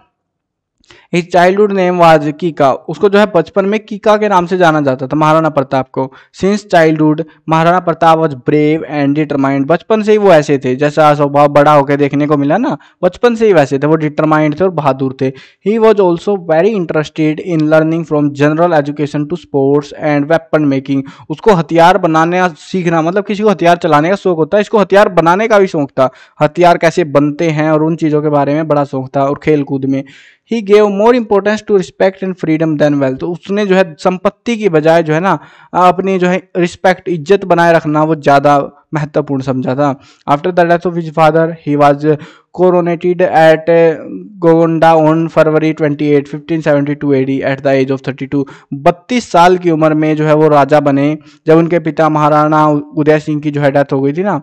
A: his childhood name was Kika उसको जो है बचपन में कीका के नाम से जाना जाता था महाराणा प्रताप को since childhood Maharana Pratap was brave and determined बचपन से ही वो ऐसे थे जैसा स्वभाव बड़ा होकर देखने को मिला ना बचपन से ही वैसे थे वो डिटरमाइंड थे और बहादुर थे he was also very interested in learning from general education to sports and weapon making उसको हथियार बनाने सीखना मतलब किसी को हथियार चलाने का शौक होता है इसको हथियार बनाने का भी शौक था हथियार कैसे बनते हैं और उन चीज़ों के बारे में बड़ा शौक था और खेल कूद में he gave more importance to respect and freedom than wealth उसने जो है संपत्ति की बजाय जो है ना अपनी जो है रिस्पेक्ट इज्जत बनाए रखना वो ज़्यादा महत्वपूर्ण समझा था after the death of his father he was coronated at Gogunda on February twenty eight fifteen seventy two AD at the age of thirty two बत्तीस साल की उम्र में जो है वो राजा बने जब उनके पिता महाराणा उदय सिंह की जो है डेथ हो गई थी ना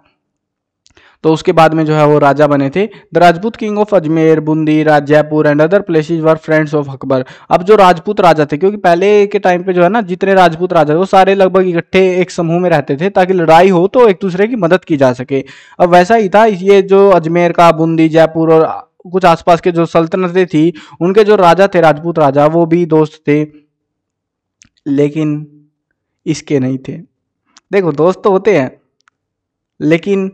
A: तो उसके बाद में जो है वो राजा बने थे the Rajput king of Ajmer Bundi Jaipur and other places were friends of Akbar अब जो राजपूत राजा थे क्योंकि पहले के टाइम पे जो है ना जितने राजपूत राजा थे वो सारे लगभग इकट्ठे एक समूह में रहते थे ताकि लड़ाई हो तो एक दूसरे की मदद की जा सके अब वैसा ही था ये जो अजमेर का बूंदी जयपुर और कुछ आसपास के जो सल्तनतें थी उनके जो राजा थे राजपूत राजा वो भी दोस्त थे लेकिन इसके नहीं थे देखो दोस्त तो होते हैं लेकिन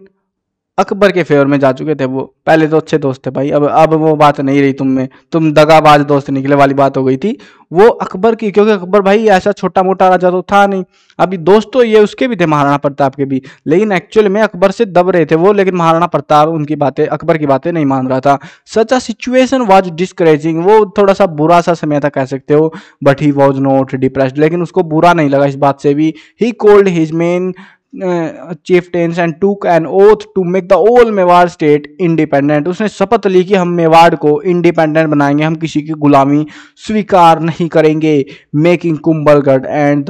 A: अकबर के फेवर में जा चुके थे वो पहले तो अच्छे दोस्त थे भाई अब अब वो बात नहीं रही तुम में तुम दगाबाज दोस्त निकले वाली बात हो गई थी वो अकबर की क्योंकि अकबर भाई ऐसा छोटा मोटा राजा तो था नहीं अभी दोस्त तो ये उसके भी थे महाराणा प्रताप के भी लेकिन एक्चुअल में अकबर से दब रहे थे वो लेकिन महाराणा प्रताप उनकी बातें अकबर की बातें नहीं मान रहा था such a situation was discouraging वो थोड़ा सा बुरा सा समय था कह सकते हो but he was not depress लेकिन उसको बुरा नहीं लगा इस बात से भी he called his men chieftains and took an oath to make the whole Mewar state independent उसने शपथ ली कि हम मेवाड़ को इंडिपेंडेंट बनाएंगे हम किसी की गुलामी स्वीकार नहीं करेंगे making Kumbhalgarh and the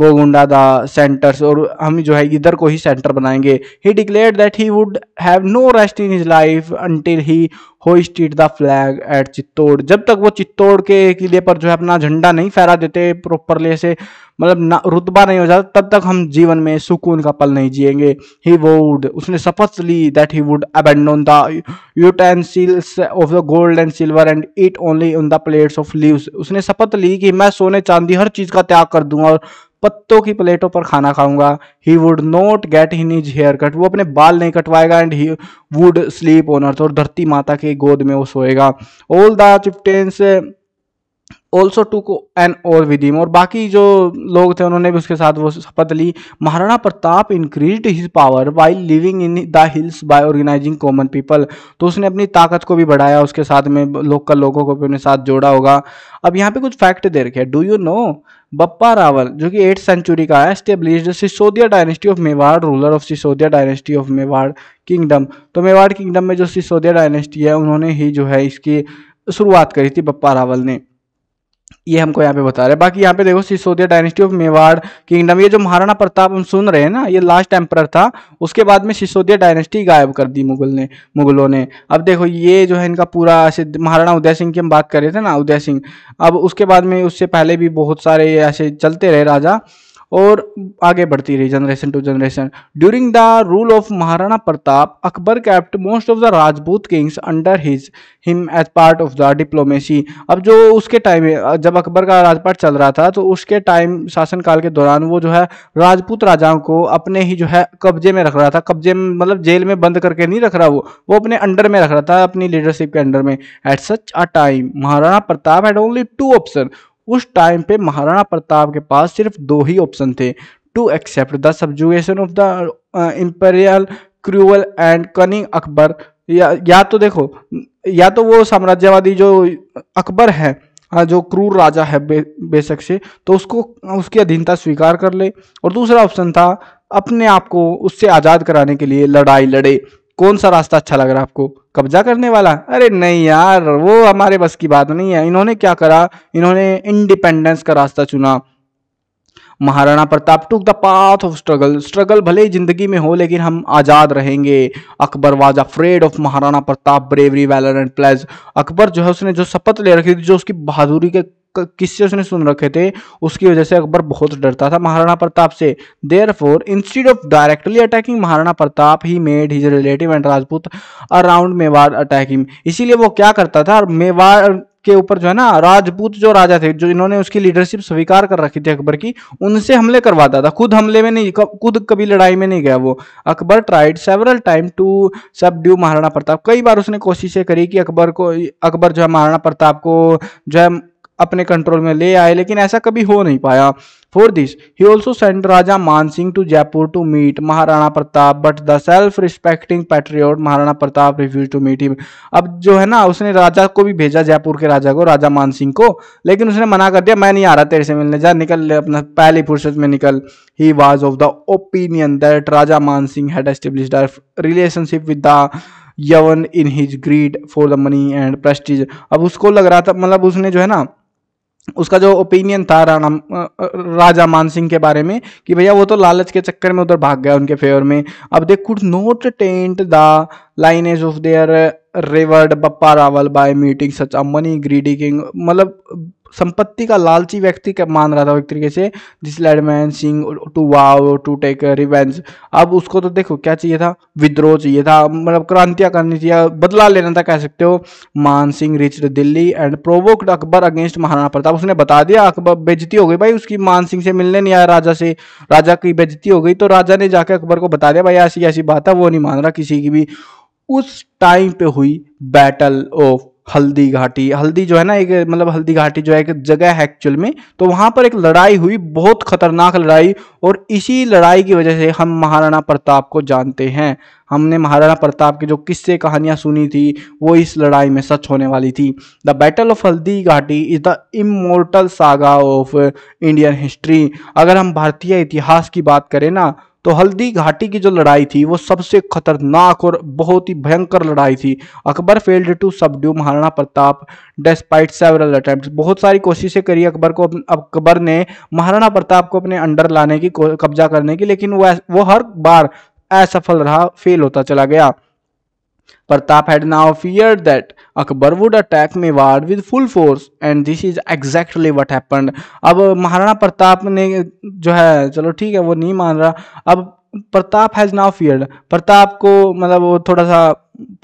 A: Gogunda the centres और हम जो है इधर को ही सेंटर बनाएंगे he declare that he would have no rest in his life until he हो hoisted the flag at Chittor जब तक वो चित्तौड़ के किले पर जो है अपना झंडा नहीं फहरा देते प्रॉपरली से मतलब ना रुतबा नहीं हो जाता तब तक हम जीवन में सुकून का पल नहीं जिएंगे ही वुड उसने शपथ ली that he would abandon the utensils of the gold and silver and eat only in the plates of leaves उसने शपथ ली कि मैं सोने चांदी हर चीज का त्याग कर दूंगा और पत्तों की प्लेटों पर खाना खाऊंगा he would not get in his hair cut वो अपने बाल नहीं कटवाएगा and he would sleep on earth और धरती माता के गोद में वो सोएगा all the chieftains also took an और विदिम और बाकी जो लोग थे उन्होंने भी उसके साथ वो शपथ ली Maharana Pratap increase his power by living in the hills by organising common people तो उसने अपनी ताकत को भी बढ़ाया उसके साथ में लोकल लोगों को भी अपने साथ जोड़ा होगा अब यहाँ पे कुछ फैक्ट दे रखे हैं do you know Bappa Rawal जो कि एट सेंचुरी का है establish Sisodia dynasty of Mewar ruler of Sisodia dynasty of Mewar kingdom तो मेवाड़ किंगडम में जो सिसोदिया डायनेस्टी है उन्होंने ही जो है इसकी शुरुआत करी थी बप्पा रावल ने ये हमको यहाँ पे बता रहे हैं बाकी यहाँ पे देखो Sisodia dynasty of Mewar kingdom ये जो महाराणा प्रताप हम सुन रहे हैं ना ये लास्ट एम्पर था उसके बाद में सिसोदिया डायनेस्टी गायब कर दी मुगल ने मुगलों ने अब देखो ये जो है इनका पूरा ऐसे महाराणा उदय सिंह की हम बात कर रहे थे ना उदय सिंह अब उसके बाद में उससे पहले भी बहुत सारे ऐसे चलते रहे राजा और आगे बढ़ती रही generation to generation during the rule of Maharana Pratap Akbar kept most of the Rajput kings under his him as part of the diplomacy अब जो उसके टाइम जब अकबर का राजपाट चल रहा था तो उसके टाइम शासनकाल के दौरान वो जो है राजपूत राजाओं को अपने ही जो है कब्जे में रख रहा था कब्जे में मतलब जेल में बंद करके नहीं रख रहा वो वो अपने अंडर में रख रहा था अपनी लीडरशिप के अंडर में at such a time Maharana Pratap had only two option उस टाइम पे महाराणा प्रताप के पास सिर्फ दो ही ऑप्शन थे to accept the subjugation of the imperial cruel and cunning Akbar या या तो देखो या तो वो साम्राज्यवादी जो अकबर है हाँ, जो क्रूर राजा है बे, बेशक से तो उसको उसकी अधीनता स्वीकार कर ले और दूसरा ऑप्शन था अपने आप को उससे आज़ाद कराने के लिए लड़ाई लड़े कौन सा रास्ता अच्छा लग रहा है आपको कब्जा करने वाला अरे नहीं यार वो हमारे बस की बात नहीं है इन्होंने क्या करा इन्होंने इंडिपेंडेंस का रास्ता चुना Maharana Pratap took the path of struggle struggle भले ही जिंदगी में हो लेकिन हम आज़ाद रहेंगे Akbar was afraid of Maharana Pratap bravery valour and pledge Akbar जो है उसने जो शपथ ले रखी थी जो उसकी बहादुरी के किससे उसने सुन रखे थे उसकी वजह से अकबर बहुत डरता था महाराणा प्रताप से therefore instead of directly attacking Maharana Pratap he made his relative and Rajput around Mewar attacking इसीलिए वो क्या करता था मेवाड़ के ऊपर जो है ना राजपूत जो राजा थे जो इन्होंने उसकी लीडरशिप स्वीकार कर रखी थी अकबर की उनसे हमले करवाता था खुद हमले में नहीं खुद कभी लड़ाई में नहीं गया वो Akbar tried several time to subdue Maharana Pratap कई बार उसने कोशिशें करी कि अकबर को अकबर जो है महाराणा प्रताप को जो है अपने कंट्रोल में ले आए लेकिन ऐसा कभी हो नहीं पाया for this he also sent Raja Man Singh to Jaipur to meet Maharana Pratap but the self respecting patriot Maharana Pratap refuse to meet him अब जो है ना उसने राजा को भी भेजा जयपुर के राजा को राजा मान सिंह को लेकिन उसने मना कर दिया मैं नहीं आ रहा तेरे से मिलने जा निकल अपना पहली फुर्सत में निकल he was of the opinion that Raja Man Singh had establish relationship with the Yavan in his greed for the money and prestige अब उसको लग रहा था मतलब उसने जो है ना उसका जो ओपिनियन था राणा राजा मानसिंह के बारे में कि भैया वो तो लालच के चक्कर में उधर भाग गया उनके फेवर में अब they could not taint the lineage of their revered Bappa Rawal by meeting such a money greedy king मतलब संपत्ति का लालची व्यक्ति का मान रहा था एक तरीके से जिस एडमैन Singh to vow to take revenge अब उसको तो देखो क्या चाहिए था विद्रोह चाहिए था मतलब क्रांतियां करनी चाहिए बदला लेना था कह सकते हो Man Singh reach Delhi and provoked Akbar against Maharana Pratap उसने बता दिया अकबर बेजती हो गई भाई उसकी मान सिंह से मिलने नहीं आया राजा से राजा की बेजती हो गई तो राजा ने जाकर अकबर को बता दिया भाई ऐसी ऐसी बात है वो नहीं मान रहा किसी की भी उस टाइम पे हुई बैटल ऑफ हल्दी घाटी हल्दी जो है ना एक मतलब हल्दी घाटी जो है एक जगह है एक्चुअल में तो वहाँ पर एक लड़ाई हुई बहुत खतरनाक लड़ाई और इसी लड़ाई की वजह से हम महाराणा प्रताप को जानते हैं हमने महाराणा प्रताप की जो किस्से कहानियाँ सुनी थी वो इस लड़ाई में सच होने वाली थी the battle of Haldi Ghati is the immortal saga of Indian history अगर हम भारतीय इतिहास की बात करें ना तो हल्दी घाटी की जो लड़ाई थी वो सबसे खतरनाक और बहुत ही भयंकर लड़ाई थी Akbar failed to due Maharana Pratap despite several attempt बहुत सारी कोशिशें करी अकबर को अकबर ने महाराणा प्रताप को अपने अंडर लाने की कब्जा करने की लेकिन वो वो हर बार असफल रहा फेल होता चला गया Pratap had now feared that Akbar would attack Mewar with full force and this is exactly what happened. अब महाराणा प्रताप ने जो है चलो ठीक है वो नहीं मान रहा अब Pratap has now feared Pratap को मतलब वो थोड़ा सा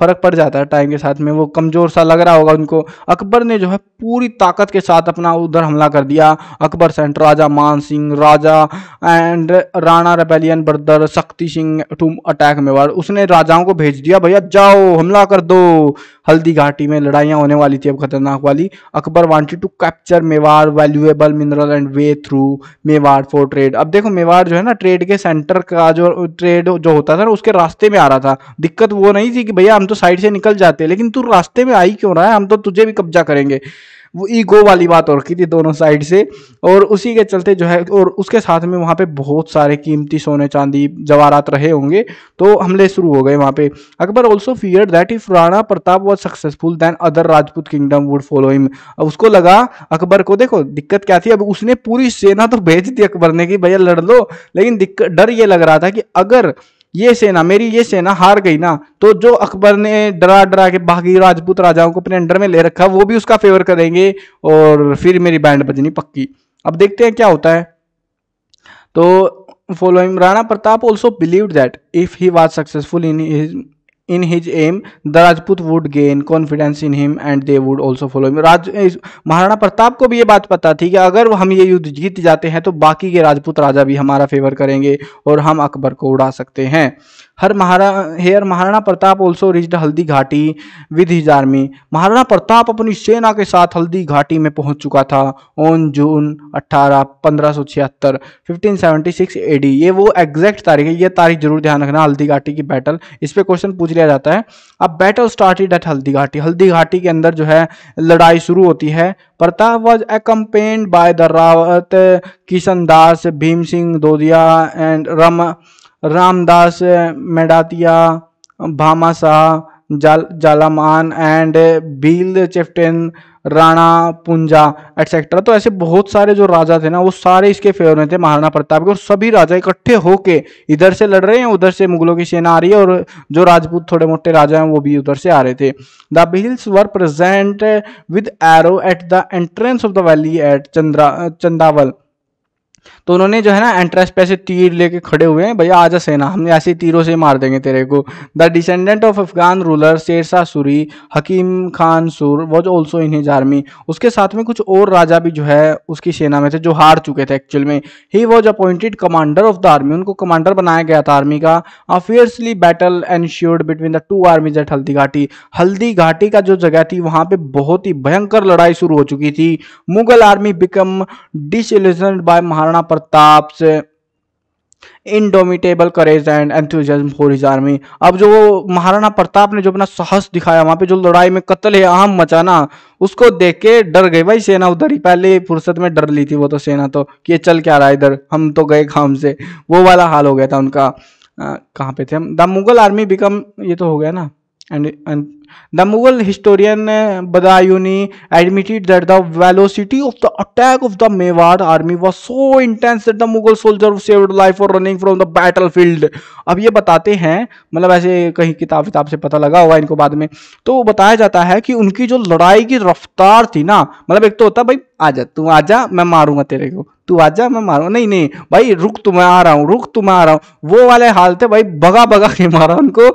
A: फ़र्क पड़ जाता है टाइम के साथ में वो कमज़ोर सा लग रहा होगा उनको अकबर ने जो है पूरी ताकत के साथ अपना उधर हमला कर दिया Akbar sent Raja Man Singh Raja and Rana rebellion brother Shakti Singh to attack में वार उसने राजाओं को भेज दिया भैया जाओ हमला कर दो हल्दी घाटी में लड़ाइयाँ होने वाली थी अब खतरनाक वाली Akbar wanted to capture Mewar valuable mineral and way through Mewar for trade अब देखो मेवाड़ जो है ना ट्रेड के सेंटर का जो ट्रेड जो होता था ना उसके रास्ते में आ रहा था दिक्कत वो नहीं थी कि भैया हम तो साइड से निकल जाते लेकिन तू रास्ते में आई क्यों रहा है हम तो तुझे भी कब्जा करेंगे वो ईगो वाली बात और की थी दोनों साइड से और उसी के चलते जो है और उसके साथ में वहाँ पे बहुत सारे कीमती सोने चांदी जवारात रहे होंगे तो हमले शुरू हो गए वहाँ पे Akbar also fear that if Rana Pratap was successful then other Rajput kingdom would follow him अब उसको लगा अकबर को देखो दिक्कत क्या थी अब उसने पूरी सेना तो भेज दी अकबर ने कि भैया लड़ लो लेकिन डर ये लग रहा था कि अगर ये सेना मेरी ये सेना हार गई ना तो जो अकबर ने डरा डरा के बाकी राजपूत राजाओं को अपने अंडर में ले रखा वो भी उसका फेवर करेंगे और फिर मेरी बैंड बजनी पक्की अब देखते हैं क्या होता है तो following Rana Pratap also believe that if he was successful in his in his aim the Rajput would gain confidence in him and they would also follow him राज महाराणा प्रताप को भी ये बात पता थी कि अगर हम ये युद्ध जीत जाते हैं तो बाकी के राजपूत राजा भी हमारा फेवर करेंगे और हम अकबर को उड़ा सकते हैं हर महारा here Maharana Pratap also reach Haldi Ghati with his army Maharana Pratap अपनी सेना के साथ हल्दी घाटी में पहुंच चुका था ऑन जून 18 1576 1576 एडी ये वो एग्जैक्ट तारीख है ये तारीख जरूर ध्यान रखना हल्दी घाटी की बैटल इस पर क्वेश्चन पूछ लिया जाता है अब battle started at Haldi Ghati हल्दी घाटी के अंदर जो है लड़ाई शुरू होती है Pratap was accompanied by the Rawat Kishan Das Bhim Singh Dodiya and रम रामदास मेडातिया भामा शाह जाल Jhalaman and Bhil chieftain Rana Punja etcetera तो ऐसे बहुत सारे जो राजा थे ना वो सारे इसके फेवर में थे महाराणा प्रताप के और सभी राजा इकट्ठे होके इधर से लड़ रहे हैं उधर से मुगलों की सेना आ रही है और जो राजपूत थोड़े मोटे राजा हैं वो भी उधर से आ रहे थे the Bhils were present with arrow at the entrance of the valley at चंद्रा चंदावल तो उन्होंने जो है ना एंट्रेंस पे ऐसे तीर लेके खड़े हुए हैं भैया आजा सेना हम ऐसे तीरों से मार देंगे तेरे को the descendant of Afghan ruler Sher Shah Suri Hakim Khan Sur was also in his army उसके साथ में कुछ और राजा भी जो है उसकी सेना में थे जो हार चुके थे एक्चुअल में he was appointed commander of the army उनको कमांडर बनाया गया था आर्मी का a fiercely battle ensured between the two armies at Haldi Ghati हल्दी घाटी का जो जगह थी वहां पे बहुत ही भयंकर लड़ाई शुरू हो चुकी थी Mughal army become dissolution by Maharana Pratap से indomitable courage and anthem for his army अब जो महाराणा प्रताप ने जो अपना साहस दिखाया वहां पे जो लड़ाई में कत्ल है आम मचाना उसको देख के डर गए भाई सेना उधर ही पहले फुर्सत में डर ली थी वो तो सेना तो कि ये चल क्या रहा है इधर हम तो गए काम से वो वाला हाल हो गया था उनका कहाँ पे थे हम द मुगल आर्मी बिकम ये तो हो गया ना and the Mughal historian Badayuni admitted that the velocity of the attack of the Mewar army was so intense that the Mughal soldier saved life और running from the battle field अब ये बताते हैं मतलब ऐसे कहीं किताब किताब से पता लगा हुआ इनको बाद में तो बताया जाता है कि उनकी जो लड़ाई की रफ्तार थी ना मतलब एक तो होता भाई आ जा तू आ जा मैं मारूंगा तेरे को तू आ जा मैं मारूंगा नहीं नहीं भाई रुक तुम्हें आ रहा हूँ रुक तुम्हें आ रहा हूँ वो वाले हाल थे भाई बगा बगा के मारा उनको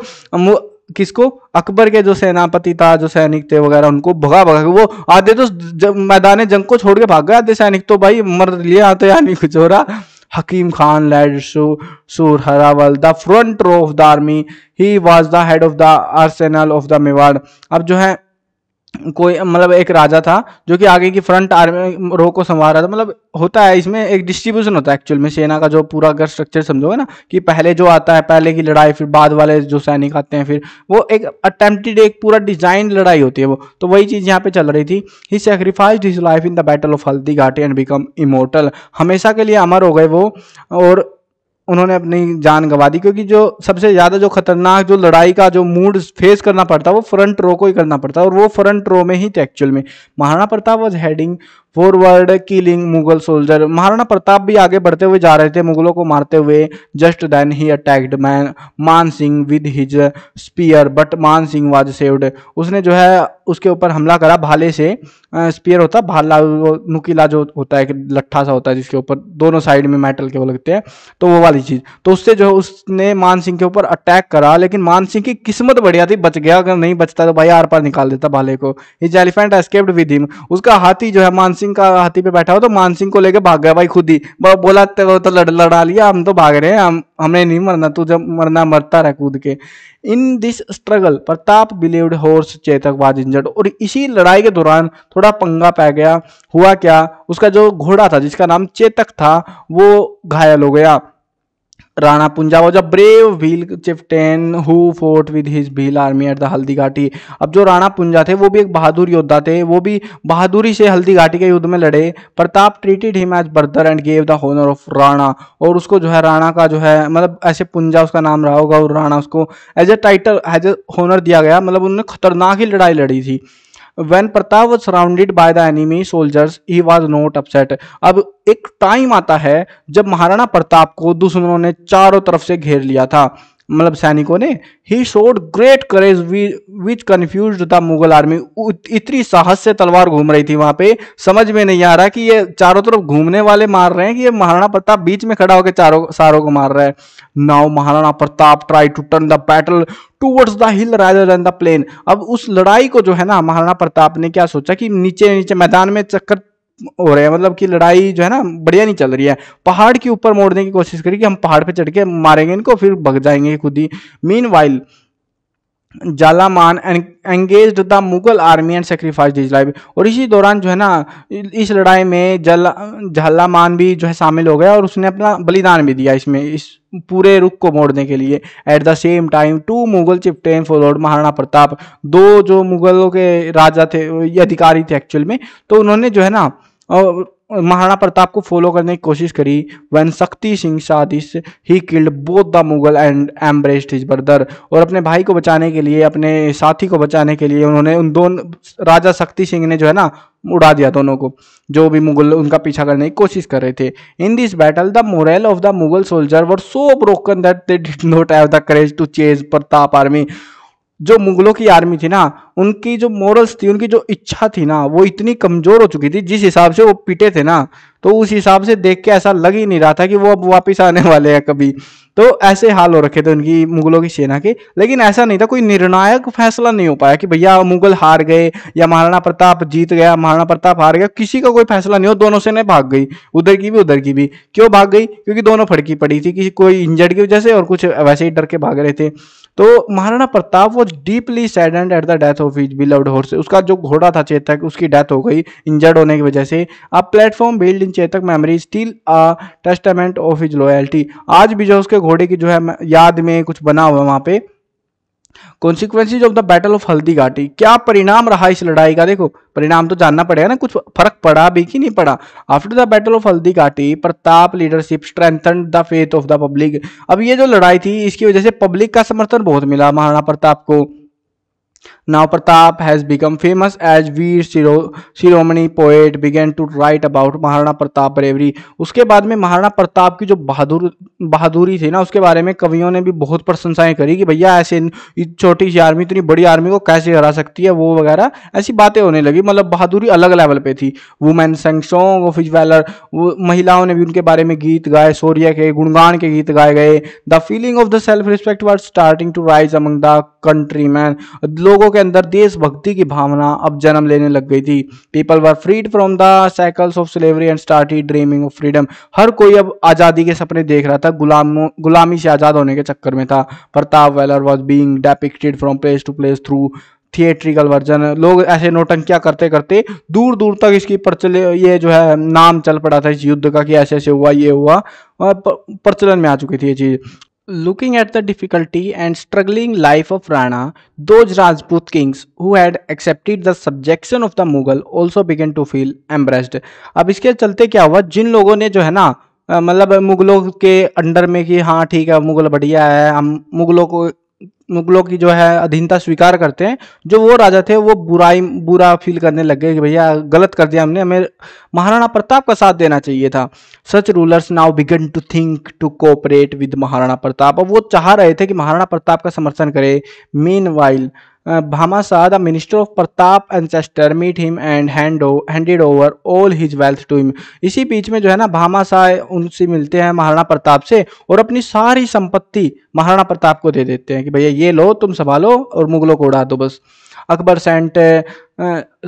A: किसको अकबर के जो सेनापति था जो सैनिक थे वगैरह उनको भगा भगा वो आधे तो मैदान जंग को छोड़ के भाग गए आधे सैनिक तो भाई मर लिए आते हाँ तो या नहीं कुछ हो रहा हकीम Khan led Sur Harawal the front row of the army he was the head of the arsenal of the Mewar अब जो है कोई मतलब एक राजा था जो कि आगे की फ्रंट आर्मी रो को संभाल रहा था मतलब होता है इसमें एक डिस्ट्रीब्यूशन होता है एक्चुअल में सेना का जो पूरा अगर स्ट्रक्चर समझोगे ना कि पहले जो आता है पहले की लड़ाई फिर बाद वाले जो सैनिक आते हैं फिर वो एक अटेम्प्टेड एक पूरा डिजाइन लड़ाई होती है वो तो वही चीज़ यहाँ पे चल रही थी he sacrifice his life in the battle of Haldi Ghati and become immortal हमेशा के लिए अमर हो गए वो और उन्होंने अपनी जान गंवा दी क्योंकि जो सबसे ज़्यादा जो खतरनाक जो लड़ाई का जो मूड फेस करना पड़ता है वो फ्रंट रो को ही करना पड़ता है और वो फ्रंट रो में ही थे एक्चुअल में Maharana Pratap was heading forward killing Mughal soldier Maharana Pratap भी आगे बढ़ते हुए जा रहे थे मुगलों को मारते हुए just then he attacked Man Man Singh with his spear but Man Singh was saved उसने जो है उसके ऊपर हमला करा भाले से स्पीयर होता भाला नुकीला जो होता है लट्ठा सा होता है जिसके ऊपर दोनों साइड में मेटल के वो लगते हैं तो वो वाली चीज़ तो उससे जो उसने मान सिंह के ऊपर अटैक करा लेकिन मान सिंह की किस्मत बढ़िया थी बच गया अगर नहीं बचता तो भाई आर पार निकाल देता भाले को his elephant escaped with him उसका हाथी जो है मान सिंह सिंह का हाथी पे बैठा हो तो मान सिंह को लेके भाग गया भाई खुद ही बोला तो, तो लड़, लड़ा लिया हम तो भाग रहे हैं हम हमने नहीं मरना तू जब मरना मरता रह कूद के in this struggle Pratap believed horse Chetak was injured और इसी लड़ाई के दौरान थोड़ा पंगा पै गया हुआ क्या उसका जो घोड़ा था जिसका नाम चेतक था वो घायल हो गया Rana Punja was a brave Bhil chieftain who fought with his Bhil army at the Haldi Ghati अब जो राणा पुंजा थे वो भी एक बहादुर योद्धा थे वो भी बहादुरी से हल्दी घाटी के युद्ध में लड़े Pratap treated him as brother and gave the honour of Rana और उसको जो है राणा का जो है मतलब ऐसे पुंजा उसका नाम रहा होगा और राणा उसको as a title as a honour दिया गया मतलब उन्होंने खतरनाक ही लड़ाई लड़ी थी when Pratap was surrounded by the enemy soldiers he was not upset अब एक टाइम आता है जब महाराणा प्रताप को दुश्मनों ने चारों तरफ से घेर लिया था मतलब सैनिकों ने he showed great courage which confuse the Mughal army इतनी साहस से तलवार घूम रही थी वहां पे समझ में नहीं आ रहा कि ये चारों तरफ घूमने वाले मार रहे हैं कि ये महाराणा प्रताप बीच में खड़ा होकर चारों सारों को मार रहा है now Maharana Pratap try to turn the battle towards the hill rather than the plain अब उस लड़ाई को जो है ना महाराणा प्रताप ने क्या सोचा कि नीचे नीचे मैदान में चक्कर हो रहे हैं मतलब कि लड़ाई जो है ना बढ़िया नहीं चल रही है पहाड़ के ऊपर मोड़ने की कोशिश करी कि हम पहाड़ पे चढ़ के मारेंगे इनको फिर भग जाएंगे खुद ही meanwhile Jhalaman engage the Mughal army and sacrifice his life और इसी दौरान जो है ना इस लड़ाई में जला जलामान भी जो है शामिल हो गया और उसने अपना बलिदान भी दिया इसमें इस पूरे रुख को मोड़ने के लिए at the same time two Mughal chieftain followed Maharana Pratap दो जो मुगलों के राजा थे अधिकारी थे एक्चुअल में तो उन्होंने जो है ना और महाराणा प्रताप को फॉलो करने की कोशिश करी वन शक्ति सिंह साधिश he killed both the Mughal and embraced his brother और अपने भाई को बचाने के लिए अपने साथी को बचाने के लिए उन्होंने उन दोनों राजा शक्ति सिंह ने जो है ना उड़ा दिया दोनों को जो भी मुगल उनका पीछा करने की कोशिश कर रहे थे in this battle the moral of the Mughal soldier were so broken that they did not have the courage to chase Pratap army जो मुगलों की आर्मी थी ना उनकी जो मोरल्स थी उनकी जो इच्छा थी ना वो इतनी कमजोर हो चुकी थी जिस हिसाब से वो पीटे थे ना तो उस हिसाब से देख के ऐसा लग ही नहीं रहा था कि वो अब वापस आने वाले हैं कभी तो ऐसे हाल हो रखे थे उनकी मुगलों की सेना के लेकिन ऐसा नहीं था कोई निर्णायक फैसला नहीं हो पाया कि भैया मुगल हार गए या महाराणा प्रताप जीत गया महाराणा प्रताप हार गया किसी का कोई फैसला नहीं हो दोनों सेना भाग गई उधर की भी उधर की भी क्यों भाग गई क्योंकि दोनों फड़की पड़ी थी कि कोई इंजर्ड की वजह से और कुछ वैसे ही डर के भाग रहे थे तो Maharana Pratap was deeply saddened at the death of his beloved horse उसका जो घोड़ा था चेतक उसकी डेथ हो गई इंजर्ड होने की वजह से अब platform build in Chetak memory still a testament of his loyalty आज भी जो उसके घोड़े की जो है याद में कुछ बना हुआ वहाँ पे consequences of the battle of Haldi Ghati क्या परिणाम रहा इस लड़ाई का देखो परिणाम तो जानना पड़ेगा ना कुछ फर्क पड़ा भी कि नहीं पड़ा after the battle of Haldi Ghati Pratap leadership strengthen the faith of the public अब ये जो लड़ाई थी इसकी वजह से पब्लिक का समर्थन बहुत मिला महाराणा प्रताप को now Pratap has become famous as Veer Shiromani poet began to write about Maharana Pratap bravery उसके बाद में महाराणा प्रताप की जो बहादुर बहादुरी थी ना उसके बारे में कवियों ने भी बहुत प्रशंसाएं करी कि भैया ऐसे छोटी सी आर्मी इतनी बड़ी आर्मी को कैसे हरा सकती है वो वगैरह ऐसी बातें होने लगी मतलब बहादुरी अलग लेवल पर थी वुमेन संगसोंग ऑफ इजवेलर वो महिलाओं ने भी उनके बारे में गीत गाए शौर्य के गुणगान के गीत गाए गए the feeling of the self respect were starting to rise among the country man लोगों के अंदर देशभक्ति की भावना अब जन्म लेने लग गई थी people were freed from the cycles of slavery and start dreaming of freedom हर कोई अब आज़ादी के सपने देख रहा था गुलामों गुलामी से आज़ाद होने के चक्कर में था Pratap valour was being depicted from place to place through theatrical version लोग ऐसे नोटंकिया करते करते दूर दूर तक इसकी प्रचल ये जो है नाम चल पड़ा था इस युद्ध का कि ऐसे ऐसे हुआ ये हुआ प्रचलन में आ चुकी थी ये चीज़ Looking at the difficulty and struggling life of Rana, those Rajput kings who had accepted the subjection of the Mughal also began to feel embarrassed. अब इसके चलते क्या हुआ जिन लोगों ने जो है ना मतलब मुगलों के अंडर में कि हाँ ठीक है मुगल बढ़िया है हम मुगलों को मुगलों की जो है अधीनता स्वीकार करते हैं जो वो राजा थे वो बुराई बुरा फील करने लग गए कि भैया गलत कर दिया हमने हमें महाराणा प्रताप का साथ देना चाहिए था such rulers now began to think to cooperate with Maharana Pratap अब वो चाह रहे थे कि महाराणा प्रताप का समर्थन करे meanwhile Bhamashah the minister of Pratap एंडचेस्टर meet him and hand handed over all his wealth to him इसी बीच में जो है ना भामाशाह उनसे मिलते हैं महाराणा प्रताप से और अपनी सारी संपत्ति महाराणा प्रताप को दे देते हैं कि भैया ये लो तुम संभालो और मुगलों को उड़ा दो बस अकबर सेंट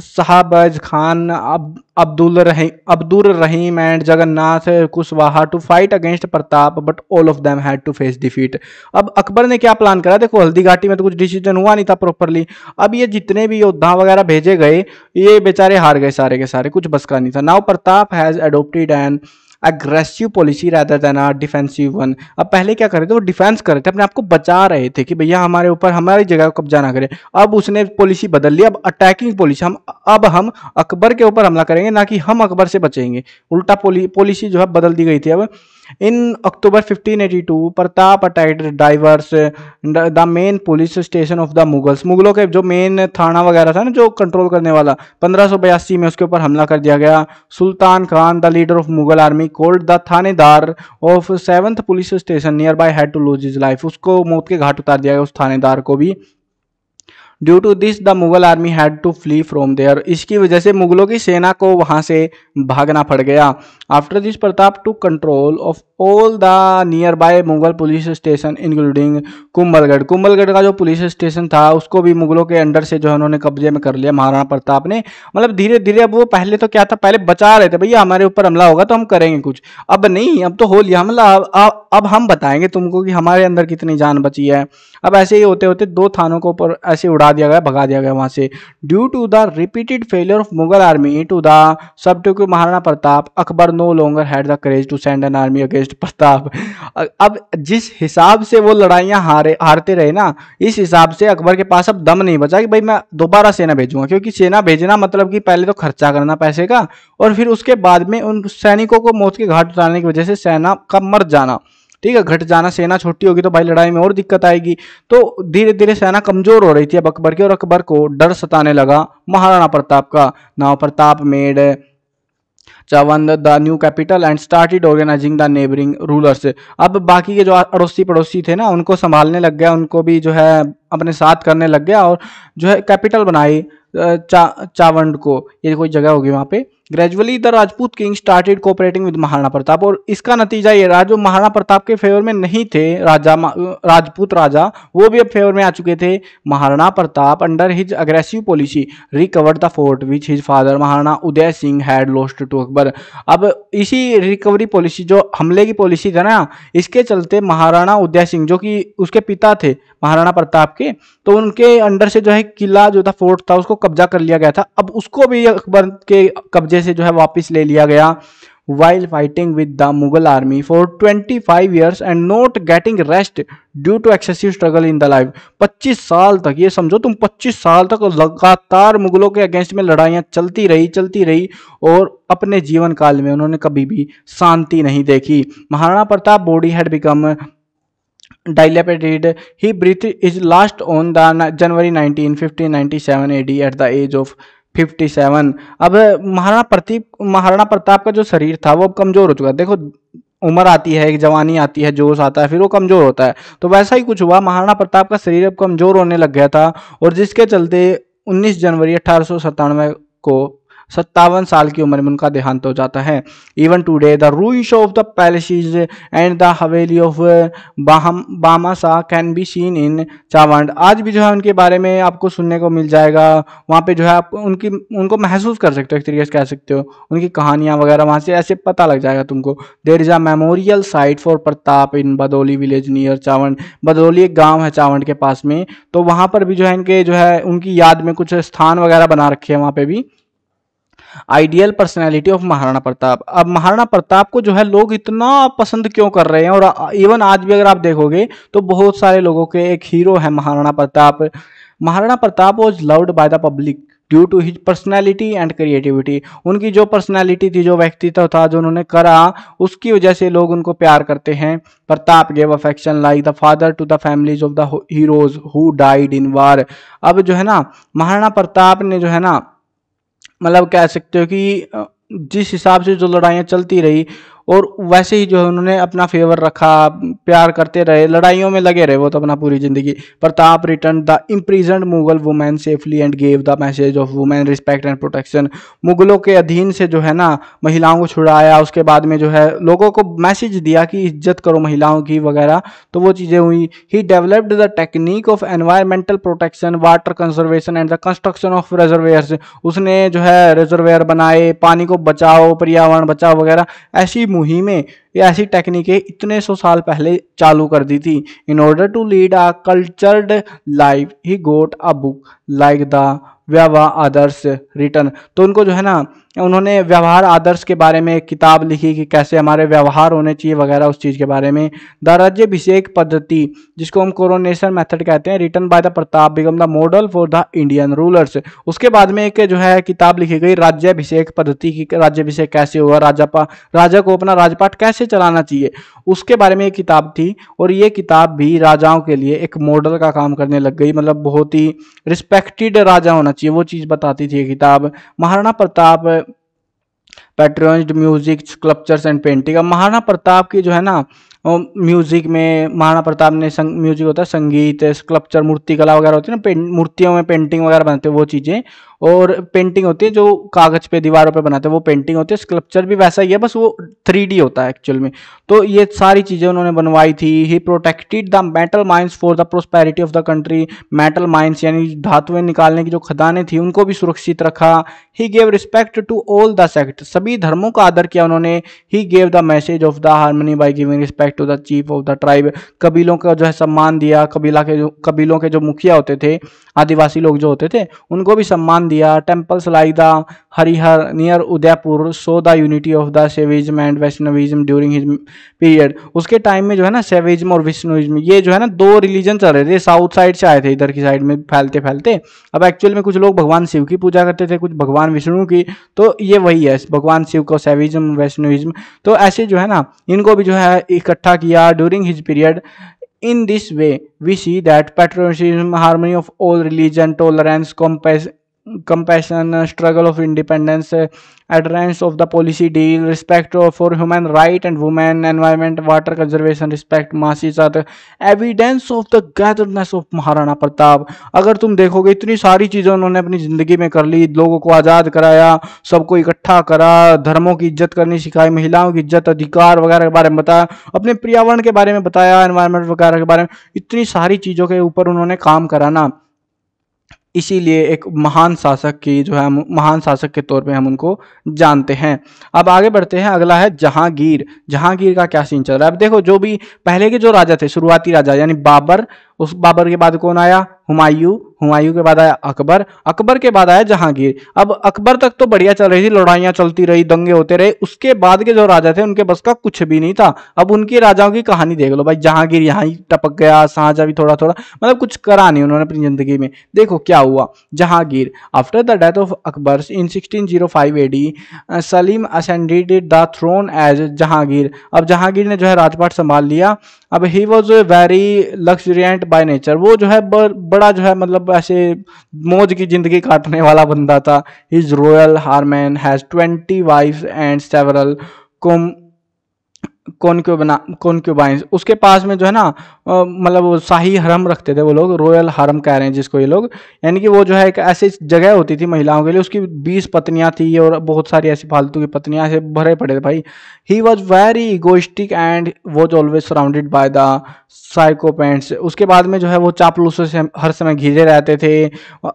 A: शहाबज खान अब Abdul Rahim Abdul Rahim and Jagannath Kushwaha to fight against Pratap but all of them had to face defeat अब अकबर ने क्या प्लान करा देखो हल्दी घाटी में तो कुछ डिसीजन हुआ नहीं था प्रॉपरली अब ये जितने भी योद्धा वगैरह भेजे गए ये बेचारे हार गए सारे के सारे कुछ बस का नहीं था now Pratap has adopted and aggressive policy रहता था ना डिफेंसिव वन अब पहले क्या कर रहे थे वो डिफेंस कर रहे थे अपने आप को बचा रहे थे कि भैया हमारे ऊपर हमारी जगह को कब्जा ना करे अब उसने पॉलिसी बदल ली अब अटैकिंग पॉलिसी हम अब हम अकबर के ऊपर हमला करेंगे ना कि हम अकबर से बचेंगे उल्टा पॉलिसी जो है बदल दी गई थी अब इन अक्टूबर 1582, प्रताप अटाइड Dewair the main police station of the Mughals मुगलों के जो मेन थाना वगैरह था ना जो कंट्रोल करने वाला पंद्रह में उसके ऊपर हमला कर दिया गया Sultan Khan the leader of Mughal army called the thanedar of seventh police station near by had to lose his life उसको मौत के घाट उतार दिया गया उस थानेदार को भी due to this the Mughal army had to flee from there इसकी वजह से मुगलों की सेना को वहां से भागना पड़ गया after this Pratap to control of all the near by Mughal police station including Kumbhalgarh Kumbhalgarh का जो पुलिस स्टेशन था उसको भी मुगलों के अंडर से जो है उन्होंने कब्जे में कर लिया महाराणा प्रताप ने मतलब धीरे धीरे अब वो पहले तो क्या था पहले बचा रहे थे भैया हमारे ऊपर हमला होगा तो हम करेंगे कुछ अब नहीं अब तो हो लिया हमला अब, अब हम बताएंगे तुमको कि हमारे अंदर कितनी जान बची है अब ऐसे ही होते होते दो थानों को ऊपर ऐसे उड़ा दिया गया भगा दिया गया वहाँ से due to the repeated failure of Mughal army to the sub to Maharana Pratap Akbar no longer had the courage to send an army against Pratap अब जिस हिसाब से वो लड़ाइयाँ हारे हारते रहे ना इस हिसाब से अकबर के पास अब दम नहीं बचा कि भाई मैं दोबारा सेना भेजूंगा क्योंकि सेना भेजना मतलब कि पहले तो खर्चा करना पैसे का और फिर उसके बाद में उन सैनिकों को मौत के घाट उतारने की वजह से सेना का मर जाना ठीक है घट जाना सेना छोटी होगी तो भाई लड़ाई में और दिक्कत आएगी तो धीरे धीरे सेना कमजोर हो रही थी अब अकबर की और अकबर को डर सताने लगा महाराणा प्रताप का now Pratap made Chavand the new capital and started organising the neighbouring rulers अब बाकी के जो अड़ोसी पड़ोसी थे ना उनको संभालने लग गया उनको भी जो है अपने साथ करने लग गया और जो है कैपिटल बनाई चा, चावंड को ये कोई जगह होगी वहाँ पे gradually the Rajput king started cooperating with Maharana Pratap और इसका नतीजा ये रहा जो महाराणा प्रताप के फेवर में नहीं थे राजा राजपूत राजा वो भी अब फेवर में आ चुके थे Maharana Pratap under his aggressive policy recover the fort which his father Maharana Udai Singh had lost to Akbar अब इसी रिकवरी पॉलिसी जो हमले की पॉलिसी था ना इसके चलते महाराणा उदय सिंह जो कि उसके पिता थे महाराणा प्रताप के तो उनके अंडर से जो है किला जो था फोर्ट था उसको कब्जा कर लिया गया था अब उसको भी अकबर के कब्जे से जो है वापिस ले लिया गया while fighting with the Mughal army for twenty five years and not getting rest due to excessive struggle in the life 25 साल तक ये समझो तुम 25 साल तक लगातार मुगलों के अगेंस्ट में लड़ाइयाँ चलती रही चलती रही और अपने जीवन काल में उन्होंने कभी भी शांति नहीं देखी Maharana Pratap body had become dilapidated he breathe his last on the January nineteen fifteen ninety seven at the age of fifty seven अब महाराणा प्रतीप महाराणा प्रताप का जो शरीर था वो अब कमज़ोर हो चुका देखो उम्र आती है एक जवानी आती है जोश आता है फिर वो कमज़ोर होता है तो वैसा ही कुछ हुआ महाराणा प्रताप का शरीर अब कमज़ोर होने लग गया था और जिसके चलते 19 जनवरी अठारह को सत्तावन साल की उम्र में उनका देहांत हो जाता है even today the ruins of the palace and the haveli of Bamasa can be seen in Chawand आज भी जो है उनके बारे में आपको सुनने को मिल जाएगा वहाँ पे जो है आप उनकी उनको महसूस कर सकते हो एक तरीके से कह सकते हो उनकी कहानियाँ वगैरह वहाँ से ऐसे पता लग जाएगा तुमको there is a memorial site for Pratap in Badoli village near Chavand Badoli एक गाँव है चावंड के पास में तो वहाँ पर भी जो है इनके जो है उनकी याद में कुछ स्थान वगैरह बना रखे हैं वहाँ पे भी ideal personality of Maharana Pratap अब महाराणा प्रताप को जो है लोग इतना पसंद क्यों कर रहे हैं और इवन आज भी अगर आप देखोगे तो बहुत सारे लोगों के एक हीरो हैं Maharana Pratap Maharana Pratap was loved by the public due to his personality and creativity उनकी जो पर्सनैलिटी थी जो व्यक्तित्व था जो उन्होंने करा उसकी वजह से लोग उनको प्यार करते हैं Pratap gave affection like the father to the families of the heroes who died in war अब जो है ना महाराणा प्रताप ने जो है ना मतलब कह सकते हो कि जिस हिसाब से जो लड़ाइयाँ चलती रही और वैसे ही जो है उन्होंने अपना फेवर रखा प्यार करते रहे लड़ाइयों में लगे रहे वो तो अपना पूरी जिंदगी Pratap return the imprisoned Mughal women safely and gave the message of women respect and protection मुगलों के अधीन से जो है ना महिलाओं को छुड़ाया उसके बाद में जो है लोगों को मैसेज दिया कि इज्जत करो महिलाओं की वगैरह तो वो चीज़ें हुई he developed the technique of environmental protection water conservation and the construction of reservoir उसने जो है रिजर्वेयर बनाए पानी को बचाओ पर्यावरण बचाओ वगैरह ऐसी मुही या ऐसी टेक्निकें इतने सौ साल पहले चालू कर दी थी in order to lead a cultured life he got a book like the Vyavaharadarsha written तो उनको जो है ना उन्होंने व्यवहार आदर्श के बारे में एक किताब लिखी कि कैसे हमारे व्यवहार होने चाहिए वगैरह उस चीज़ के बारे में द राज्यभिषेक पद्धति जिसको हम कोरोनेशन मेथड कहते हैं written by the Pratap became the model for the Indian rulers उसके बाद में एक जो है किताब लिखी गई राज्यभिषेक पद्धति की राज्यभिषेक कैसे हुआ पा राजा को अपना राजपाट कैसे चलाना चाहिए उसके बारे में एक किताब थी और ये किताब भी राजाओं के लिए एक मॉडल का काम करने लग गई मतलब बहुत ही रिस्पेक्टेड राजा होना चाहिए वो चीज़ बताती थी ये किताब Maharana Pratap patrons music sculptures and painting अब महाराणा प्रताप की जो है ना म्यूजिक में महाराणा प्रताप ने संग, म्यूजिक होता है संगीत स्कल्पचर मूर्तिकला वगैरह होती है ना मूर्तियों में पेंटिंग वगैरह बनते हैं वो चीज़ें और पेंटिंग होती है जो कागज पे दीवारों पे बनाते हैं वो पेंटिंग होती है स्कल्पचर भी वैसा ही है बस वो थ्री होता है एक्चुअल में तो ये सारी चीज़ें उन्होंने बनवाई थी he protected the metal mines for the prosperity of the country metal mines यानी धातुएं निकालने की जो खदानें थी उनको भी सुरक्षित रखा he gave respect to all the sect सभी धर्मों का आदर किया उन्होंने he gave the message of the harmony by giving respect to the chief of the tribe कबीलों का जो है सम्मान दिया कबीला के जो कबीलों के जो मुखिया होते थे आदिवासी लोग जो होते थे उनको भी सम्मान दिया temples like the Harihar near Udaipur so the unity of the Shaivism and Vaishnavism during his period उसके टाइम में जो है ना सेविज्म और विष्णुज्म ये जो है ना दो रिलीजन चल रहे थे साउथ साइड से आए थे इधर की साइड में फैलते फैलते अब एक्चुअल में कुछ लोग भगवान शिव की पूजा करते थे कुछ भगवान विष्णु की तो ये वही है भगवान शिव को सेविज्म वैष्णविज्म तो ऐसे जो है ना इनको भी जो है इकट्ठा किया during his period in this way we see that patriotism harmony of all religion tolerance compass compassion struggle of independence adherence of the policy deal respect for human right and women environment water conservation respect मासी साथ evidence of the togetherness of Maharana Pratap अगर तुम देखोगे इतनी सारी चीज़ें उन्होंने अपनी ज़िंदगी में कर ली लोगों को आज़ाद कराया सबको इकट्ठा करा धर्मों की इज्जत करनी सिखाई महिलाओं की इज्जत अधिकार वगैरह के बारे में बताया अपने पर्यावरण के बारे में बताया एनवायरमेंट वगैरह के बारे में इतनी सारी चीज़ों के ऊपर उन्होंने काम करा ना इसीलिए एक महान शासक की जो है महान शासक के तौर पे हम उनको जानते हैं अब आगे बढ़ते हैं अगला है जहांगीर जहांगीर का क्या सीन चल रहा है अब देखो जो भी पहले के जो राजा थे शुरुआती राजा यानी बाबर उस बाबर के बाद कौन आया हुमायूं हुमायूं के बाद आया अकबर अकबर के बाद आया जहांगीर अब अकबर तक तो बढ़िया चल रही थी लड़ाइयाँ चलती रही दंगे होते रहे उसके बाद के जो राजा थे उनके बस का कुछ भी नहीं था अब उनकी राजाओं की कहानी देख लो भाई जहांगीर यहाँ ही टपक गया साझा भी थोड़ा थोड़ा मतलब कुछ करा नहीं उन्होंने अपनी जिंदगी में देखो क्या हुआ Jahangir after the death of Akbar in sixteen zero five AD Salim ascended the throne as Jahangir अब जहांगीर ने जो है राजपाट संभाल लिया अब he was very luxuriant by nature वो जो है बड़ा जो है मतलब ऐसे मौज की जिंदगी काटने वाला बंदा था his royal harem has twenty wife and several कोम कौन क्यों बना कौन क्यों बाइंस उसके पास में जो है ना मतलब शाही हरम रखते थे वो लोग रॉयल हरम कह रहे हैं जिसको ये लोग यानी कि वो जो है एक ऐसी जगह होती थी महिलाओं के लिए उसकी बीस पत्नियां थी और बहुत सारी ऐसी फालतू की पत्नियां ऐसे भरे पड़े थे भाई he was very egoistic and was always surrounded by the sycophants उसके बाद में जो है वो चापलूसों से हर समय घिरे रहते थे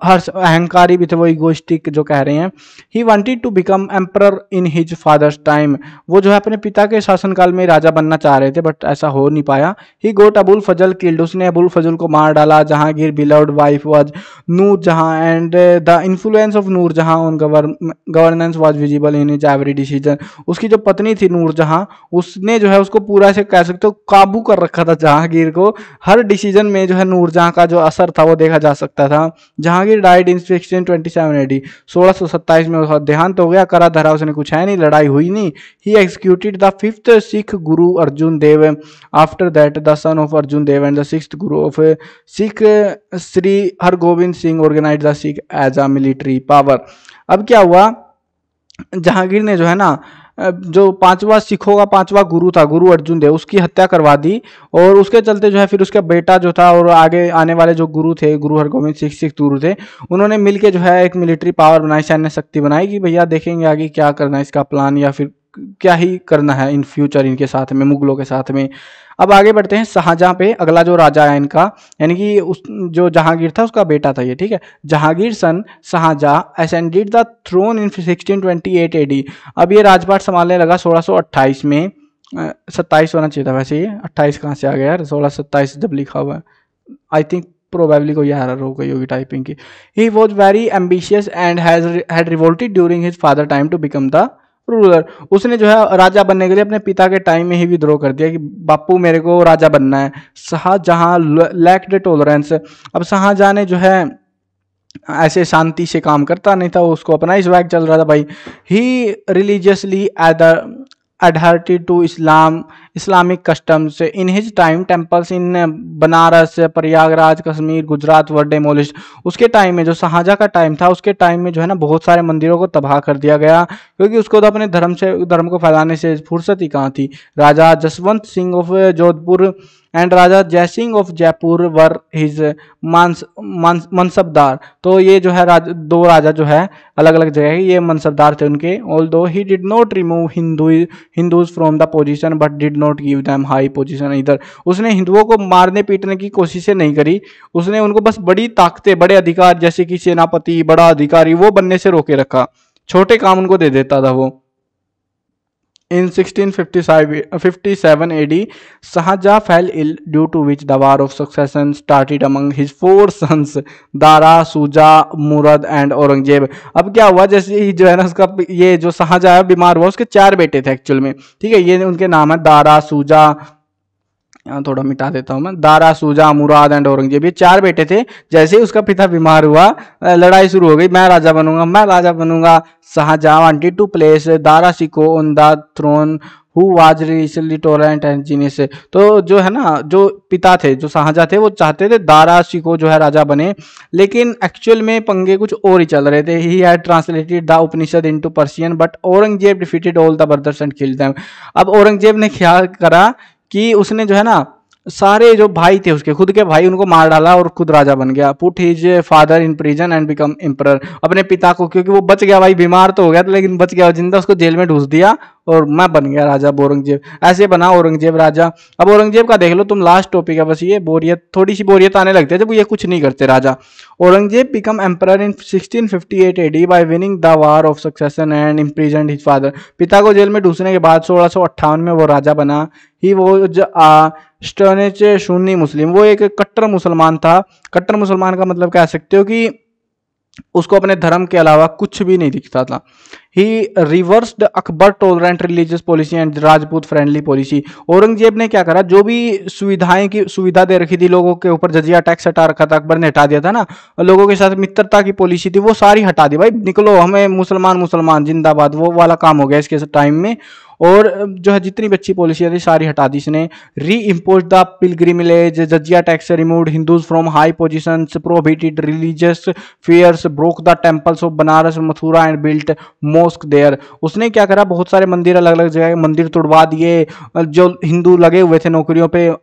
A: हर अहंकारी भी थे वो इगोइस्टिक जो कह रहे हैं he wanted to become emperor in his father's time वो जो है अपने पिता के शासनकाल में राजा बनना चाह रहे थे बट ऐसा हो नहीं पाया ही गोट अबुल फजल किल्ड उसने अबुल फजल को मार डाला Jahangir beloved wife was Nur Jahan and the influence of Nur Jahan on governance was visible in his every decision उसकी जो पत्नी थी नूर जहां उसने जो है उसको पूरा से कह सकते हो काबू कर रखा था जहांगीर को हर डिसीजन में जो है नूर जहां का जो असर था वो देखा जा सकता था Jahangir died in sixteen twenty seven AD सोलह सौ सत्ताईस में उसका देहांत हो गया करा धरा उसने कुछ है नहीं लड़ाई हुई नहीं he executed the fifth Sikh guru Arjun Dev after that the son of Arjun Dev and the six guru of Sikh Shri Hargobind Singh organise the Sikh as a military power अब क्या हुआ जहांगीर ने जो है ना जो पांचवा सिखों का पांचवा गुरु था गुरु अर्जुन देव उसकी हत्या करवा दी और उसके चलते जो है फिर उसका बेटा जो था और आगे आने वाले जो गुरु थे गुरु हरगोविंद सिख सिख गुरु थे उन्होंने मिलके जो है एक मिलिट्री पावर बनाई सैन्य शक्ति बनाई कि भैया देखेंगे आगे क्या करना है इसका प्लान या फिर क्या ही करना है इन फ्यूचर इनके साथ में मुगलों के साथ में अब आगे बढ़ते हैं शाहजहाँ पे अगला जो राजा है इनका यानी कि उस जो जहांगीर था उसका बेटा था ये ठीक है Jahangir son Shahjahan ascended the throne in 1628 AD अब ये राजपाट संभालने लगा 1628 में सत्ताईस होना चाहिए था वैसे ये अट्ठाईस कहाँ से आ गया यार सोलह सत्ताईस जब लिखा हुआ है आई थिंक प्रोबेबली कोई एरर हो गई होगी टाइपिंग की he was very ambitious and has revolted during his father time to become the ruler उसने जो है राजा बनने के लिए अपने पिता के टाइम में ही विद्रोह कर दिया कि बापू मेरे को राजा बनना है शाहजहाँ लैक डे टोलरेंस अब शाहजहाँ ने जो है ऐसे शांति से काम करता नहीं था उसको अपना इस वैक चल रहा था भाई he religiously adhered to Islam Islamic customs in his time temples in Banaras Prayagraj Kashmir Gujarat were demolish उसके टाइम में जो शाहजहाँ का टाइम था उसके टाइम में जो है ना बहुत सारे मंदिरों को तबाह कर दिया गया क्योंकि उसको तो अपने धर्म से धर्म को फैलाने से फुर्सत ही कहाँ थी Raja Jaswant Singh of Jodhpur and Raja Jai Singh of Jaipur were his मानस मनसबदार तो ये जो है राज, दो राजा जो है अलग अलग जगह के ये मनसबदार थे उनके although he did not remove Hindu Hindus from the position but did not not give them high position इधर उसने हिंदुओं को मारने पीटने की कोशिशें नहीं करी उसने उनको बस बड़ी ताकतें बड़े अधिकार जैसे कि सेनापति बड़ा अधिकारी वो बनने से रोके रखा छोटे काम उनको दे देता था वो fifty 1657 AD, Sahaja fell ill due to which the war of succession started among his four sons Dara Shuja Murad and Aurangzeb अब क्या हुआ जैसे ही जो है ना उसका ये जो शाहजहाँ बीमार हुआ उसके चार बेटे थे एक्चुअल में ठीक है ये उनके नाम है दारा सूजा यहाँ थोड़ा मिटा देता हूँ मैं दारा सूजा मुराद एंड औरंगजेब ये चार बेटे थे जैसे ही उसका पिता बीमार हुआ लड़ाई शुरू हो गई मैं राजा बनूंगा मैं राजा बनूंगा Shahjahan wanted to place Dara Shikoh on the throne who was religiously tolerant and genius तो जो है ना जो पिता थे जो शाहजहाँ थे वो चाहते थे दारा सिको जो है राजा बने लेकिन एक्चुअल में पंगे कुछ और ही चल रहे थे he had translated the Upanishad into Persian but Aurangzeb defeated all the brothers and killed them अब औरंगजेब ने क्या करा कि उसने जो है ना सारे जो भाई थे उसके खुद के भाई उनको मार डाला और खुद राजा बन गया put his father in prison and become emperor अपने पिता को क्योंकि वो बच गया भाई बीमार तो हो गया था लेकिन बच गया जिंदा उसको जेल में ढूंस दिया और मैं बन गया राजा औरंगजेब ऐसे बना औरंगजेब राजा अब औरंगजेब का देख लो तुम लास्ट टॉपिक है बस ये बोरियत थोड़ी सी बोरियत आने लगती है जब ये कुछ नहीं करते राजा Aurangzeb become emperor in 1658 AD by winning the war of succession and imprisoned his father पिता को जेल में ढूंसने के बाद सोलह में वो राजा बना ही वो स्टर्नेच सुन्नी मुस्लिम वो एक कट्टर मुसलमान था कट्टर मुसलमान का मतलब कह सकते हो कि उसको अपने धर्म के अलावा कुछ भी नहीं दिखता था he reversed Akbar tolerant religious policy and Rajput friendly policy Aurangzeb ने क्या करा जो भी सुविधाएं की सुविधा दे रखी थी लोगों के ऊपर जजिया टैक्स हटा रखा था अकबर ने हटा दिया था ना लोगों के साथ मित्रता की पॉलिसी थी वो सारी हटा दी भाई निकलो हमें मुसलमान मुसलमान जिंदाबाद वो वाला काम हो गया इसके टाइम में और जो है जितनी भी अच्छी पॉलिसियाँ थी सारी हटा दी इसने reimpose the pilgrimage jizya tax remove Hindus from high position prohibited religious fairs broke the temples of Banaras Mathura and built mosque there उसने क्या करा बहुत सारे मंदिर अलग अलग जगह मंदिर तोड़वा दिए जो हिंदू लगे हुए थे नौकरियों पर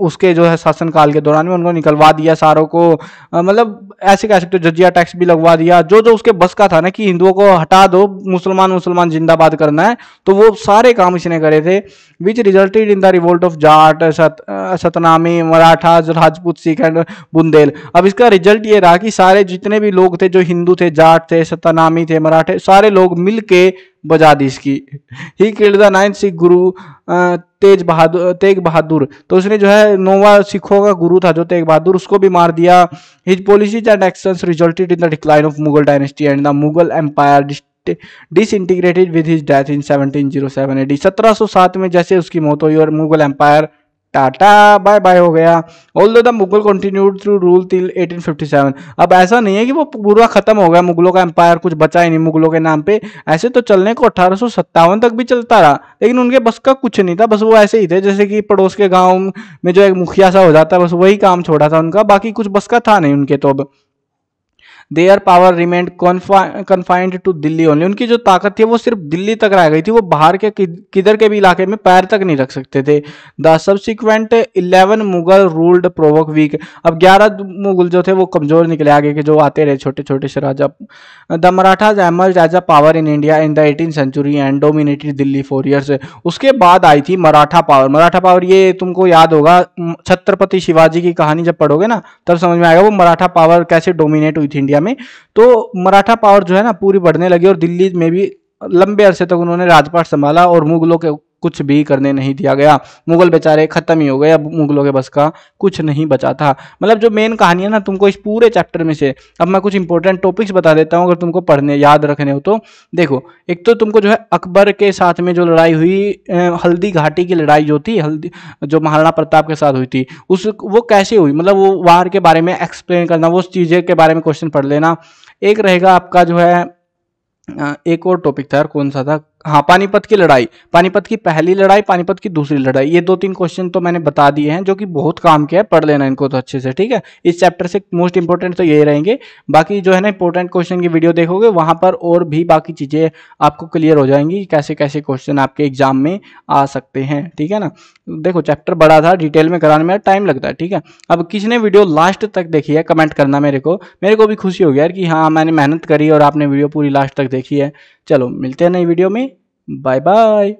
A: उसके जो है शासनकाल के दौरान में उनको निकलवा दिया सारों को मतलब ऐसे कह सकते हो जजिया टैक्स भी लगवा दिया जो जो उसके बस का था ना कि हिंदुओं को हटा दो मुसलमान मुसलमान जिंदाबाद करना है तो वो सारे काम इसने करे थे which resulted in the revolt of Jat सत, सतनामी मराठा राजपूत सिख एंड बुंदेल अब इसका रिजल्ट ये रहा कि सारे जितने भी लोग थे जो हिंदू थे जाट थे सतनामी थे मराठे सारे लोग मिल के बजा दी इसकी he killed the nine Sikh guru Tegh बहादुर तेग बहादुर तो उसने जो है नोवा सिखों का गुरु था जो तेग बहादुर उसको भी मार दिया his policies and action resulted in the decline of Mughal dynasty and the Mughal empire disintegrated with his death in seventeen zero seven AD सात में जैसे उसकी मौत हुई और Mughal empire tata bye bye हो गया all the Mughal continued through rule till 1857 अब ऐसा नहीं है कि वो पूरा खत्म हो गया मुगलों का एम्पायर कुछ बचा ही नहीं मुगलों के नाम पे ऐसे तो चलने को अठारह तक भी चलता रहा लेकिन उनके बस का कुछ नहीं था बस वो ऐसे ही थे जैसे कि पड़ोस के गाँव में जो एक मुखिया सा हो जाता है बस वही काम छोड़ा था उनका बाकी कुछ बस का था नहीं उनके तो अब their power remained confined to Delhi only उनकी जो ताकत थी वो सिर्फ दिल्ली तक रह गई थी वो बाहर के किधर के भी इलाके में पैर तक नहीं रख सकते थे the subsequent eleven Mughal ruled provoke weak अब ग्यारह मुगल जो थे वो कमजोर निकले आगे के जो आते रहे छोटे छोटे से राजा the Marathas emerge as a power in India in the eighteen century and dominated Delhi for years उसके बाद आई थी मराठा पावर मराठा पावर ये तुमको याद होगा छत्रपति शिवाजी की कहानी जब पढ़ोगे ना तब समझ में आएगा वो मराठा पावर कैसे डोमिनेट हुई थी इंडिया में तो मराठा पावर जो है ना पूरी बढ़ने लगी और दिल्ली में भी लंबे अरसे तक उन्होंने राजपाट संभाला और मुगलों के कुछ भी करने नहीं दिया गया मुगल बेचारे खत्म ही हो गए अब मुगलों के बस का कुछ नहीं बचा था मतलब जो मेन कहानी है ना तुमको इस पूरे चैप्टर में से अब मैं कुछ इंपॉर्टेंट टॉपिक्स बता देता हूँ अगर तुमको पढ़ने याद रखने हो तो देखो एक तो तुमको जो है अकबर के साथ में जो लड़ाई हुई हल्दी घाटी की लड़ाई जो थी हल्दी जो महाराणा प्रताप के साथ हुई थी उस वो कैसे हुई मतलब वो वार के बारे में एक्सप्लेन करना वो चीज़ें के बारे में क्वेश्चन पढ़ लेना एक रहेगा आपका जो है एक और टॉपिक था यार कौन सा था हाँ पानीपत की लड़ाई पानीपत की पहली लड़ाई पानीपत की दूसरी लड़ाई ये दो तीन क्वेश्चन तो मैंने बता दिए हैं जो कि बहुत काम के हैं पढ़ लेना इनको तो अच्छे से ठीक है इस चैप्टर से मोस्ट इंपॉर्टेंट तो यही रहेंगे बाकी जो है ना इंपॉर्टेंट क्वेश्चन की वीडियो देखोगे वहां पर और भी बाकी चीजें आपको क्लियर हो जाएंगी कैसे कैसे क्वेश्चन आपके एग्जाम में आ सकते हैं ठीक है ना देखो चैप्टर बड़ा था डिटेल में कराने में टाइम लगता है ठीक है अब किसने वीडियो लास्ट तक देखी है कमेंट करना मेरे को मेरे को भी खुशी हो यार कि हाँ मैंने मेहनत करी और आपने वीडियो पूरी लास्ट तक देखी है चलो मिलते हैं नई वीडियो में बाय बाय